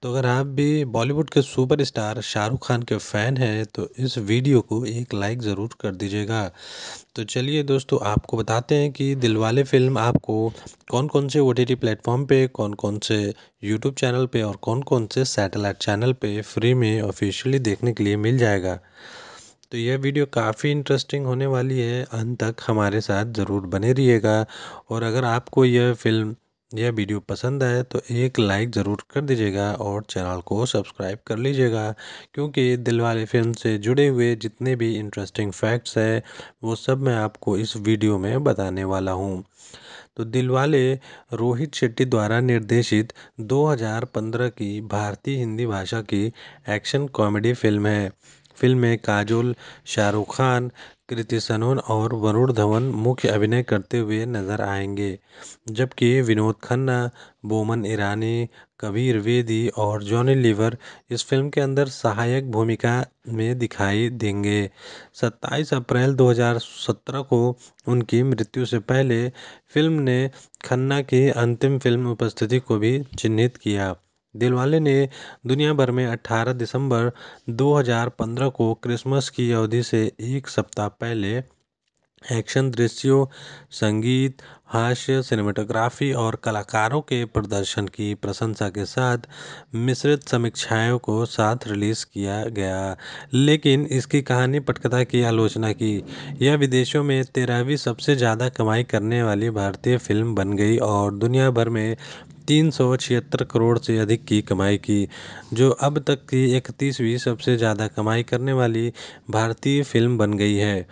तो अगर आप भी बॉलीवुड के सुपरस्टार शाहरुख खान के फ़ैन हैं तो इस वीडियो को एक लाइक ज़रूर कर दीजिएगा तो चलिए दोस्तों आपको बताते हैं कि दिलवाले फिल्म आपको कौन कौन से ओ टी टी प्लेटफॉर्म पर कौन कौन से यूट्यूब चैनल पर और कौन कौन से सैटेलाइट चैनल पर फ्री में ऑफिशियली देखने के लिए मिल जाएगा तो यह वीडियो काफ़ी इंटरेस्टिंग होने वाली है अंत तक हमारे साथ ज़रूर बने रहिएगा और अगर आपको यह फ़िल्म यह वीडियो पसंद आए तो एक लाइक ज़रूर कर दीजिएगा और चैनल को सब्सक्राइब कर लीजिएगा क्योंकि दिलवाले फिल्म से जुड़े हुए जितने भी इंटरेस्टिंग फैक्ट्स हैं वो सब मैं आपको इस वीडियो में बताने वाला हूँ तो दिलवाले रोहित शेट्टी द्वारा निर्देशित 2015 की भारतीय हिंदी भाषा की एक्शन कॉमेडी फिल्म है फ़िल्म में काजोल शाहरुख खान कृति सनोन और वरुण धवन मुख्य अभिनय करते हुए नज़र आएंगे जबकि विनोद खन्ना बोमन ईरानी कबीर वेदी और जॉनी लीवर इस फिल्म के अंदर सहायक भूमिका में दिखाई देंगे 27 अप्रैल 2017 को उनकी मृत्यु से पहले फिल्म ने खन्ना की अंतिम फिल्म उपस्थिति को भी चिन्हित किया दिलवाले ने दुनिया भर में 18 दिसंबर 2015 को क्रिसमस की अवधि से एक सप्ताह पहले एक्शन दृश्यों संगीत हास्य सिनेमेटोग्राफी और कलाकारों के प्रदर्शन की प्रशंसा के साथ मिश्रित समीक्षाओं को साथ रिलीज़ किया गया लेकिन इसकी कहानी पटकथा की आलोचना की यह विदेशों में तेरहवीं सबसे ज़्यादा कमाई करने वाली भारतीय फिल्म बन गई और दुनिया भर में तीन सौ छिहत्तर करोड़ से अधिक की कमाई की जो अब तक की इकतीसवीं सबसे ज़्यादा कमाई करने वाली भारतीय फिल्म बन गई है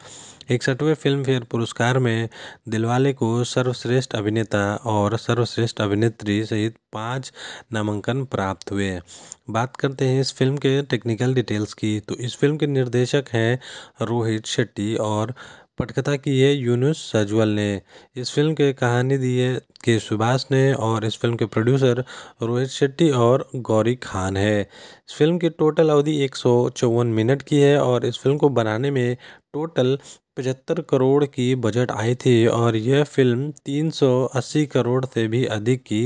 इकसठवें फिल्म फेयर पुरस्कार में दिलवाले को सर्वश्रेष्ठ अभिनेता और सर्वश्रेष्ठ अभिनेत्री सहित पाँच नामांकन प्राप्त हुए बात करते हैं इस फिल्म के टेक्निकल डिटेल्स की तो इस फिल्म के निर्देशक हैं रोहित शेट्टी और पटकथा की है यूनुस सजवल ने इस फिल्म के कहानी दी है के सुभाष ने और इस फिल्म के प्रोड्यूसर रोहित शेट्टी और गौरी खान है इस फिल्म की टोटल अवधि एक मिनट की है और इस फिल्म को बनाने में टोटल पचहत्तर करोड़ की बजट आई थी और यह फ़िल्म तीन सौ अस्सी करोड़ से भी अधिक की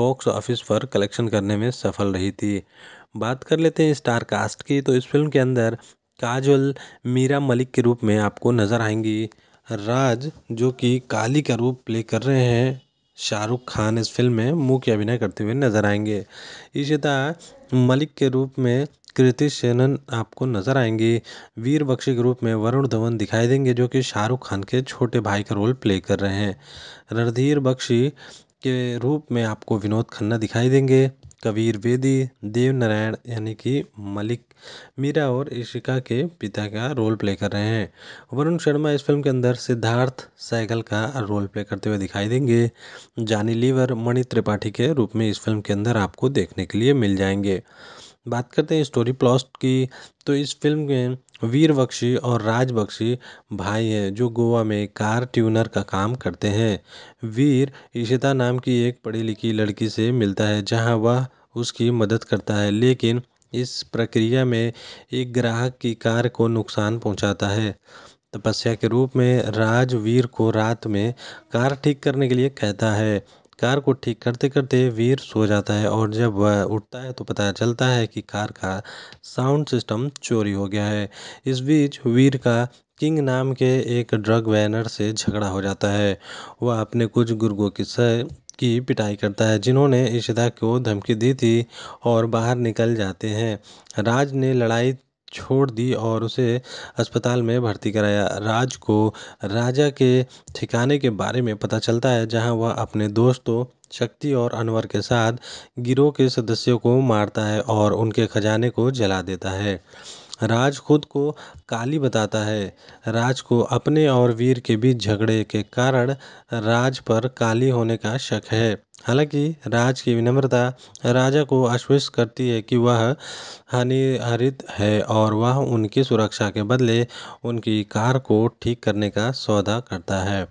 बॉक्स ऑफिस पर कलेक्शन करने में सफल रही थी बात कर लेते हैं स्टार कास्ट की तो इस फिल्म के अंदर काजल मीरा मलिक के रूप में आपको नज़र आएंगी राज जो कि काली का रूप प्ले कर रहे हैं शाहरुख खान इस फिल्म में मुख्य अभिनय करते हुए नजर आएंगे इशिता मलिक के रूप में कृति सेनन आपको नज़र आएंगी वीर बख्शी के रूप में वरुण धवन दिखाई देंगे जो कि शाहरुख खान के छोटे भाई का रोल प्ले कर रहे हैं रणधीर बख्शी के रूप में आपको विनोद खन्ना दिखाई देंगे कबीर बेदी देव नारायण यानी कि मलिक मीरा और ईशिका के पिता का रोल प्ले कर रहे हैं वरुण शर्मा इस फिल्म के अंदर सिद्धार्थ सैगल का रोल प्ले करते हुए दिखाई देंगे जानी लीवर मणि त्रिपाठी के रूप में इस फिल्म के अंदर आपको देखने के लिए मिल जाएंगे बात करते हैं स्टोरी प्लॉट की तो इस फिल्म में वीर बख्शी और राज बख्शी भाई हैं जो गोवा में कार ट्यूनर का काम करते हैं वीर इशिता नाम की एक पढ़ी लिखी लड़की से मिलता है जहां वह उसकी मदद करता है लेकिन इस प्रक्रिया में एक ग्राहक की कार को नुकसान पहुंचाता है तपस्या के रूप में राज वीर को रात में कार ठीक करने के लिए कहता है कार को ठीक करते करते वीर सो जाता है और जब वह उठता है तो पता चलता है कि कार का साउंड सिस्टम चोरी हो गया है इस बीच वीर का किंग नाम के एक ड्रग वैनर से झगड़ा हो जाता है वह अपने कुछ गुर्गों की सह की पिटाई करता है जिन्होंने इशिदा को धमकी दी थी और बाहर निकल जाते हैं राज ने लड़ाई छोड़ दी और उसे अस्पताल में भर्ती कराया राज को राजा के ठिकाने के बारे में पता चलता है जहाँ वह अपने दोस्तों शक्ति और अनवर के साथ गिरोह के सदस्यों को मारता है और उनके खजाने को जला देता है राज खुद को काली बताता है राज को अपने और वीर के बीच झगड़े के कारण राज पर काली होने का शक है हालाँकि राज की विनम्रता राजा को आश्वस्त करती है कि वह हानिरहित है और वह उनकी सुरक्षा के बदले उनकी कार को ठीक करने का सौदा करता है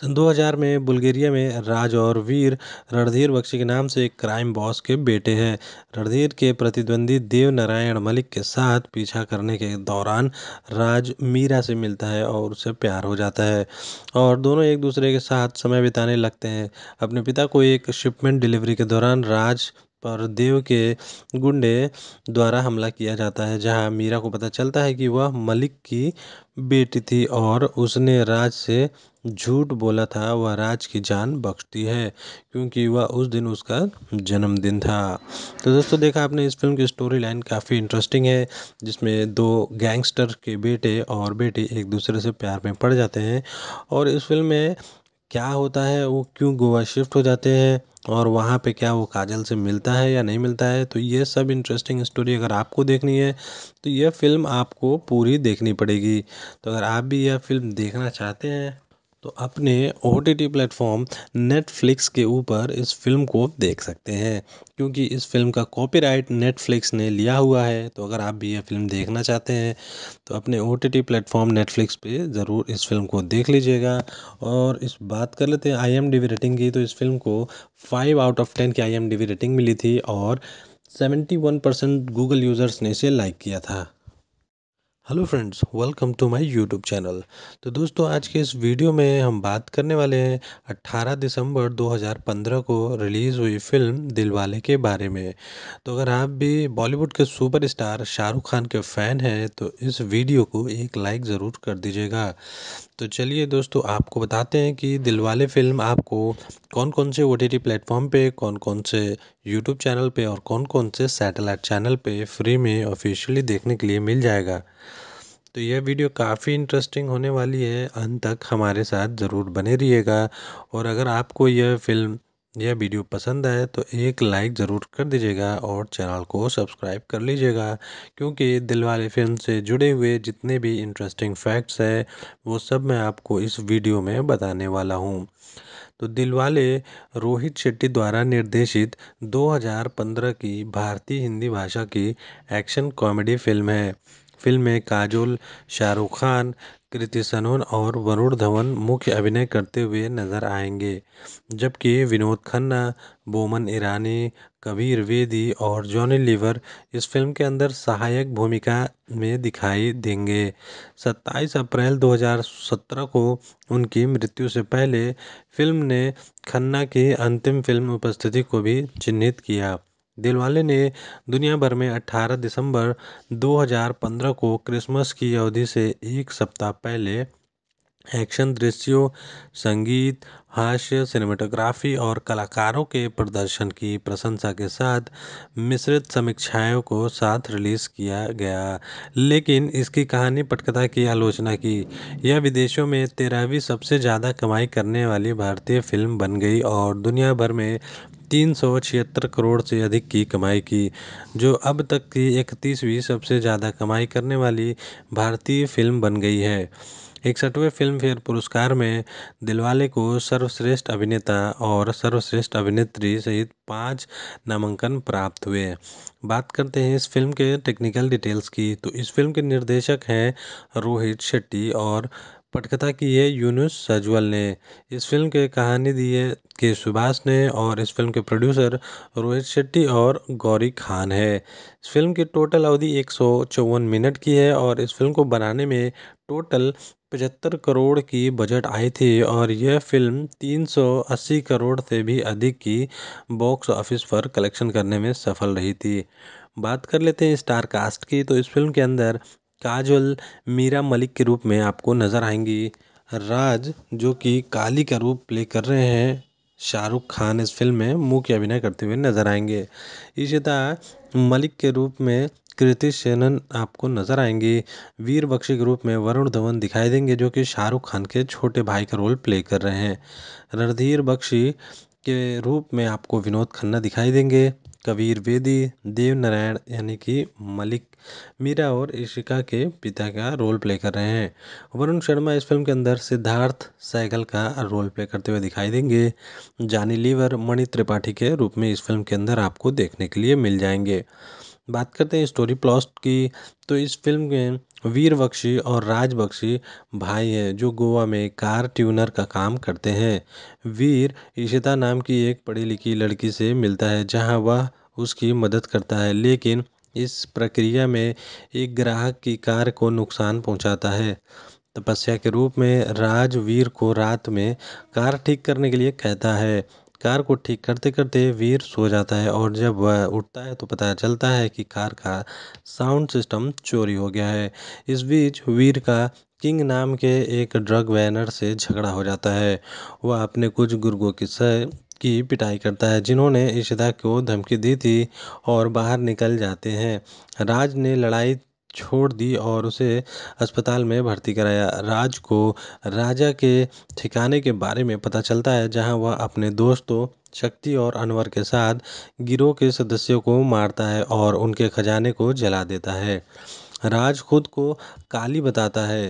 सन दो हज़ार में बुल्गेरिया में राज और वीर रणधीर बख्शी के नाम से एक क्राइम बॉस के बेटे हैं रणधीर के प्रतिद्वंदी देवनारायण मलिक के साथ पीछा करने के दौरान राज मीरा से मिलता है और उससे प्यार हो जाता है और दोनों एक दूसरे के साथ समय बिताने लगते हैं अपने पिता को एक शिपमेंट डिलीवरी के दौरान राज पर देव के गुंडे द्वारा हमला किया जाता है जहाँ मीरा को पता चलता है कि वह मलिक की बेटी थी और उसने राज से झूठ बोला था वह राज की जान बख्शती है क्योंकि वह उस दिन उसका जन्मदिन था तो दोस्तों देखा आपने इस फिल्म की स्टोरी लाइन काफ़ी इंटरेस्टिंग है जिसमें दो गैंगस्टर के बेटे और बेटी एक दूसरे से प्यार में पड़ जाते हैं और इस फिल्म में क्या होता है वो क्यों गोवा शिफ्ट हो जाते हैं और वहाँ पे क्या वो काजल से मिलता है या नहीं मिलता है तो ये सब इंटरेस्टिंग स्टोरी अगर आपको देखनी है तो यह फ़िल्म आपको पूरी देखनी पड़ेगी तो अगर आप भी यह फ़िल्म देखना चाहते हैं तो अपने O T T platform Netflix के ऊपर इस फिल्म को देख सकते हैं क्योंकि इस फिल्म का कॉपीराइट नेटफ्लिक्स ने लिया हुआ है तो अगर आप भी यह फिल्म देखना चाहते हैं तो अपने O T T platform Netflix पे ज़रूर इस फिल्म को देख लीजिएगा और इस बात कर लेते हैं I M D B rating की तो इस फिल्म को फाइव आउट ऑफ टेन की I M D B rating मिली थी और seventy one percent Google users ने इसे लाइक किया था hello friends welcome to my YouTube channel तो दोस्तों आज के इस वीडियो में हम बात करने वाले हैं 18 दिसंबर 2015 को रिलीज़ हुई फिल्म दिलवाले के बारे में तो अगर आप भी बॉलीवुड के सुपरस्टार शाहरुख खान के फ़ैन हैं तो इस वीडियो को एक लाइक ज़रूर कर दीजिएगा तो चलिए दोस्तों आपको बताते हैं कि दिलवाले फ़िल्म आपको कौन कौन से ओ टी टी प्लेटफॉर्म पर कौन कौन से यूट्यूब चैनल पे और कौन कौन से सैटेलाइट चैनल पे फ्री में ऑफिशियली देखने के लिए मिल जाएगा तो यह वीडियो काफ़ी इंटरेस्टिंग होने वाली है अंत तक हमारे साथ ज़रूर बने रहिएगा और अगर आपको यह फ़िल्म यह वीडियो पसंद आए तो एक लाइक ज़रूर कर दीजिएगा और चैनल को सब्सक्राइब कर लीजिएगा क्योंकि दिलवाले फिल्म से जुड़े हुए जितने भी इंटरेस्टिंग फैक्ट्स हैं वो सब मैं आपको इस वीडियो में बताने वाला हूँ तो दिलवाले रोहित शेट्टी द्वारा निर्देशित 2015 की भारतीय हिंदी भाषा की एक्शन कॉमेडी फिल्म है फ़िल्म में काजोल शाहरुख खान कृति सनोन और वरुण धवन मुख्य अभिनय करते हुए नज़र आएंगे जबकि विनोद खन्ना बोमन ईरानी कबीर वेदी और जॉनी लीवर इस फिल्म के अंदर सहायक भूमिका में दिखाई देंगे 27 अप्रैल 2017 को उनकी मृत्यु से पहले फिल्म ने खन्ना की अंतिम फिल्म उपस्थिति को भी चिन्हित किया दिलवाले ने दुनिया भर में 18 दिसंबर 2015 को क्रिसमस की अवधि से एक सप्ताह पहले एक्शन दृश्यों संगीत हास्य सिनेमेटोग्राफी और कलाकारों के प्रदर्शन की प्रशंसा के साथ मिश्रित समीक्षाओं को साथ रिलीज़ किया गया लेकिन इसकी कहानी पटकथा की आलोचना की यह विदेशों में तेरहवीं सबसे ज़्यादा कमाई करने वाली भारतीय फिल्म बन गई और दुनिया भर में तीन सौ छिहत्तर करोड़ से अधिक की कमाई की जो अब तक की इकतीसवीं सबसे ज़्यादा कमाई करने वाली भारतीय फिल्म बन गई है इकसठवें फिल्म फेयर पुरस्कार में दिलवाले को सर्वश्रेष्ठ अभिनेता और सर्वश्रेष्ठ अभिनेत्री सहित पाँच नामांकन प्राप्त हुए बात करते हैं इस फिल्म के टेक्निकल डिटेल्स की तो इस फिल्म के निर्देशक हैं रोहित शेट्टी और पटकथा की है यूनुस सजवल ने इस फिल्म के कहानी दी है के सुभाष ने और इस फिल्म के प्रोड्यूसर रोहित शेट्टी और गौरी खान है इस फिल्म की टोटल अवधि एक मिनट की है और इस फिल्म को बनाने में टोटल पचहत्तर करोड़ की बजट आई थी और यह फ़िल्म तीन सौ अस्सी करोड़ से भी अधिक की बॉक्स ऑफिस पर कलेक्शन करने में सफल रही थी बात कर लेते हैं स्टार कास्ट की तो इस फिल्म के अंदर काजल मीरा मलिक के रूप में आपको नज़र आएंगी राज जो कि काली का रूप प्ले कर रहे हैं शाहरुख खान इस फ़िल्म में मुख्य अभिनय करते हुए नज़र आएंगे तरह मलिक के रूप में कृति सेनन आपको नज़र आएंगी वीर बख्शी के रूप में वरुण धवन दिखाई देंगे जो कि शाहरुख खान के छोटे भाई का रोल प्ले कर रहे हैं रणधीर बख्शी के रूप में आपको विनोद खन्ना दिखाई देंगे कबीर बेदी देव नारायण यानी कि मलिक मीरा और ईशिका के पिता का रोल प्ले कर रहे हैं वरुण शर्मा इस फिल्म के अंदर सिद्धार्थ सैगल का रोल प्ले करते हुए दिखाई देंगे जानी लीवर मणि त्रिपाठी के रूप में इस फिल्म के अंदर आपको देखने के लिए मिल जाएंगे बात करते हैं स्टोरी प्लॉट की तो इस फिल्म में वीर बख्शी और राज बख्शी भाई हैं जो गोवा में कार ट्यूनर का काम करते हैं वीर इशिता नाम की एक पढ़ी लिखी लड़की से मिलता है जहां वह उसकी मदद करता है लेकिन इस प्रक्रिया में एक ग्राहक की कार को नुकसान पहुंचाता है तपस्या के रूप में राजवीर को रात में कार ठीक करने के लिए कहता है कार को ठीक करते करते वीर सो जाता है और जब वह उठता है तो पता चलता है कि कार का साउंड सिस्टम चोरी हो गया है इस बीच वीर का किंग नाम के एक ड्रग वैनर से झगड़ा हो जाता है वह अपने कुछ गुर्गों की सह की पिटाई करता है जिन्होंने इशिदा को धमकी दी थी और बाहर निकल जाते हैं राज ने लड़ाई छोड़ दी और उसे अस्पताल में भर्ती कराया राज को राजा के ठिकाने के बारे में पता चलता है जहां वह अपने दोस्तों शक्ति और अनवर के साथ गिरोह के सदस्यों को मारता है और उनके खजाने को जला देता है राज खुद को काली बताता है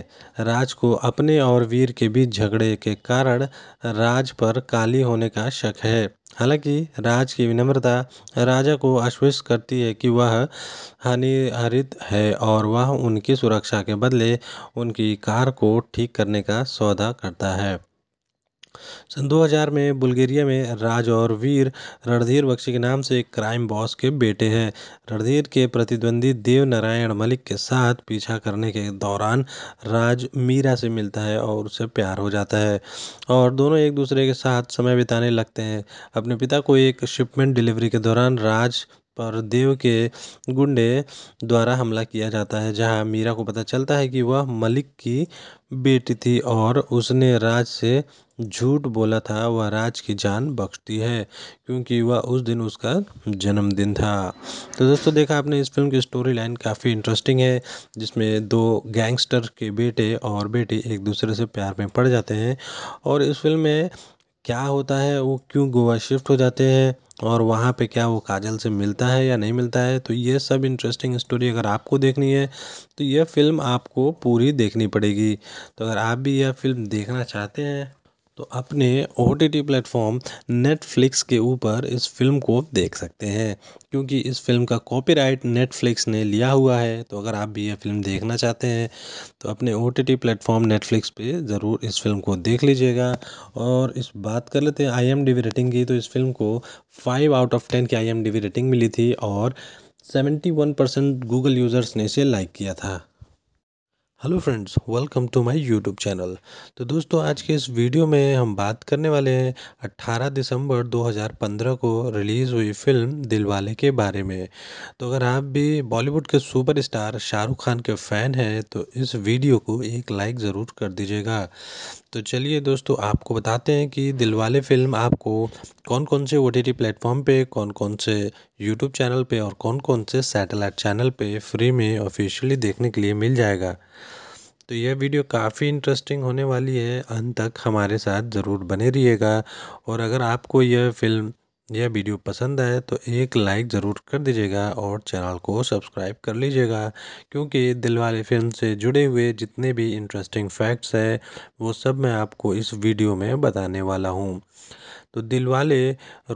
राज को अपने और वीर के बीच झगड़े के कारण राज पर काली होने का शक है हालाँकि राज की विनम्रता राजा को आश्वस्त करती है कि वह हानिरहित है और वह उनकी सुरक्षा के बदले उनकी कार को ठीक करने का सौदा करता है सन दो हज़ार में बुल्गेरिया में राज और वीर रणधीर बख्शी के नाम से एक क्राइम बॉस के बेटे हैं रणधीर के प्रतिद्वंदी देव नारायण मलिक के साथ पीछा करने के दौरान राज मीरा से मिलता है और उससे प्यार हो जाता है और दोनों एक दूसरे के साथ समय बिताने लगते हैं अपने पिता को एक शिपमेंट डिलीवरी के दौरान राज पर देव के गुंडे द्वारा हमला किया जाता है जहां मीरा को पता चलता है कि वह मलिक की बेटी थी और उसने राज से झूठ बोला था वह राज की जान बख्शती है क्योंकि वह उस दिन उसका जन्मदिन था तो दोस्तों देखा आपने इस फिल्म की स्टोरी लाइन काफ़ी इंटरेस्टिंग है जिसमें दो गैंगस्टर के बेटे और बेटी एक दूसरे से प्यार में पड़ जाते हैं और इस फिल्म में क्या होता है वो क्यों गोवा शिफ्ट हो जाते हैं और वहाँ पे क्या वो काजल से मिलता है या नहीं मिलता है तो ये सब इंटरेस्टिंग स्टोरी अगर आपको देखनी है तो यह फ़िल्म आपको पूरी देखनी पड़ेगी तो अगर आप भी यह फ़िल्म देखना चाहते हैं तो अपने O T T platform Netflix के ऊपर इस फिल्म को देख सकते हैं क्योंकि इस फिल्म का कॉपीराइट नेटफ्लिक्स ने लिया हुआ है तो अगर आप भी यह फिल्म देखना चाहते हैं तो अपने O T T platform Netflix पे ज़रूर इस फिल्म को देख लीजिएगा और इस बात कर लेते हैं I M D B rating की तो इस फिल्म को फाइव आउट ऑफ टेन की I M D B rating मिली थी और seventy one percent Google users ने इसे लाइक किया था hello friends welcome to my YouTube channel तो दोस्तों आज के इस वीडियो में हम बात करने वाले हैं 18 दिसंबर 2015 को रिलीज़ हुई फिल्म दिलवाले के बारे में तो अगर आप भी बॉलीवुड के सुपरस्टार शाहरुख खान के फ़ैन हैं तो इस वीडियो को एक लाइक ज़रूर कर दीजिएगा तो चलिए दोस्तों आपको बताते हैं कि दिलवाले फ़िल्म आपको कौन कौन से ओ टी टी प्लेटफॉर्म पर कौन कौन से यूट्यूब चैनल पर और कौन कौन से सैटेलाइट चैनल पर फ्री में ऑफिशियली देखने के लिए मिल जाएगा तो यह वीडियो काफ़ी इंटरेस्टिंग होने वाली है अंत तक हमारे साथ ज़रूर बने रहिएगा और अगर आपको यह फ़िल्म यह वीडियो पसंद आए तो एक लाइक ज़रूर कर दीजिएगा और चैनल को सब्सक्राइब कर लीजिएगा क्योंकि दिलवाले फिल्म से जुड़े हुए जितने भी इंटरेस्टिंग फैक्ट्स हैं वो सब मैं आपको इस वीडियो में बताने वाला हूँ तो दिलवाले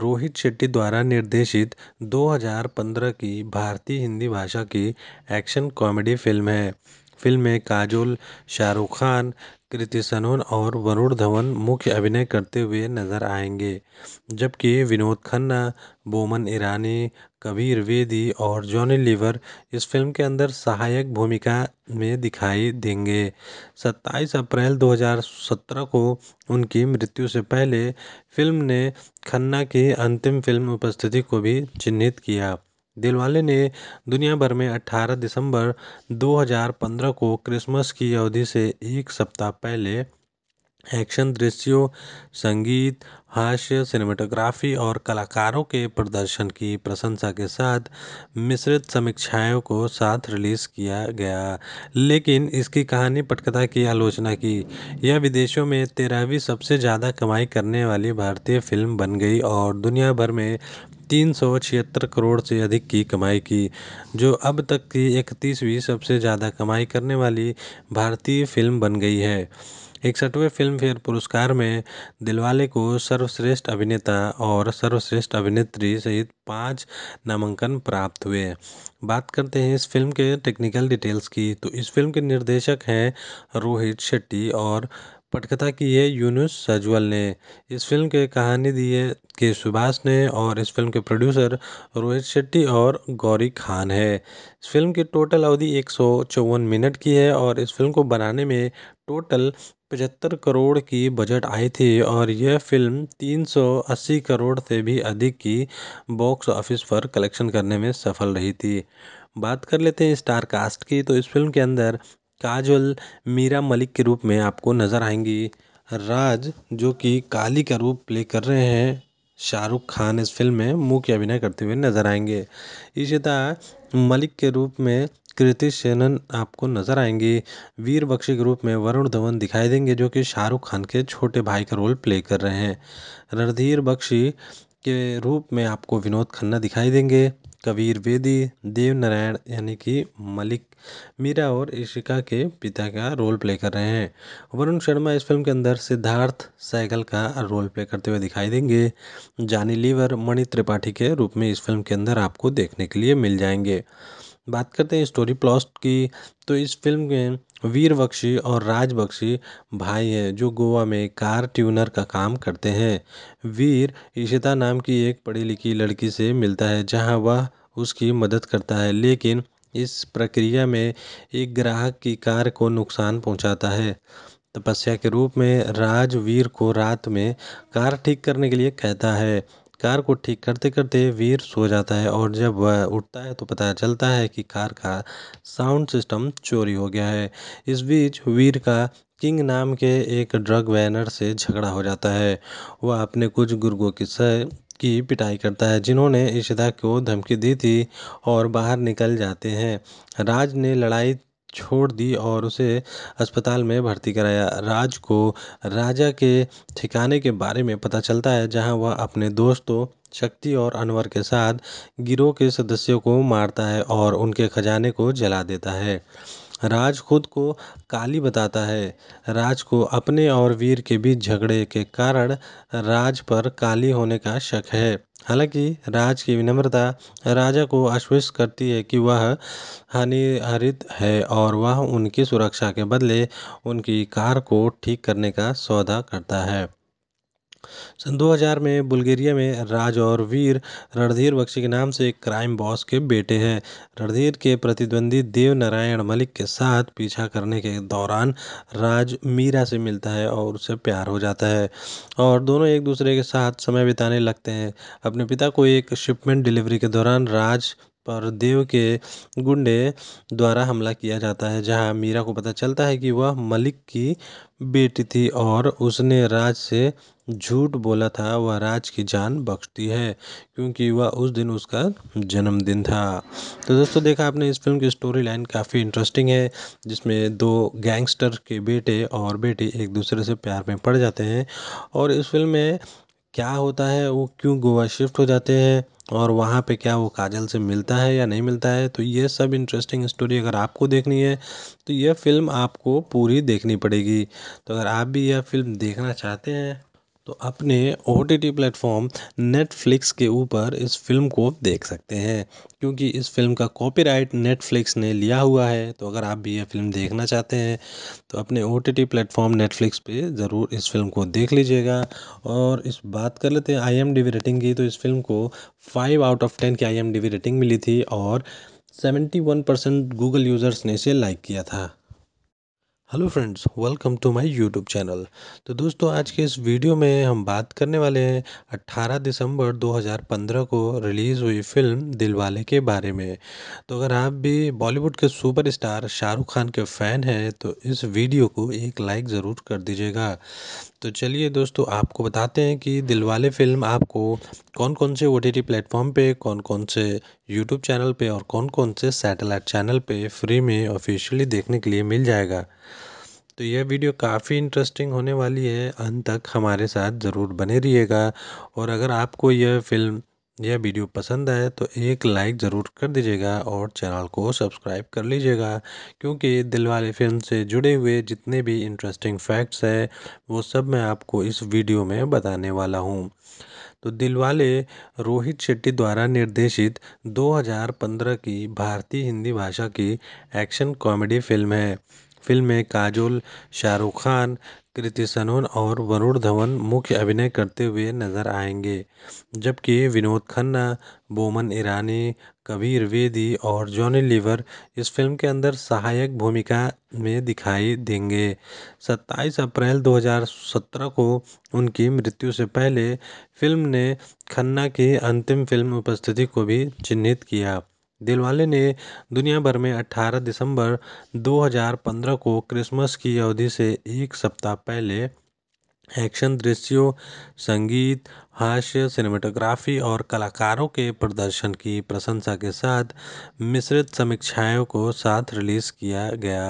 रोहित शेट्टी द्वारा निर्देशित 2015 की भारतीय हिंदी भाषा की एक्शन कॉमेडी फिल्म है फिल्म में काजोल शाहरुख खान कृति सनोन और वरुण धवन मुख्य अभिनय करते हुए नजर आएंगे जबकि विनोद खन्ना बोमन ईरानी कबीर वेदी और जॉनी लीवर इस फिल्म के अंदर सहायक भूमिका में दिखाई देंगे 27 अप्रैल 2017 को उनकी मृत्यु से पहले फिल्म ने खन्ना की अंतिम फिल्म उपस्थिति को भी चिन्हित किया दिलवाले ने दुनिया भर में अठारह दिसंबर दो हजार पंद्रह को क्रिसमस की अवधि से एक सप्ताह पहले एक्शन दृश्यों संगीत हास्य सिनेमेटोग्राफी और कलाकारों के प्रदर्शन की प्रशंसा के साथ मिश्रित समीक्षाओं को साथ रिलीज़ किया गया लेकिन इसकी कहानी पटकथा की आलोचना की यह विदेशों में तेरहवीं सबसे ज़्यादा कमाई करने वाली भारतीय फिल्म बन गई और दुनिया भर में तीन सौ छिहत्तर करोड़ से अधिक की कमाई की जो अब तक की इकतीसवीं सबसे ज़्यादा कमाई करने वाली भारतीय फ़िल्म बन गई है इकसठवें फ़िल्मफेयर पुरस्कार में दिलवाले को सर्वश्रेष्ठ अभिनेता और सर्वश्रेष्ठ अभिनेत्री सहित पाँच नामांकन प्राप्त हुए बात करते हैं इस फिल्म के टेक्निकल डिटेल्स की तो इस फिल्म के निर्देशक हैं रोहित शेट्टी और पटकथा की है यूनुस सजवल ने इस फ़िल्म के कहानी दी है के सुभाष ने और इस फ़िल्म के प्रोड्यूसर रोहित शेट्टी और गौरी खान है इस फ़िल्म की टोटल अवधि एक सौ चौवन मिनट की है और इस फ़िल्म को बनाने में टोटल पचहत्तर करोड़ की बजट आई थी और यह फिल्म 380 करोड़ से भी अधिक की बॉक्स ऑफिस पर कलेक्शन करने में सफल रही थी बात कर लेते हैं स्टार कास्ट की तो इस फिल्म के अंदर काजल मीरा मलिक के रूप में आपको नज़र आएंगी राज जो कि काली का रूप प्ले कर रहे हैं शाहरुख खान इस फिल्म में मुख्य अभिनय करते हुए नज़र आएंगे इशिता मलिक के रूप में कृति सेनन आपको नज़र आएंगी वीर बख्शी के रूप में वरुण धवन दिखाई देंगे जो कि शाहरुख खान के छोटे भाई का रोल प्ले कर रहे हैं रणधीर बख्शी के रूप में आपको विनोद खन्ना दिखाई देंगे कबीर बेदी देव नारायण यानी कि मलिक मीरा और ईशिका के पिता का रोल प्ले कर रहे हैं वरुण शर्मा इस फिल्म के अंदर सिद्धार्थ सैगल का रोल प्ले करते हुए दिखाई देंगे जानी लीवर मणि त्रिपाठी के रूप में इस फिल्म के अंदर आपको देखने के लिए मिल जाएंगे बात करते हैं स्टोरी प्लॉट की तो इस फिल्म में वीर बख्शी और राज बख्शी भाई हैं जो गोवा में कार ट्यूनर का काम करते हैं वीर इशिता नाम की एक पढ़ी लिखी लड़की से मिलता है जहाँ वह उसकी मदद करता है लेकिन इस प्रक्रिया में एक ग्राहक की कार को नुकसान पहुँचाता है तपस्या के रूप में राजवीर को रात में कार ठीक करने के लिए कहता है कार को ठीक करते करते वीर सो जाता है और जब वह उठता है तो पता चलता है कि कार का साउंड सिस्टम चोरी हो गया है इस बीच वीर का किंग नाम के एक ड्रग वैनर से झगड़ा हो जाता है वह अपने कुछ गुर्गों की स की पिटाई करता है जिन्होंने इशिदा को धमकी दी थी और बाहर निकल जाते हैं राज ने लड़ाई छोड़ दी और उसे अस्पताल में भर्ती कराया राज को राजा के ठिकाने के बारे में पता चलता है जहाँ वह अपने दोस्तों शक्ति और अनवर के साथ गिरोह के सदस्यों को मारता है और उनके खजाने को जला देता है राज खुद को काली बताता है राज को अपने और वीर के बीच झगड़े के कारण राज पर काली होने का शक है हालाँकि राज की विनम्रता राजा को आश्वस्त करती है कि वह हानिरहित है और वह उनकी सुरक्षा के बदले उनकी कार को ठीक करने का सौदा करता है सन दो हज़ार में बुल्गेरिया में राज और वीर रणधीर बख्शी के नाम से एक क्राइम बॉस के बेटे हैं रणधीर के प्रतिद्वंदी देव नारायण मलिक के साथ पीछा करने के दौरान राज मीरा से मिलता है और उससे प्यार हो जाता है और दोनों एक दूसरे के साथ समय बिताने लगते हैं अपने पिता को एक शिपमेंट डिलीवरी के दौरान राज पर देव के गुंडे द्वारा हमला किया जाता है जहां मीरा को पता चलता है कि वह मलिक की बेटी थी और उसने राज से झूठ बोला था वह राज की जान बख्शती है क्योंकि वह उस दिन उसका जन्मदिन था तो दोस्तों देखा आपने इस फिल्म की स्टोरी लाइन काफ़ी इंटरेस्टिंग है जिसमें दो गैंगस्टर के बेटे और बेटी एक दूसरे से प्यार में पड़ जाते हैं और इस फिल्म में क्या होता है वो क्यों गोवा शिफ्ट हो जाते हैं और वहाँ पे क्या वो काजल से मिलता है या नहीं मिलता है तो ये सब इंटरेस्टिंग स्टोरी अगर आपको देखनी है तो यह फ़िल्म आपको पूरी देखनी पड़ेगी तो अगर आप भी यह फ़िल्म देखना चाहते हैं तो अपने O T T platform Netflix के ऊपर इस फिल्म को देख सकते हैं क्योंकि इस फिल्म का कॉपीराइट नेटफ्लिक्स ने लिया हुआ है तो अगर आप भी यह फिल्म देखना चाहते हैं तो अपने O T T platform Netflix पे ज़रूर इस फिल्म को देख लीजिएगा और इस बात कर लेते हैं I M D B rating की तो इस फिल्म को फाइव आउट ऑफ टेन की I M D B rating मिली थी और seventy one percent Google users ने इसे लाइक किया था hello friends welcome to my YouTube channel तो दोस्तों आज के इस वीडियो में हम बात करने वाले हैं 18 दिसंबर 2015 को रिलीज़ हुई फिल्म दिलवाले के बारे में तो अगर आप भी बॉलीवुड के सुपरस्टार शाहरुख खान के फ़ैन हैं तो इस वीडियो को एक लाइक ज़रूर कर दीजिएगा तो चलिए दोस्तों आपको बताते हैं कि दिलवाले फ़िल्म आपको कौन कौन से ओ टी टी प्लेटफॉर्म पर कौन कौन से यूट्यूब चैनल पे और कौन कौन से सैटेलाइट चैनल पे फ्री में ऑफिशियली देखने के लिए मिल जाएगा तो यह वीडियो काफ़ी इंटरेस्टिंग होने वाली है अंत तक हमारे साथ ज़रूर बने रहिएगा और अगर आपको यह फ़िल्म यह वीडियो पसंद आए तो एक लाइक ज़रूर कर दीजिएगा और चैनल को सब्सक्राइब कर लीजिएगा क्योंकि दिलवाले फिल्म से जुड़े हुए जितने भी इंटरेस्टिंग फैक्ट्स हैं वो सब मैं आपको इस वीडियो में बताने वाला हूँ तो दिलवाले रोहित शेट्टी द्वारा निर्देशित 2015 की भारतीय हिंदी भाषा की एक्शन कॉमेडी फिल्म है फिल्म में काजोल शाहरुख खान कृति सनोन और वरुण धवन मुख्य अभिनय करते हुए नज़र आएंगे जबकि विनोद खन्ना बोमन ईरानी कबीर वेदी और जॉनी लीवर इस फिल्म के अंदर सहायक भूमिका में दिखाई देंगे 27 अप्रैल 2017 को उनकी मृत्यु से पहले फिल्म ने खन्ना की अंतिम फिल्म उपस्थिति को भी चिन्हित किया दिलवाले ने दुनिया भर में 18 दिसंबर 2015 को क्रिसमस की अवधि से एक सप्ताह पहले एक्शन दृश्यों संगीत हास्य सिनेमाटोग्राफी और कलाकारों के प्रदर्शन की प्रशंसा के साथ मिश्रित समीक्षाओं को साथ रिलीज़ किया गया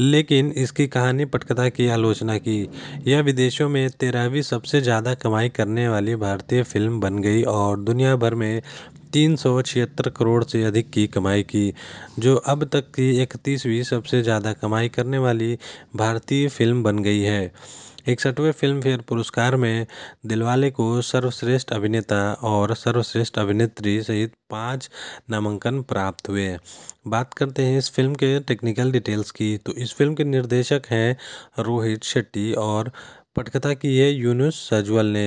लेकिन इसकी कहानी पटकथा की आलोचना की यह विदेशों में तेरहवीं सबसे ज़्यादा कमाई करने वाली भारतीय फिल्म बन गई और दुनिया भर में तीन सौ छिहत्तर करोड़ से अधिक की कमाई की जो अब तक की इकतीसवीं सबसे ज़्यादा कमाई करने वाली भारतीय फ़िल्म बन गई है इकसठवें फ़िल्मफेयर पुरस्कार में दिलवाले को सर्वश्रेष्ठ अभिनेता और सर्वश्रेष्ठ अभिनेत्री सहित पाँच नामांकन प्राप्त हुए बात करते हैं इस फिल्म के टेक्निकल डिटेल्स की तो इस फिल्म के निर्देशक हैं रोहित शेट्टी और पटकथा की है यूनुस सजवल ने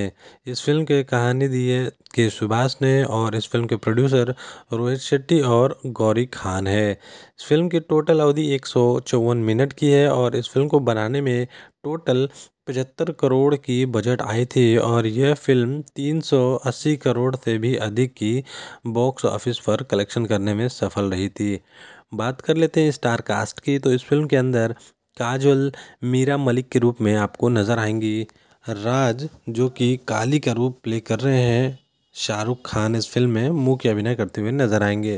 इस फ़िल्म के कहानी दी है के सुभाष ने और इस फ़िल्म के प्रोड्यूसर रोहित शेट्टी और गौरी खान है इस फ़िल्म की टोटल अवधि एक सौ चौवन मिनट की है और इस फ़िल्म को बनाने में टोटल पचहत्तर करोड़ की बजट आई थी और यह फिल्म 380 करोड़ से भी अधिक की बॉक्स ऑफिस पर कलेक्शन करने में सफल रही थी बात कर लेते हैं स्टार कास्ट की तो इस फिल्म के अंदर काजल मीरा मलिक के रूप में आपको नज़र आएंगी राज जो कि काली का रूप प्ले कर रहे हैं शाहरुख खान इस फिल्म में मुख्य अभिनय करते हुए नज़र आएंगे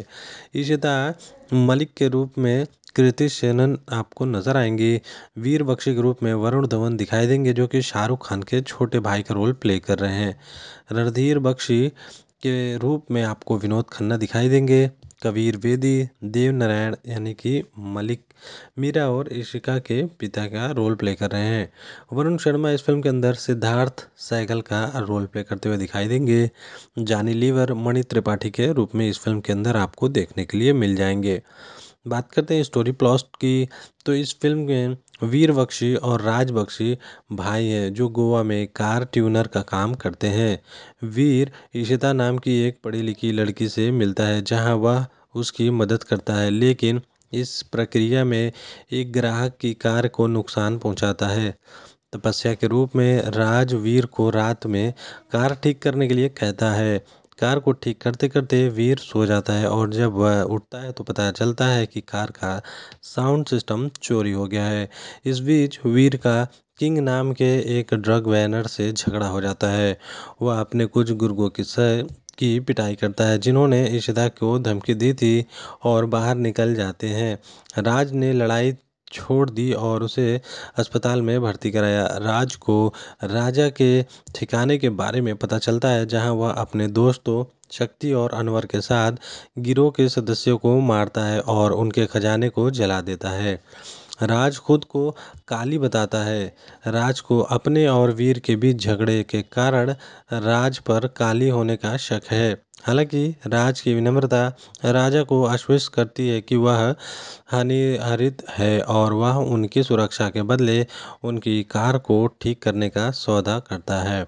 तरह मलिक के रूप में कृति सेनन आपको नज़र आएंगी वीर बख्शी के रूप में वरुण धवन दिखाई देंगे जो कि शाहरुख खान के छोटे भाई का रोल प्ले कर रहे हैं रणधीर बख्शी के रूप में आपको विनोद खन्ना दिखाई देंगे कबीर बेदी देव नारायण यानी कि मलिक मीरा और ईशिका के पिता का रोल प्ले कर रहे हैं वरुण शर्मा इस फिल्म के अंदर सिद्धार्थ सैगल का रोल प्ले करते हुए दिखाई देंगे जानी लीवर मणि त्रिपाठी के रूप में इस फिल्म के अंदर आपको देखने के लिए मिल जाएंगे बात करते हैं स्टोरी प्लॉट की तो इस फिल्म में वीर बख्शी और राज बख्शी भाई हैं जो गोवा में कार ट्यूनर का काम करते हैं वीर इशिता नाम की एक पढ़ी लिखी लड़की से मिलता है जहाँ वह उसकी मदद करता है लेकिन इस प्रक्रिया में एक ग्राहक की कार को नुकसान पहुँचाता है तपस्या के रूप में राज वीर को रात में कार ठीक करने के लिए कहता है कार को ठीक करते करते वीर सो जाता है और जब वह उठता है तो पता चलता है कि कार का साउंड सिस्टम चोरी हो गया है इस बीच वीर का किंग नाम के एक ड्रग वैनर से झगड़ा हो जाता है वह अपने कुछ गुर्गों की सह की पिटाई करता है जिन्होंने इशिदा को धमकी दी थी और बाहर निकल जाते हैं राज ने लड़ाई छोड़ दी और उसे अस्पताल में भर्ती कराया राज को राजा के ठिकाने के बारे में पता चलता है जहां वह अपने दोस्तों शक्ति और अनवर के साथ गिरोह के सदस्यों को मारता है और उनके खजाने को जला देता है राज खुद को काली बताता है राज को अपने और वीर के बीच झगड़े के कारण राज पर काली होने का शक है हालाँकि राज की विनम्रता राजा को आश्वस्त करती है कि वह हानिरहित है और वह उनकी सुरक्षा के बदले उनकी कार को ठीक करने का सौदा करता है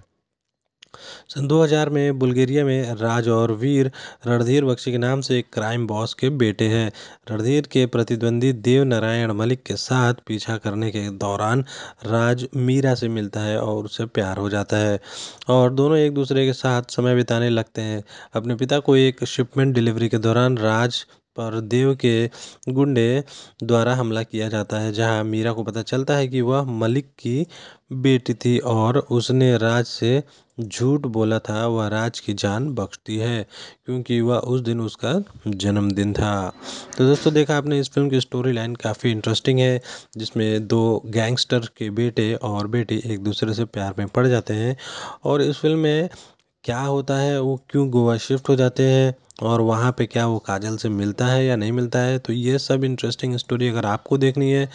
सन दो हज़ार में बुल्गेरिया में राज और वीर रणधीर बख्शी के नाम से एक क्राइम बॉस के बेटे हैं रणधीर के प्रतिद्वंदी देव नारायण मलिक के साथ पीछा करने के दौरान राज मीरा से मिलता है और उससे प्यार हो जाता है और दोनों एक दूसरे के साथ समय बिताने लगते हैं अपने पिता को एक शिपमेंट डिलीवरी के दौरान राज पर देव के गुंडे द्वारा हमला किया जाता है जहां मीरा को पता चलता है कि वह मलिक की बेटी थी और उसने राज से झूठ बोला था वह राज की जान बख्शती है क्योंकि वह उस दिन उसका जन्मदिन था तो दोस्तों देखा आपने इस फिल्म की स्टोरी लाइन काफ़ी इंटरेस्टिंग है जिसमें दो गैंगस्टर के बेटे और बेटी एक दूसरे से प्यार में पड़ जाते हैं और इस फिल्म में क्या होता है वो क्यों गोवा शिफ्ट हो जाते हैं और वहाँ पे क्या वो काजल से मिलता है या नहीं मिलता है तो ये सब इंटरेस्टिंग स्टोरी अगर आपको देखनी है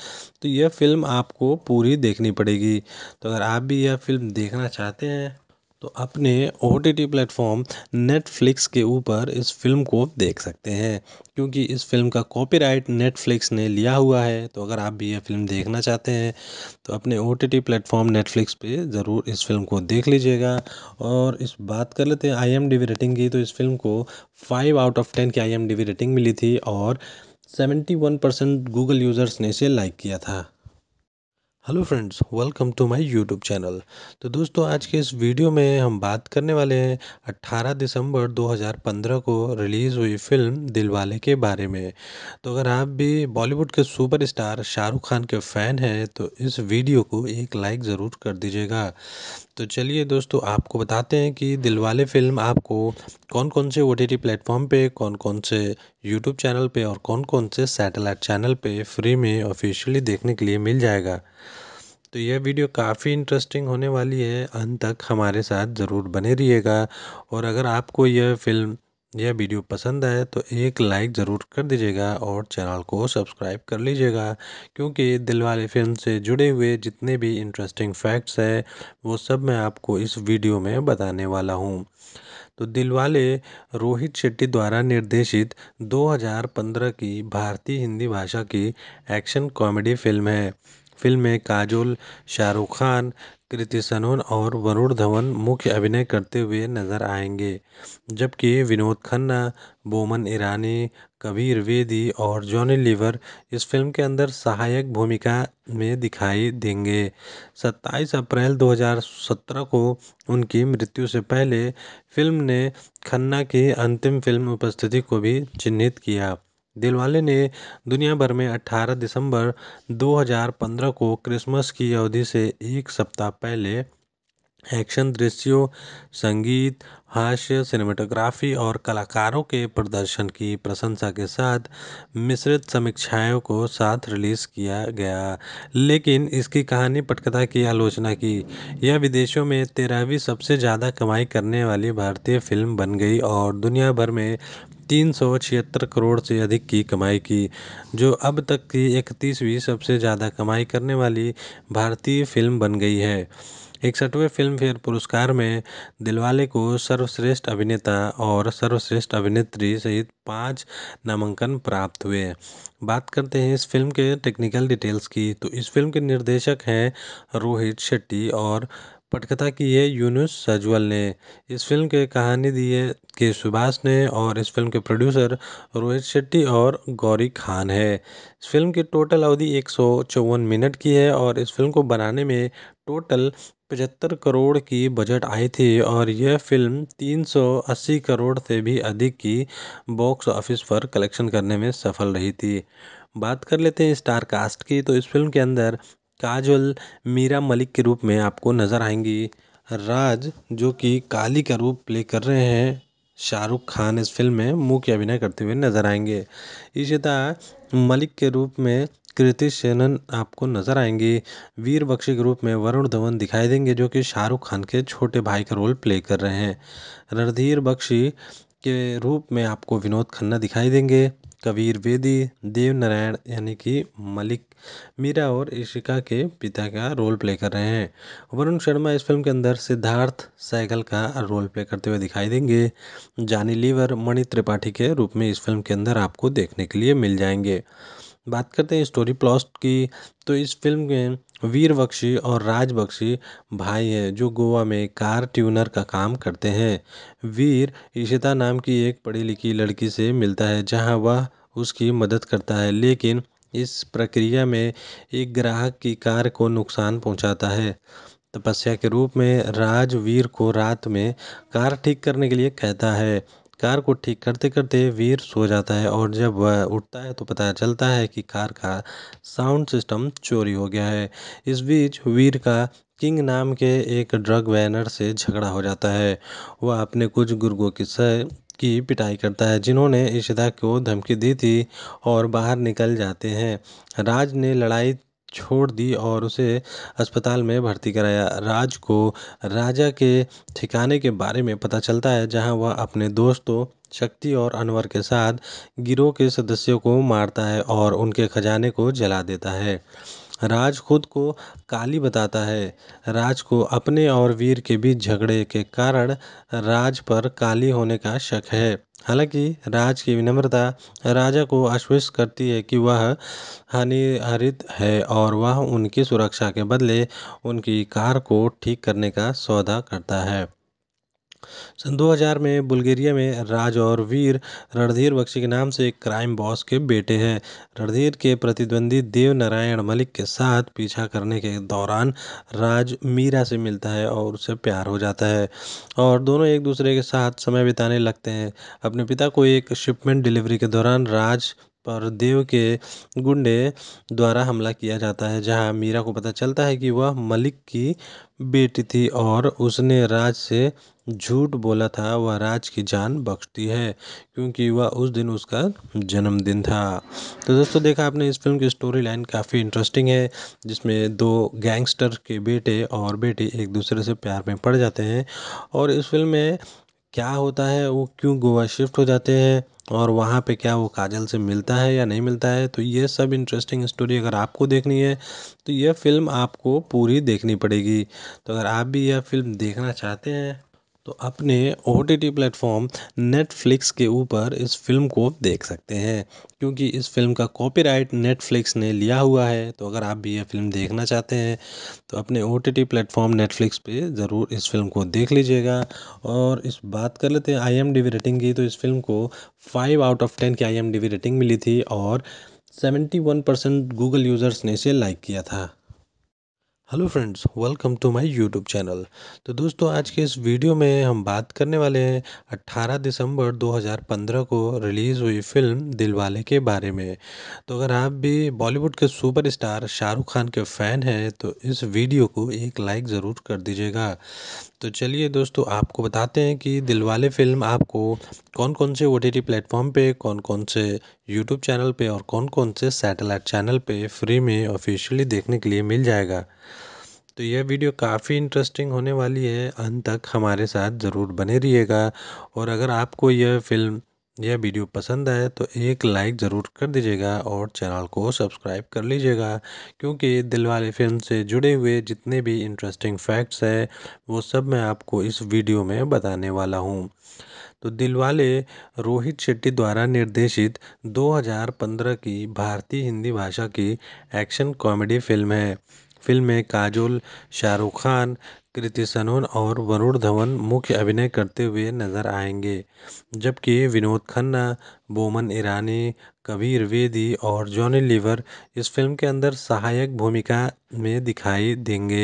तो यह फ़िल्म आपको पूरी देखनी पड़ेगी तो अगर आप भी यह फ़िल्म देखना चाहते हैं तो अपने O T T platform Netflix के ऊपर इस फिल्म को देख सकते हैं क्योंकि इस फिल्म का कॉपीराइट नेटफ्लिक्स ने लिया हुआ है तो अगर आप भी ये फिल्म देखना चाहते हैं तो अपने O T T platform Netflix पे ज़रूर इस फिल्म को देख लीजिएगा और इस बात कर लेते हैं I M D B rating की तो इस फिल्म को फाइव आउट ऑफ टेन की I M D B rating मिली थी और seventy one percent Google users ने इसे लाइक किया था hello friends welcome to my YouTube channel तो दोस्तों आज के इस वीडियो में हम बात करने वाले हैं 18 दिसंबर 2015 को रिलीज़ हुई फिल्म दिलवाले के बारे में तो अगर आप भी बॉलीवुड के सुपरस्टार शाहरुख खान के फ़ैन हैं तो इस वीडियो को एक लाइक ज़रूर कर दीजिएगा तो चलिए दोस्तों आपको बताते हैं कि दिलवाले फ़िल्म आपको कौन कौन से ओ टी टी प्लेटफॉर्म पर कौन कौन से यूट्यूब चैनल पे और कौन कौन से सैटेलाइट चैनल पे फ्री में ऑफिशियली देखने के लिए मिल जाएगा तो यह वीडियो काफ़ी इंटरेस्टिंग होने वाली है अंत तक हमारे साथ ज़रूर बने रहिएगा और अगर आपको यह फ़िल्म यह वीडियो पसंद आए तो एक लाइक ज़रूर कर दीजिएगा और चैनल को सब्सक्राइब कर लीजिएगा क्योंकि दिलवाले फिल्म से जुड़े हुए जितने भी इंटरेस्टिंग फैक्ट्स हैं वो सब मैं आपको इस वीडियो में बताने वाला हूँ तो दिलवाले रोहित शेट्टी द्वारा निर्देशित 2015 की भारतीय हिंदी भाषा की एक्शन कॉमेडी फिल्म है फिल्म में काजोल शाहरुख खान कृति सनोन और वरुण धवन मुख्य अभिनय करते हुए नज़र आएंगे जबकि विनोद खन्ना बोमन ईरानी कबीर वेदी और जॉनी लीवर इस फिल्म के अंदर सहायक भूमिका में दिखाई देंगे 27 अप्रैल 2017 को उनकी मृत्यु से पहले फिल्म ने खन्ना की अंतिम फिल्म उपस्थिति को भी चिन्हित किया दिलवाले ने दुनिया भर में 18 दिसंबर दो हजार पंद्रह को क्रिसमस की अवधि से एक सप्ताह पहले एक्शन दृश्यों संगीत हास्य सिनेमेटोग्राफी और कलाकारों के प्रदर्शन की प्रशंसा के साथ मिश्रित समीक्षाओं को साथ रिलीज़ किया गया लेकिन इसकी कहानी पटकथा की आलोचना की यह विदेशों में तेरहवीं सबसे ज़्यादा कमाई करने वाली भारतीय फिल्म बन गई और दुनिया भर में तीन सौ छिहत्तर करोड़ से अधिक की कमाई की जो अब तक की इकतीसवीं सबसे ज़्यादा कमाई करने वाली भारतीय फिल्म बन गई है इकसठवें फिल्म फेयर पुरस्कार में दिलवाले को सर्वश्रेष्ठ अभिनेता और सर्वश्रेष्ठ अभिनेत्री सहित पाँच नामांकन प्राप्त हुए बात करते हैं इस फिल्म के टेक्निकल डिटेल्स की तो इस फिल्म के निर्देशक हैं रोहित शेट्टी और पटकथा की है यूनुस सजवल ने इस फिल्म के कहानी दी है के सुभाष ने और इस फिल्म के प्रोड्यूसर रोहित शेट्टी और गौरी खान है इस फिल्म की टोटल अवधि एक मिनट की है और इस फिल्म को बनाने में टोटल पचहत्तर करोड़ की बजट आई थी और यह फ़िल्म तीन सौ अस्सी करोड़ से भी अधिक की बॉक्स ऑफिस पर कलेक्शन करने में सफल रही थी बात कर लेते हैं स्टार कास्ट की तो इस फिल्म के अंदर काजल मीरा मलिक के रूप में आपको नज़र आएंगी राज जो कि काली का रूप प्ले कर रहे हैं शाहरुख खान इस फिल्म में मुख्य अभिनय करते हुए नज़र आएंगे तरह मलिक के रूप में कृति सेनन आपको नज़र आएंगी के रूप में वरुण धवन दिखाई देंगे जो कि शाहरुख खान के छोटे भाई का रोल प्ले कर रहे हैं रणधीर बख्शी के रूप में आपको विनोद खन्ना दिखाई देंगे कबीर बेदी देव नारायण यानी कि मलिक मीरा और ईशिका के पिता का रोल प्ले कर रहे हैं वरुण शर्मा इस फिल्म के अंदर सिद्धार्थ सैगल का रोल प्ले करते हुए दिखाई देंगे जानी लीवर मणि त्रिपाठी के रूप में इस फिल्म के अंदर आपको देखने के लिए मिल जाएंगे बात करते हैं स्टोरी प्लॉट की तो इस फिल्म में वीर बख्शी और राज बख्शी भाई हैं जो गोवा में कार ट्यूनर का काम करते हैं वीर इशिता नाम की एक पढ़ी लिखी लड़की से मिलता है जहां वह उसकी मदद करता है लेकिन इस प्रक्रिया में एक ग्राहक की कार को नुकसान पहुंचाता है तपस्या के रूप में राजवीर को रात में कार ठीक करने के लिए कहता है कार को ठीक करते करते वीर सो जाता है और जब वह उठता है तो पता चलता है कि कार का साउंड सिस्टम चोरी हो गया है इस बीच वीर का किंग नाम के एक ड्रग वैनर से झगड़ा हो जाता है वह अपने कुछ गुर्गों की सह की पिटाई करता है जिन्होंने इशदा को धमकी दी थी और बाहर निकल जाते हैं राज ने लड़ाई छोड़ दी और उसे अस्पताल में भर्ती कराया राज को राजा के ठिकाने के बारे में पता चलता है जहाँ वह अपने दोस्तों शक्ति और अनवर के साथ गिरोह के सदस्यों को मारता है और उनके खजाने को जला देता है राज खुद को काली बताता है राज को अपने और वीर के बीच झगड़े के कारण राज पर काली होने का शक है हालांकि राज की विनम्रता राजा को आश्वस्त करती है कि वह हानिहरित है और वह उनकी सुरक्षा के बदले उनकी कार को ठीक करने का सौदा करता है सन दो हज़ार में बुल्गारिया में राज और वीर रणधीर बख्शी के नाम से एक क्राइम बॉस के बेटे हैं रणधीर के प्रतिद्वंदी देव नारायण मलिक के साथ पीछा करने के दौरान राज मीरा से मिलता है और उससे प्यार हो जाता है और दोनों एक दूसरे के साथ समय बिताने लगते हैं अपने पिता को एक शिपमेंट डिलीवरी के दौरान राज पर देव के गुंडे द्वारा हमला किया जाता है जहाँ मीरा को पता चलता है कि वह मलिक की बेटी थी और उसने राज से झूठ बोला था वह राज की जान बख्शती है क्योंकि वह उस दिन उसका जन्मदिन था तो दोस्तों देखा आपने इस फिल्म की स्टोरी लाइन काफ़ी इंटरेस्टिंग है जिसमें दो गैंगस्टर के बेटे और बेटी एक दूसरे से प्यार में पड़ जाते हैं और इस फिल्म में क्या होता है वो क्यों गोवा शिफ्ट हो जाते हैं और वहाँ पे क्या वो काजल से मिलता है या नहीं मिलता है तो ये सब इंटरेस्टिंग स्टोरी अगर आपको देखनी है तो यह फ़िल्म आपको पूरी देखनी पड़ेगी तो अगर आप भी यह फ़िल्म देखना चाहते हैं तो अपने O T T platform Netflix के ऊपर इस फिल्म को देख सकते हैं क्योंकि इस फिल्म का कॉपीराइट नेटफ्लिक्स ने लिया हुआ है तो अगर आप भी यह फिल्म देखना चाहते हैं तो अपने O T T platform Netflix पे ज़रूर इस फिल्म को देख लीजिएगा और इस बात कर लेते हैं I M D B rating की तो इस फिल्म को फाइव आउट ऑफ टेन की I M D B rating मिली थी और seventy one percent Google users ने इसे लाइक किया था hello friends welcome to my YouTube channel तो दोस्तों आज के इस वीडियो में हम बात करने वाले हैं 18 दिसंबर 2015 को रिलीज़ हुई फिल्म दिलवाले के बारे में तो अगर आप भी बॉलीवुड के सुपरस्टार शाहरुख खान के फ़ैन हैं तो इस वीडियो को एक लाइक ज़रूर कर दीजिएगा तो चलिए दोस्तों आपको बताते हैं कि दिलवाले फ़िल्म आपको कौन कौन से ओ टी टी प्लेटफॉर्म पर कौन कौन से यूट्यूब चैनल पर और कौन कौन से सैटेलाइट चैनल पर फ्री में ऑफिशियली देखने के लिए मिल जाएगा तो यह वीडियो काफ़ी इंटरेस्टिंग होने वाली है अंत तक हमारे साथ ज़रूर बने रहिएगा और अगर आपको यह फ़िल्म यह वीडियो पसंद आए तो एक लाइक ज़रूर कर दीजिएगा और चैनल को सब्सक्राइब कर लीजिएगा क्योंकि दिलवाले फिल्म से जुड़े हुए जितने भी इंटरेस्टिंग फैक्ट्स हैं वो सब मैं आपको इस वीडियो में बताने वाला हूँ तो दिलवाले रोहित शेट्टी द्वारा निर्देशित 2015 की भारतीय हिंदी भाषा की एक्शन कॉमेडी फिल्म है फिल्म में काजोल शाहरुख खान कृति सनोन और वरुण धवन मुख्य अभिनय करते हुए नज़र आएंगे जबकि विनोद खन्ना बोमन ईरानी कबीर वेदी और जॉनी लीवर इस फिल्म के अंदर सहायक भूमिका में दिखाई देंगे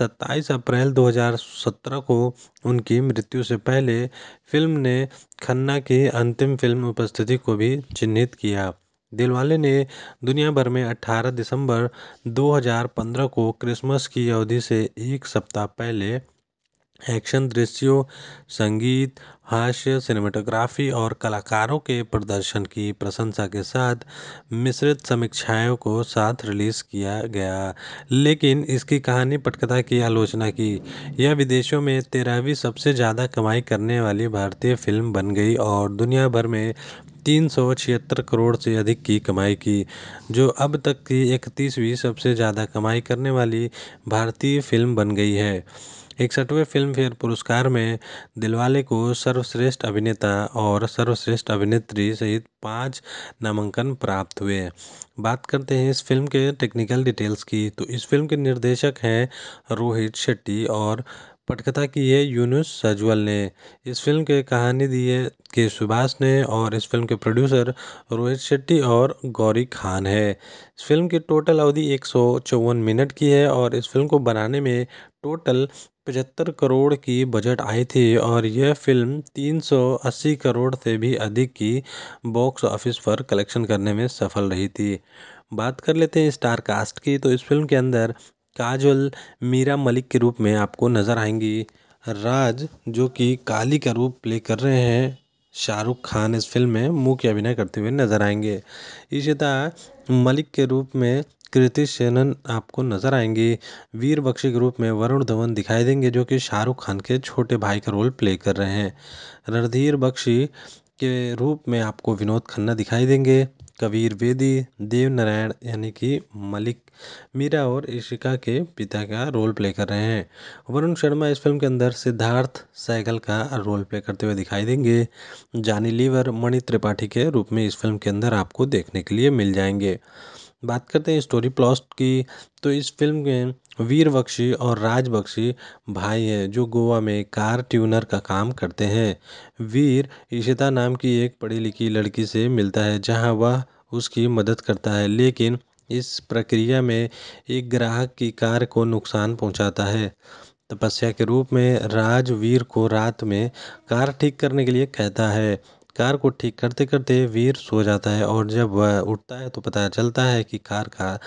27 अप्रैल 2017 को उनकी मृत्यु से पहले फिल्म ने खन्ना की अंतिम फिल्म उपस्थिति को भी चिन्हित किया दिलवाले ने दुनिया भर में 18 दिसंबर 2015 को क्रिसमस की अवधि से एक सप्ताह पहले एक्शन दृश्यों संगीत हास्य सिनेमाटोग्राफी और कलाकारों के प्रदर्शन की प्रशंसा के साथ मिश्रित समीक्षाओं को साथ रिलीज़ किया गया लेकिन इसकी कहानी पटकथा की आलोचना की यह विदेशों में तेरहवीं सबसे ज़्यादा कमाई करने वाली भारतीय फिल्म बन गई और दुनिया भर में तीन सौ छिहत्तर करोड़ से अधिक की कमाई की जो अब तक की इकतीसवीं सबसे ज़्यादा कमाई करने वाली भारतीय फिल्म बन गई है इकसठवें फिल्मफेयर पुरस्कार में दिलवाले को सर्वश्रेष्ठ अभिनेता और सर्वश्रेष्ठ अभिनेत्री सहित पाँच नामांकन प्राप्त हुए बात करते हैं इस फिल्म के टेक्निकल डिटेल्स की तो इस फिल्म के निर्देशक हैं रोहित शेट्टी और पटकथा की है यूनुस सजवल ने इस फ़िल्म के कहानी दी है के सुभाष ने और इस फ़िल्म के प्रोड्यूसर रोहित शेट्टी और गौरी खान है इस फ़िल्म की टोटल अवधि एक सौ चौवन मिनट की है और इस फ़िल्म को बनाने में टोटल पचहत्तर करोड़ की बजट आई थी और यह फिल्म 380 करोड़ से भी अधिक की बॉक्स ऑफिस पर कलेक्शन करने में सफल रही थी बात कर लेते हैं स्टार कास्ट की तो इस फिल्म के अंदर काजल मीरा मलिक के रूप में आपको नज़र आएंगी राज जो कि काली का रूप प्ले कर रहे हैं शाहरुख खान इस फिल्म में मुख्य अभिनय करते हुए नज़र आएंगे इशिता मलिक के रूप में कृति सेनन आपको नज़र आएंगी वीर बख्शी के रूप में वरुण धवन दिखाई देंगे जो कि शाहरुख खान के छोटे भाई का रोल प्ले कर रहे हैं रणधीर बख्शी के रूप में आपको विनोद खन्ना दिखाई देंगे कबीर वेदी देव नारायण यानी कि मलिक मीरा और ईशिका के पिता का रोल प्ले कर रहे हैं वरुण शर्मा इस फिल्म के अंदर सिद्धार्थ सैगल का रोल प्ले करते हुए दिखाई देंगे जानी लीवर मणि त्रिपाठी के रूप में इस फिल्म के अंदर आपको देखने के लिए मिल जाएंगे बात करते हैं स्टोरी प्लॉट की तो इस फिल्म में वीर बख्शी और राज बख्शी भाई हैं जो गोवा में कार ट्यूनर का काम करते हैं वीर इशिता नाम की एक पढ़ी लिखी लड़की से मिलता है जहां वह उसकी मदद करता है लेकिन इस प्रक्रिया में एक ग्राहक की कार को नुकसान पहुँचाता है तपस्या के रूप में राजवीर को रात में कार ठीक करने के लिए कहता है कार को ठीक करते करते वीर सो जाता है और जब वह उठता है तो पता चलता है कि कार का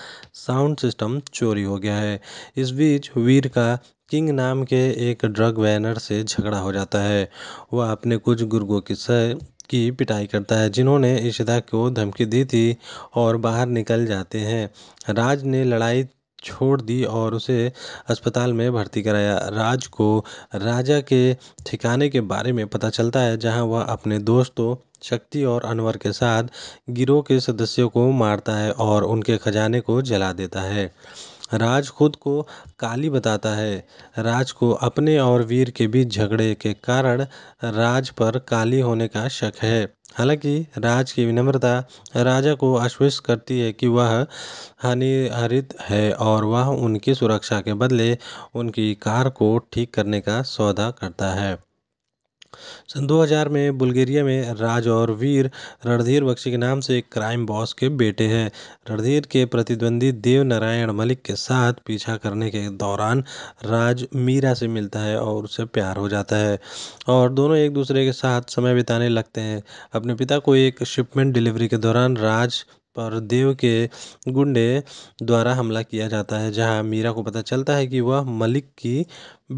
साउंड सिस्टम चोरी हो गया है इस बीच वीर का किंग नाम के एक ड्रग बैनर से झगड़ा हो जाता है वह अपने कुछ गुर्गों की सह की पिटाई करता है जिन्होंने इशिता को धमकी दी थी और बाहर निकल जाते हैं राज ने लड़ाई छोड़ दी और उसे अस्पताल में भर्ती कराया राज को राजा के ठिकाने के बारे में पता चलता है जहां वह अपने दोस्तों शक्ति और अनवर के साथ गिरोह के सदस्यों को मारता है और उनके खजाने को जला देता है राज खुद को काली बताता है राज को अपने और वीर के बीच झगड़े के कारण राज पर काली होने का शक है हालांकि राज की विनम्रता राजा को आश्वस्त करती है कि वह हानिहरित है और वह उनकी सुरक्षा के बदले उनकी कार को ठीक करने का सौदा करता है सन दो हज़ार में बुल्गेरिया में राज और वीर रणधीर बख्शी के नाम से एक क्राइम बॉस के बेटे हैं रणधीर के प्रतिद्वंदी देवनारायण मलिक के साथ पीछा करने के दौरान राज मीरा से मिलता है और उससे प्यार हो जाता है और दोनों एक दूसरे के साथ समय बिताने लगते हैं अपने पिता को एक शिपमेंट डिलीवरी के दौरान राज पर देव के गुंडे द्वारा हमला किया जाता है जहां मीरा को पता चलता है कि वह मलिक की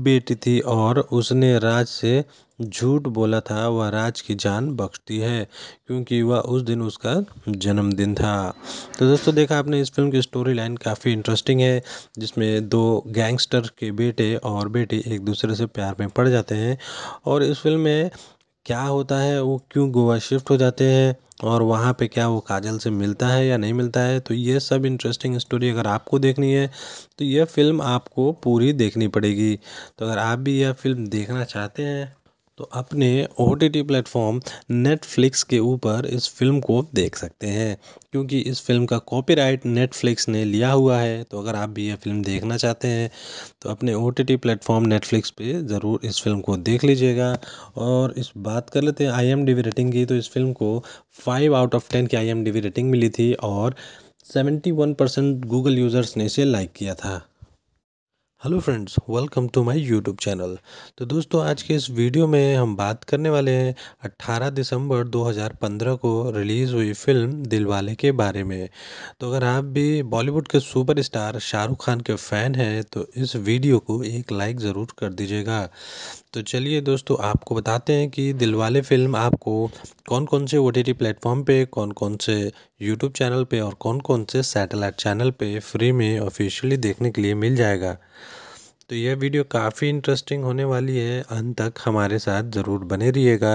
बेटी थी और उसने राज से झूठ बोला था वह राज की जान बख्शती है क्योंकि वह उस दिन उसका जन्मदिन था तो दोस्तों देखा आपने इस फिल्म की स्टोरी लाइन काफ़ी इंटरेस्टिंग है जिसमें दो गैंगस्टर के बेटे और बेटी एक दूसरे से प्यार में पड़ जाते हैं और इस फिल्म में क्या होता है वो क्यों गोवा शिफ्ट हो जाते हैं और वहाँ पे क्या वो काजल से मिलता है या नहीं मिलता है तो ये सब इंटरेस्टिंग स्टोरी अगर आपको देखनी है तो यह फ़िल्म आपको पूरी देखनी पड़ेगी तो अगर आप भी यह फ़िल्म देखना चाहते हैं तो अपने O T T platform Netflix के ऊपर इस फिल्म को देख सकते हैं क्योंकि इस फिल्म का कॉपीराइट नेटफ्लिक्स ने लिया हुआ है तो अगर आप भी यह फिल्म देखना चाहते हैं तो अपने O T T platform Netflix पे ज़रूर इस फिल्म को देख लीजिएगा और इस बात कर लेते हैं I M D B rating की तो इस फिल्म को फाइव आउट ऑफ टेन की I M D B rating मिली थी और seventy one percent Google users ने इसे लाइक किया था hello friends welcome to my YouTube channel तो दोस्तों आज के इस वीडियो में हम बात करने वाले हैं 18 दिसंबर 2015 को रिलीज़ हुई फिल्म दिलवाले के बारे में तो अगर आप भी बॉलीवुड के सुपरस्टार शाहरुख खान के फ़ैन हैं तो इस वीडियो को एक लाइक ज़रूर कर दीजिएगा तो चलिए दोस्तों आपको बताते हैं कि दिलवाले फिल्म आपको कौन कौन से ओ टी प्लेटफॉर्म पर कौन कौन से यूट्यूब चैनल पर और कौन कौन से सैटेलाइट चैनल पर फ्री में ऑफिशियली देखने के लिए मिल जाएगा तो यह वीडियो काफ़ी इंटरेस्टिंग होने वाली है अंत तक हमारे साथ ज़रूर बने रहिएगा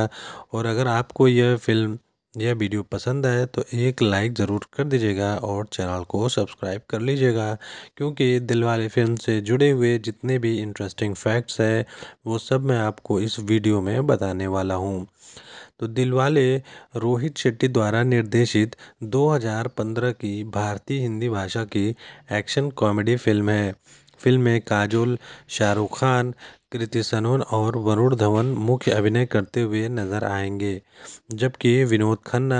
और अगर आपको यह फ़िल्म यह वीडियो पसंद आए तो एक लाइक ज़रूर कर दीजिएगा और चैनल को सब्सक्राइब कर लीजिएगा क्योंकि दिलवाले फिल्म से जुड़े हुए जितने भी इंटरेस्टिंग फैक्ट्स हैं वो सब मैं आपको इस वीडियो में बताने वाला हूँ तो दिलवाले रोहित शेट्टी द्वारा निर्देशित 2015 की भारतीय हिंदी भाषा की एक्शन कॉमेडी फिल्म है फ़िल्म में काजोल शाहरुख खान कृति सनोन और वरुण धवन मुख्य अभिनय करते हुए नज़र आएंगे जबकि विनोद खन्ना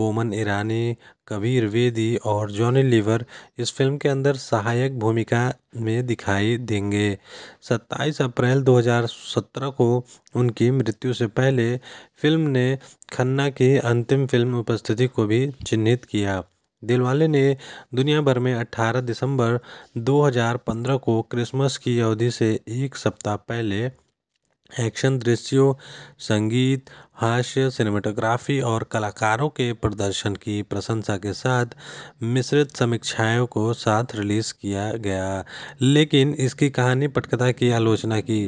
बोमन ईरानी कबीर वेदी और जॉनी लीवर इस फिल्म के अंदर सहायक भूमिका में दिखाई देंगे 27 अप्रैल 2017 को उनकी मृत्यु से पहले फिल्म ने खन्ना की अंतिम फिल्म उपस्थिति को भी चिन्हित किया दिलवाले ने दुनिया भर में 18 दिसंबर 2015 को क्रिसमस की अवधि से एक सप्ताह पहले एक्शन दृश्यों संगीत हास्य सिनेमाटोग्राफी और कलाकारों के प्रदर्शन की प्रशंसा के साथ मिश्रित समीक्षाओं को साथ रिलीज़ किया गया लेकिन इसकी कहानी पटकथा की आलोचना की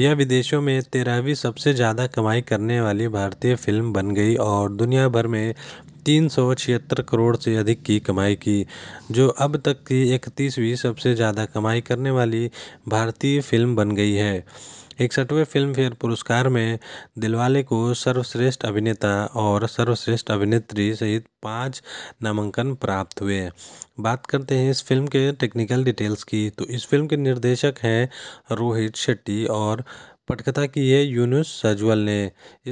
यह विदेशों में तेरहवीं सबसे ज़्यादा कमाई करने वाली भारतीय फिल्म बन गई और दुनिया भर में तीन सौ छिहत्तर करोड़ से अधिक की कमाई की जो अब तक की इकतीसवीं सबसे ज़्यादा कमाई करने वाली भारतीय फ़िल्म बन गई है इकसठवें फ़िल्मफेयर पुरस्कार में दिलवाले को सर्वश्रेष्ठ अभिनेता और सर्वश्रेष्ठ अभिनेत्री सहित पाँच नामांकन प्राप्त हुए बात करते हैं इस फिल्म के टेक्निकल डिटेल्स की तो इस फिल्म के निर्देशक हैं रोहित शेट्टी और पटकथा की है यूनुस सजवल ने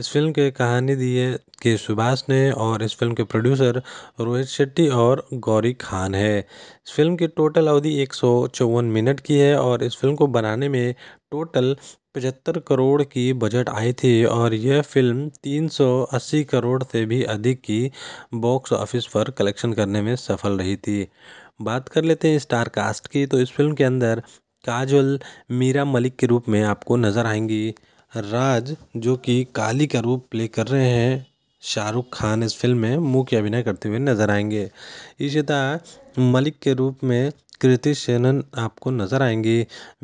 इस फ़िल्म के कहानी दी है के सुभाष ने और इस फ़िल्म के प्रोड्यूसर रोहित शेट्टी और गौरी खान है इस फ़िल्म की टोटल अवधि एक सौ चौवन मिनट की है और इस फ़िल्म को बनाने में टोटल पचहत्तर करोड़ की बजट आई थी और यह फिल्म 380 करोड़ से भी अधिक की बॉक्स ऑफिस पर कलेक्शन करने में सफल रही थी बात कर लेते हैं स्टार कास्ट की तो इस फिल्म के अंदर काजल मीरा मलिक के रूप में आपको नज़र आएंगी राज जो कि काली का रूप प्ले कर रहे हैं शाहरुख खान इस फिल्म में मुख्य अभिनय करते हुए नज़र आएंगे इशिता मलिक के रूप में कृति सेनन आपको नज़र आएंगी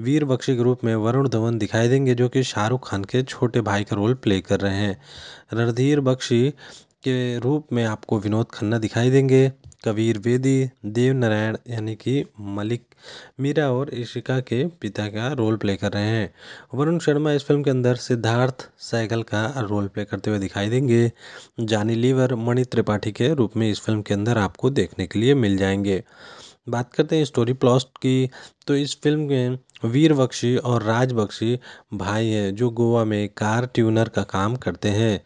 वीर बख्शी के रूप में वरुण धवन दिखाई देंगे जो कि शाहरुख खान के छोटे भाई का रोल प्ले कर रहे हैं रणधीर बख्शी के रूप में आपको विनोद खन्ना दिखाई देंगे कबीर बेदी देव नारायण यानी कि मलिक मीरा और ईशिका के पिता का रोल प्ले कर रहे हैं वरुण शर्मा इस फिल्म के अंदर सिद्धार्थ सैगल का रोल प्ले करते हुए दिखाई देंगे जानी लीवर मणि त्रिपाठी के रूप में इस फिल्म के अंदर आपको देखने के लिए मिल जाएंगे बात करते हैं स्टोरी प्लॉट की तो इस फिल्म में वीर बख्शी और राज बख्शी भाई हैं जो गोवा में कार ट्यूनर का काम करते हैं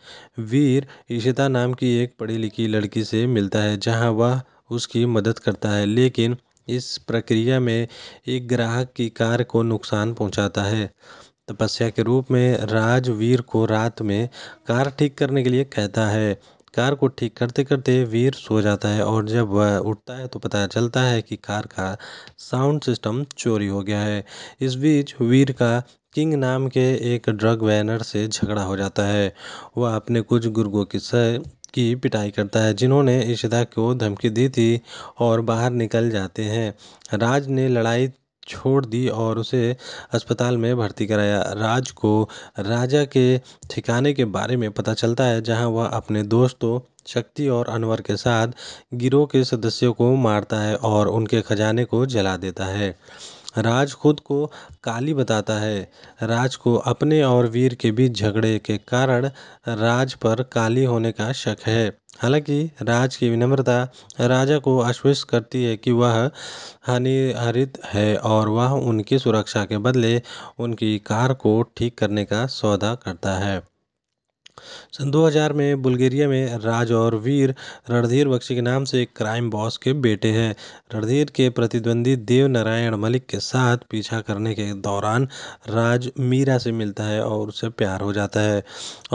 वीर इशिता नाम की एक पढ़ी लिखी लड़की से मिलता है जहाँ वह उसकी मदद करता है लेकिन इस प्रक्रिया में एक ग्राहक की कार को नुकसान पहुँचाता है तपस्या के रूप में राज वीर को रात में कार ठीक करने के लिए कहता है कार को ठीक करते करते वीर सो जाता है और जब वह उठता है तो पता चलता है कि कार का साउंड सिस्टम चोरी हो गया है इस बीच वीर का किंग नाम के एक ड्रग वैनर से झगड़ा हो जाता है वह अपने कुछ गुर्गों की सह की पिटाई करता है जिन्होंने इशिदा को धमकी दी थी और बाहर निकल जाते हैं राज ने लड़ाई छोड़ दी और उसे अस्पताल में भर्ती कराया राज को राजा के ठिकाने के बारे में पता चलता है जहां वह अपने दोस्तों शक्ति और अनवर के साथ गिरोह के सदस्यों को मारता है और उनके खजाने को जला देता है राज खुद को काली बताता है राज को अपने और वीर के बीच झगड़े के कारण राज पर काली होने का शक है हालाँकि राज की विनम्रता राजा को आश्वस्त करती है कि वह हानिहरित है और वह उनकी सुरक्षा के बदले उनकी कार को ठीक करने का सौदा करता है सन दो हज़ार में बुल्गेरिया में राज और वीर रणधीर बख्शी के नाम से एक क्राइम बॉस के बेटे हैं रणधीर के प्रतिद्वंदी देव नारायण मलिक के साथ पीछा करने के दौरान राज मीरा से मिलता है और उससे प्यार हो जाता है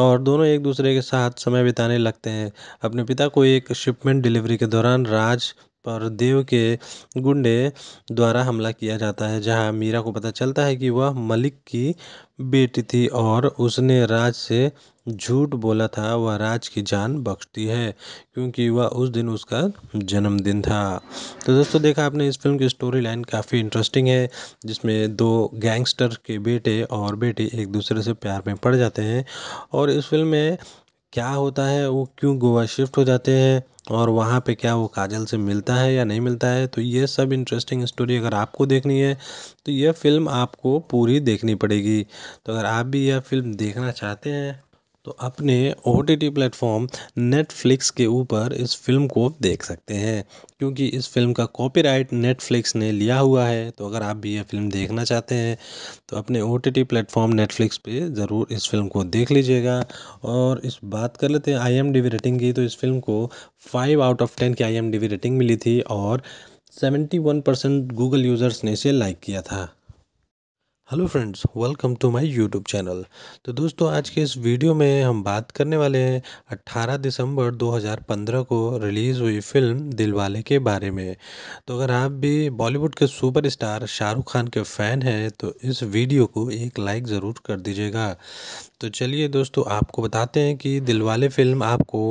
और दोनों एक दूसरे के साथ समय बिताने लगते हैं अपने पिता को एक शिपमेंट डिलीवरी के दौरान राज पर देव के गुंडे द्वारा हमला किया जाता है जहां मीरा को पता चलता है कि वह मलिक की बेटी थी और उसने राज से झूठ बोला था वह राज की जान बख्शती है क्योंकि वह उस दिन उसका जन्मदिन था तो दोस्तों देखा आपने इस फिल्म की स्टोरी लाइन काफ़ी इंटरेस्टिंग है जिसमें दो गैंगस्टर के बेटे और बेटी एक दूसरे से प्यार में पड़ जाते हैं और इस फिल्म में क्या होता है वो क्यों गोवा शिफ्ट हो जाते हैं और वहाँ पे क्या वो काजल से मिलता है या नहीं मिलता है तो ये सब इंटरेस्टिंग स्टोरी अगर आपको देखनी है तो यह फ़िल्म आपको पूरी देखनी पड़ेगी तो अगर आप भी यह फ़िल्म देखना चाहते हैं तो अपने O T T platform Netflix के ऊपर इस फिल्म को देख सकते हैं क्योंकि इस फिल्म का कॉपीराइट नेटफ्लिक्स ने लिया हुआ है तो अगर आप भी यह फिल्म देखना चाहते हैं तो अपने O T T platform Netflix पे ज़रूर इस फिल्म को देख लीजिएगा और इस बात कर लेते हैं I M D B rating की तो इस फिल्म को फाइव आउट ऑफ टेन की I M D B rating मिली थी और seventy one percent Google users ने इसे लाइक किया था hello friends welcome to my YouTube channel तो दोस्तों आज के इस वीडियो में हम बात करने वाले हैं 18 दिसंबर 2015 को रिलीज़ हुई फिल्म दिलवाले के बारे में तो अगर आप भी बॉलीवुड के सुपरस्टार शाहरुख खान के फ़ैन हैं तो इस वीडियो को एक लाइक ज़रूर कर दीजिएगा तो चलिए दोस्तों आपको बताते हैं कि दिलवाले फिल्म आपको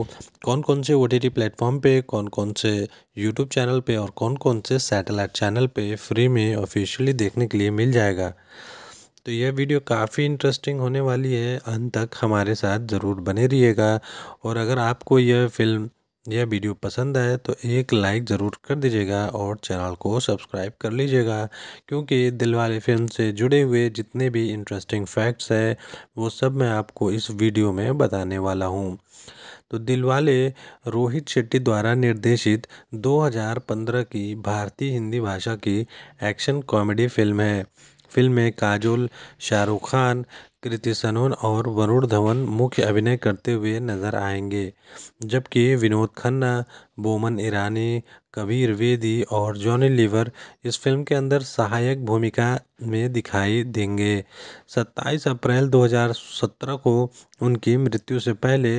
कौन कौन से ओ टी प्लेटफॉर्म पर कौन कौन से यूट्यूब चैनल पे और कौन कौन से सैटेलाइट चैनल पे फ्री में ऑफिशियली देखने के लिए मिल जाएगा तो यह वीडियो काफ़ी इंटरेस्टिंग होने वाली है अंत तक हमारे साथ ज़रूर बने रहिएगा और अगर आपको यह फ़िल्म यह वीडियो पसंद आए तो एक लाइक ज़रूर कर दीजिएगा और चैनल को सब्सक्राइब कर लीजिएगा क्योंकि दिलवाले फिल्म से जुड़े हुए जितने भी इंटरेस्टिंग फैक्ट्स हैं वो सब मैं आपको इस वीडियो में बताने वाला हूँ तो दिलवाले रोहित शेट्टी द्वारा निर्देशित 2015 की भारतीय हिंदी भाषा की एक्शन कॉमेडी फिल्म है फ़िल्म में काजोल शाहरुख खान कृति सनोन और वरुण धवन मुख्य अभिनय करते हुए नज़र आएंगे जबकि विनोद खन्ना बोमन ईरानी कबीर वेदी और जॉनी लीवर इस फिल्म के अंदर सहायक भूमिका में दिखाई देंगे 27 अप्रैल 2017 को उनकी मृत्यु से पहले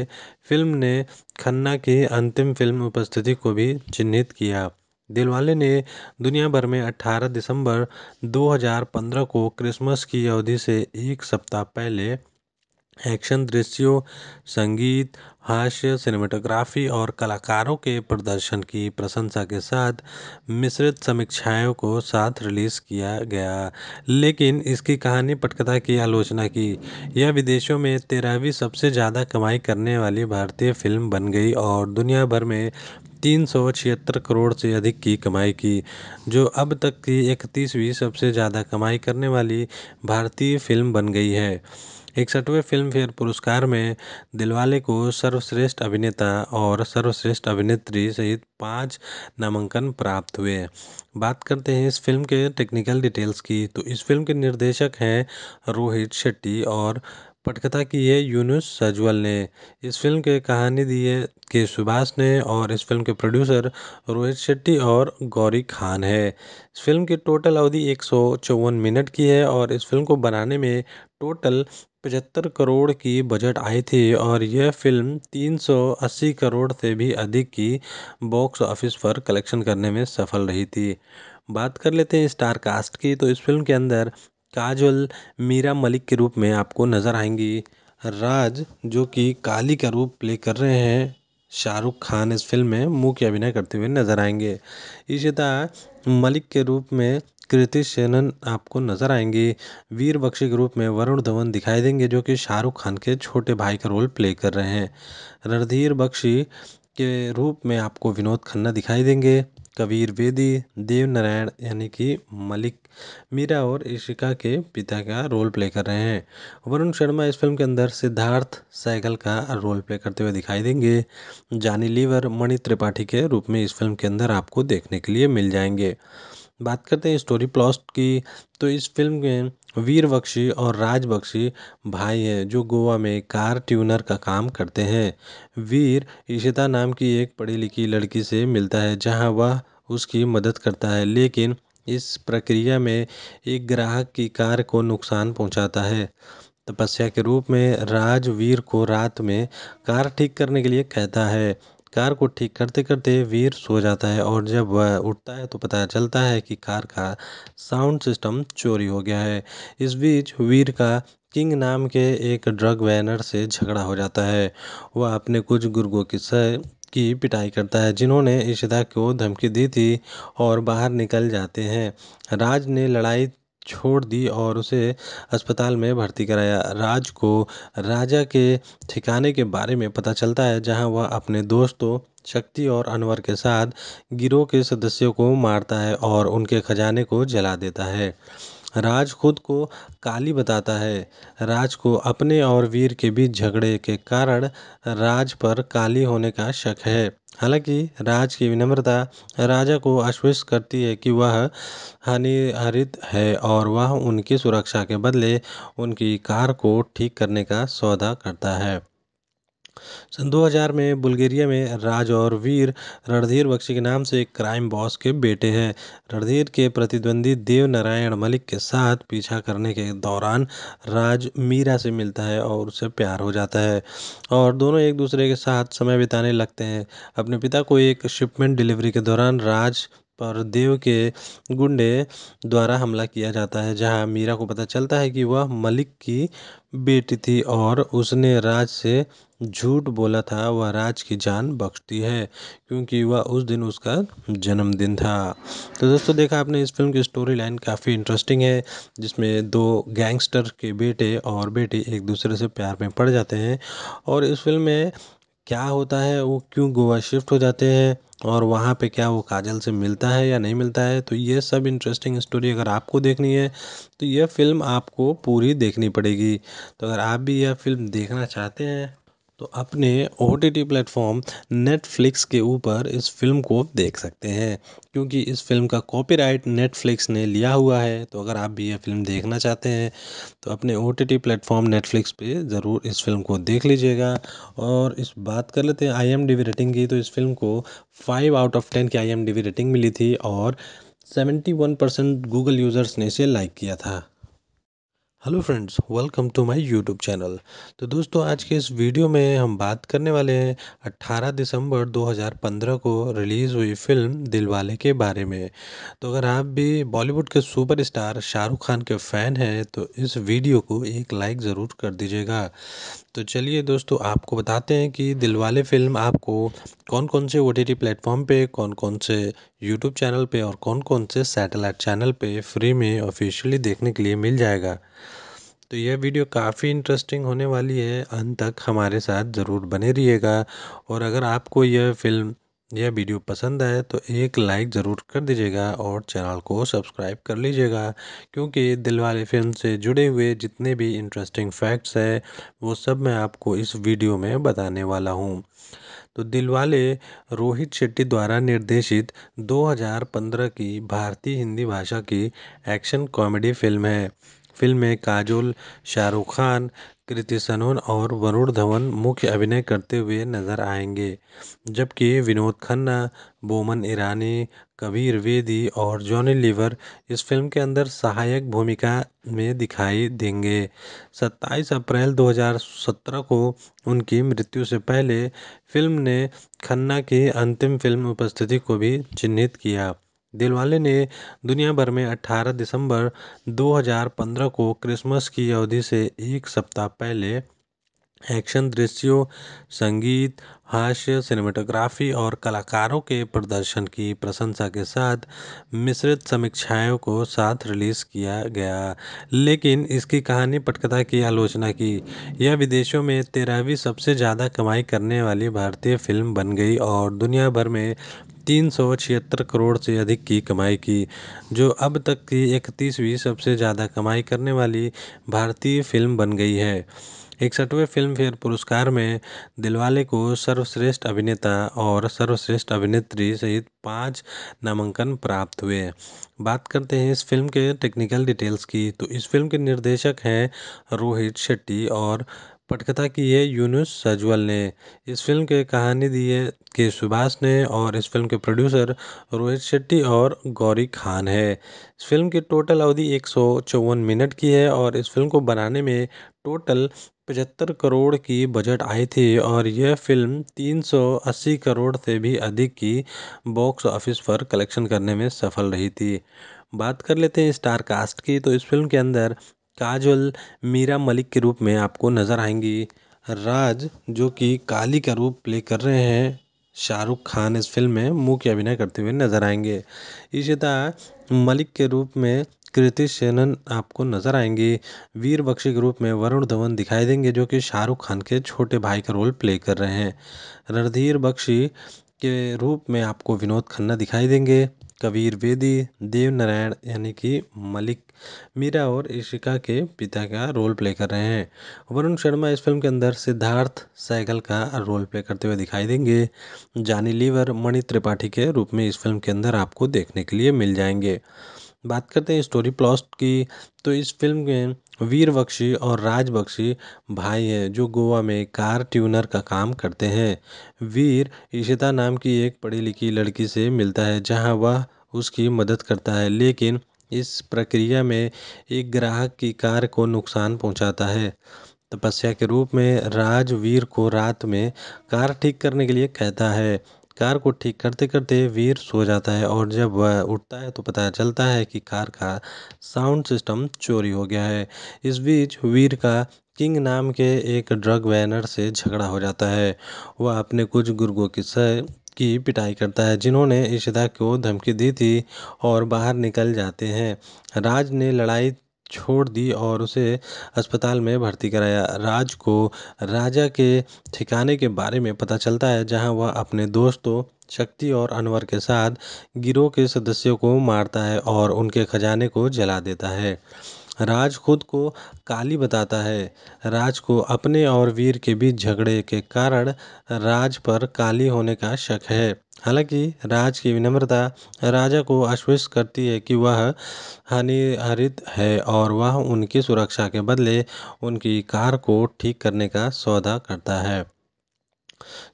फिल्म ने खन्ना की अंतिम फिल्म उपस्थिति को भी चिन्हित किया दिलवाले ने दुनिया भर में 18 दिसंबर 2015 को क्रिसमस की अवधि से एक सप्ताह पहले एक्शन दृश्यों संगीत हास्य सिनेमेटोग्राफी और कलाकारों के प्रदर्शन की प्रशंसा के साथ मिश्रित समीक्षाओं को साथ रिलीज़ किया गया लेकिन इसकी कहानी पटकथा की आलोचना की यह विदेशों में तेरहवीं सबसे ज़्यादा कमाई करने वाली भारतीय फिल्म बन गई और दुनिया भर में तीन सौ छिहत्तर करोड़ से अधिक की कमाई की जो अब तक की इकतीसवीं सबसे ज़्यादा कमाई करने वाली भारतीय फिल्म बन गई है इकसठवें फिल्म फेयर पुरस्कार में दिलवाले को सर्वश्रेष्ठ अभिनेता और सर्वश्रेष्ठ अभिनेत्री सहित पाँच नामांकन प्राप्त हुए बात करते हैं इस फिल्म के टेक्निकल डिटेल्स की तो इस फिल्म के निर्देशक हैं रोहित शेट्टी और पटकथा की है यूनुस सजवल ने इस फिल्म के कहानी दी है के सुभाष ने और इस फिल्म के प्रोड्यूसर रोहित शेट्टी और गौरी खान है इस फिल्म की टोटल अवधि एक मिनट की है और इस फिल्म को बनाने में टोटल पचहत्तर करोड़ की बजट आई थी और यह फ़िल्म तीन सौ अस्सी करोड़ से भी अधिक की बॉक्स ऑफिस पर कलेक्शन करने में सफल रही थी बात कर लेते हैं स्टार कास्ट की तो इस फिल्म के अंदर काजल मीरा मलिक के रूप में आपको नज़र आएंगी राज जो कि काली का रूप प्ले कर रहे हैं शाहरुख खान इस फिल्म में मुख्य अभिनय करते हुए नजर आएंगे इशिता मलिक के रूप में कृति सेनन आपको नज़र आएंगी वीर बख्शी रूप में वरुण धवन दिखाई देंगे जो कि शाहरुख खान के छोटे भाई का रोल प्ले कर रहे हैं रणधीर बख्शी के रूप में आपको विनोद खन्ना दिखाई देंगे कबीर बेदी देव नारायण यानी कि मलिक मीरा और ईशिका के पिता का रोल प्ले कर रहे हैं वरुण शर्मा इस फिल्म के अंदर सिद्धार्थ सैगल का रोल प्ले करते हुए दिखाई देंगे जानी लीवर मणि त्रिपाठी के रूप में इस फिल्म के अंदर आपको देखने के लिए मिल जाएंगे बात करते हैं स्टोरी प्लॉट की तो इस फिल्म में वीर बख्शी और राज बख्शी भाई हैं जो गोवा में कार ट्यूनर का काम करते हैं वीर इशिता नाम की एक पढ़ी लिखी लड़की से मिलता है जहां वह उसकी मदद करता है लेकिन इस प्रक्रिया में एक ग्राहक की कार को नुकसान पहुंचाता है तपस्या के रूप में राजवीर को रात में कार ठीक करने के लिए कहता है कार को ठीक करते करते वीर सो जाता है और जब वह उठता है तो पता चलता है कि कार का साउंड सिस्टम चोरी हो गया है इस बीच वीर का किंग नाम के एक ड्रग वैनर से झगड़ा हो जाता है वह अपने कुछ गुर्गों की स की पिटाई करता है जिन्होंने इशिदा को धमकी दी थी और बाहर निकल जाते हैं राज ने लड़ाई छोड़ दी और उसे अस्पताल में भर्ती कराया राज को राजा के ठिकाने के बारे में पता चलता है जहाँ वह अपने दोस्तों शक्ति और अनवर के साथ गिरोह के सदस्यों को मारता है और उनके खजाने को जला देता है राज खुद को काली बताता है राज को अपने और वीर के बीच झगड़े के कारण राज पर काली होने का शक है हालांकि राज की विनम्रता राजा को आश्वस्त करती है कि वह हानिहरित है और वह उनकी सुरक्षा के बदले उनकी कार को ठीक करने का सौदा करता है सन दो हज़ार में बुल्गेरिया में राज और वीर रणधीर बख्शी के नाम से एक क्राइम बॉस के बेटे हैं रणधीर के प्रतिद्वंदी देवनारायण मलिक के साथ पीछा करने के दौरान राज मीरा से मिलता है और उससे प्यार हो जाता है और दोनों एक दूसरे के साथ समय बिताने लगते हैं अपने पिता को एक शिपमेंट डिलीवरी के दौरान राज पर देव के गुंडे द्वारा हमला किया जाता है जहाँ मीरा को पता चलता है कि वह मलिक की बेटी थी और उसने राज से झूठ बोला था वह राज की जान बख्शती है क्योंकि वह उस दिन उसका जन्मदिन था तो दोस्तों देखा आपने इस फिल्म की स्टोरी लाइन काफ़ी इंटरेस्टिंग है जिसमें दो गैंगस्टर के बेटे और बेटी एक दूसरे से प्यार में पड़ जाते हैं और इस फिल्म में क्या होता है वो क्यों गोवा शिफ्ट हो जाते हैं और वहाँ पे क्या वो काजल से मिलता है या नहीं मिलता है तो ये सब इंटरेस्टिंग स्टोरी अगर आपको देखनी है तो यह फ़िल्म आपको पूरी देखनी पड़ेगी तो अगर आप भी यह फ़िल्म देखना चाहते हैं तो अपने O T T platform Netflix के ऊपर इस फिल्म को देख सकते हैं क्योंकि इस फ़िल्म का कॉपीराइट नेटफ्लिक्स ने लिया हुआ है तो अगर आप भी ये फ़िल्म देखना चाहते हैं तो अपने O T T platform Netflix पे ज़रूर इस फ़िल्म को देख लीजिएगा और इस बात कर लेते हैं I M D B rating की तो इस फिल्म को फाइव आउट ऑफ टेन की I M D B rating मिली थी और seventy one percent Google users ने इसे लाइक किया था hello friends welcome to my YouTube channel तो दोस्तों आज के इस वीडियो में हम बात करने वाले हैं 18 दिसंबर 2015 को रिलीज़ हुई फिल्म दिलवाले के बारे में तो अगर आप भी बॉलीवुड के सुपरस्टार शाहरुख खान के फ़ैन हैं तो इस वीडियो को एक लाइक ज़रूर कर दीजिएगा तो चलिए दोस्तों आपको बताते हैं कि दिलवाले फिल्म आपको कौन कौन से ओ टी प्लेटफॉर्म पर कौन कौन से यूट्यूब चैनल पर और कौन कौन से सैटेलाइट चैनल पर फ्री में ऑफिशियली देखने के लिए मिल जाएगा तो यह वीडियो काफ़ी इंटरेस्टिंग होने वाली है अंत तक हमारे साथ ज़रूर बने रहिएगा और अगर आपको यह फ़िल्म यह वीडियो पसंद आए तो एक लाइक ज़रूर कर दीजिएगा और चैनल को सब्सक्राइब कर लीजिएगा क्योंकि दिलवाले फिल्म से जुड़े हुए जितने भी इंटरेस्टिंग फैक्ट्स हैं वो सब मैं आपको इस वीडियो में बताने वाला हूँ तो दिलवाले रोहित शेट्टी द्वारा निर्देशित 2015 की भारतीय हिंदी भाषा की एक्शन कॉमेडी फिल्म है फ़िल्म में काजोल शाहरुख खान कृति सनोन और वरुण धवन मुख्य अभिनय करते हुए नज़र आएंगे जबकि विनोद खन्ना बोमन ईरानी कबीर वेदी और जॉनी लीवर इस फिल्म के अंदर सहायक भूमिका में दिखाई देंगे 27 अप्रैल 2017 को उनकी मृत्यु से पहले फिल्म ने खन्ना की अंतिम फिल्म उपस्थिति को भी चिन्हित किया दिलवाले ने दुनिया भर में 18 दिसंबर 2015 को क्रिसमस की अवधि से एक सप्ताह पहले एक्शन दृश्यों संगीत हास्य सिनेमेटोग्राफी और कलाकारों के प्रदर्शन की प्रशंसा के साथ मिश्रित समीक्षाओं को साथ रिलीज़ किया गया लेकिन इसकी कहानी पटकथा की आलोचना की यह विदेशों में तेरहवीं सबसे ज़्यादा कमाई करने वाली भारतीय फिल्म बन गई और दुनिया भर में तीन सौ छिहत्तर करोड़ से अधिक की कमाई की जो अब तक की इकतीसवीं सबसे ज़्यादा कमाई करने वाली भारतीय फिल्म बन गई है इकसठवें फिल्म फेयर पुरस्कार में दिलवाले को सर्वश्रेष्ठ अभिनेता और सर्वश्रेष्ठ अभिनेत्री सहित पाँच नामांकन प्राप्त हुए बात करते हैं इस फिल्म के टेक्निकल डिटेल्स की तो इस फिल्म के निर्देशक हैं रोहित शेट्टी और पटकथा की है यूनुस सजवल ने इस फिल्म के कहानी दी है के सुभाष ने और इस फिल्म के प्रोड्यूसर रोहित शेट्टी और गौरी खान है इस फिल्म की टोटल अवधि एक मिनट की है और इस फिल्म को बनाने में टोटल पचहत्तर करोड़ की बजट आई थी और यह फ़िल्म तीन सौ अस्सी करोड़ से भी अधिक की बॉक्स ऑफिस पर कलेक्शन करने में सफल रही थी बात कर लेते हैं स्टार कास्ट की तो इस फिल्म के अंदर काजल मीरा मलिक के रूप में आपको नज़र आएंगी राज जो कि काली का रूप प्ले कर रहे हैं शाहरुख खान इस फिल्म में मुख्य अभिनय करते हुए नजर आएंगे तरह मलिक के रूप में कृति सेनन आपको नज़र आएंगी वीर बख्शी के रूप में वरुण धवन दिखाई देंगे जो कि शाहरुख खान के छोटे भाई का रोल प्ले कर रहे हैं रणधीर बख्शी के रूप में आपको विनोद खन्ना दिखाई देंगे कबीर बेदी देव नारायण यानी कि मलिक मीरा और ईशिका के पिता का रोल प्ले कर रहे हैं वरुण शर्मा इस फिल्म के अंदर सिद्धार्थ सैगल का रोल प्ले करते हुए दिखाई देंगे जानी लीवर मणि त्रिपाठी के रूप में इस फिल्म के अंदर आपको देखने के लिए मिल जाएंगे बात करते हैं स्टोरी प्लॉट की तो इस फिल्म में वीर बख्शी और राज बख्शी भाई हैं जो गोवा में कार ट्यूनर का काम करते हैं वीर इशिता नाम की एक पढ़ी लिखी लड़की से मिलता है जहाँ वह उसकी मदद करता है लेकिन इस प्रक्रिया में एक ग्राहक की कार को नुकसान पहुंचाता है तपस्या के रूप में राजवीर को रात में कार ठीक करने के लिए कहता है कार को ठीक करते करते वीर सो जाता है और जब वह उठता है तो पता चलता है कि कार का साउंड सिस्टम चोरी हो गया है इस बीच वीर का किंग नाम के एक ड्रग वैनर से झगड़ा हो जाता है वह अपने कुछ गुर्गों की सह की पिटाई करता है जिन्होंने इशदा को धमकी दी थी और बाहर निकल जाते हैं राज ने लड़ाई छोड़ दी और उसे अस्पताल में भर्ती कराया राज को राजा के ठिकाने के बारे में पता चलता है जहां वह अपने दोस्तों शक्ति और अनवर के साथ गिरोह के सदस्यों को मारता है और उनके खजाने को जला देता है राज खुद को काली बताता है राज को अपने और वीर के बीच झगड़े के कारण राज पर काली होने का शक है हालाँकि राज की विनम्रता राजा को आश्वस्त करती है कि वह हानिरहित है और वह उनकी सुरक्षा के बदले उनकी कार को ठीक करने का सौदा करता है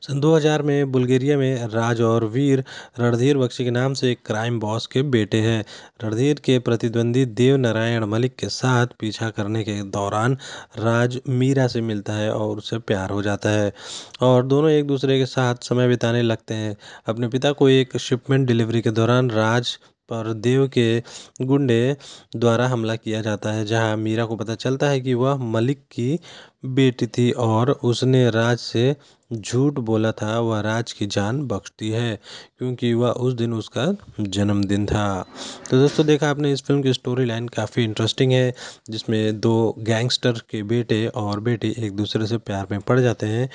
सन दो हज़ार में बुल्गेरिया में राज और वीर रणधीर बख्शी के नाम से एक क्राइम बॉस के बेटे हैं रणधीर के प्रतिद्वंदी देव नारायण मलिक के साथ पीछा करने के दौरान राज मीरा से मिलता है और उससे प्यार हो जाता है और दोनों एक दूसरे के साथ समय बिताने लगते हैं अपने पिता को एक शिपमेंट डिलीवरी के दौरान राज पर देव के गुंडे द्वारा हमला किया जाता है जहां मीरा को पता चलता है कि वह मलिक की बेटी थी और उसने राज से झूठ बोला था वह राज की जान बख्शती है क्योंकि वह उस दिन उसका जन्मदिन था तो दोस्तों देखा आपने इस फिल्म की स्टोरी लाइन काफ़ी इंटरेस्टिंग है जिसमें दो गैंगस्टर के बेटे और बेटी एक दूसरे से प्यार में पड़ जाते हैं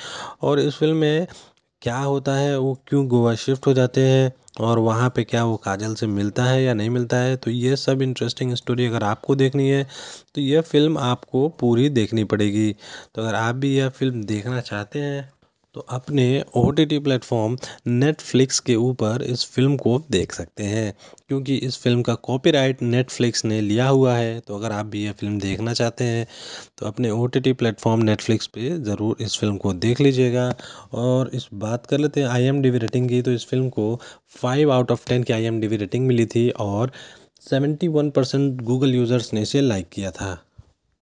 और इस फिल्म में क्या होता है वो क्यों गोवा शिफ्ट हो जाते हैं और वहाँ पे क्या वो काजल से मिलता है या नहीं मिलता है तो ये सब इंटरेस्टिंग स्टोरी अगर आपको देखनी है तो यह फ़िल्म आपको पूरी देखनी पड़ेगी तो अगर आप भी यह फ़िल्म देखना चाहते हैं तो अपने O T T platform Netflix के ऊपर इस फिल्म को देख सकते हैं क्योंकि इस फिल्म का कॉपीराइट नेटफ्लिक्स ने लिया हुआ है तो अगर आप भी यह फिल्म देखना चाहते हैं तो अपने O T T platform Netflix पे ज़रूर इस फिल्म को देख लीजिएगा और इस बात कर लेते हैं I M D B rating की तो इस फिल्म को फाइव आउट ऑफ टेन की I M D B rating मिली थी और seventy one percent Google users ने इसे लाइक किया था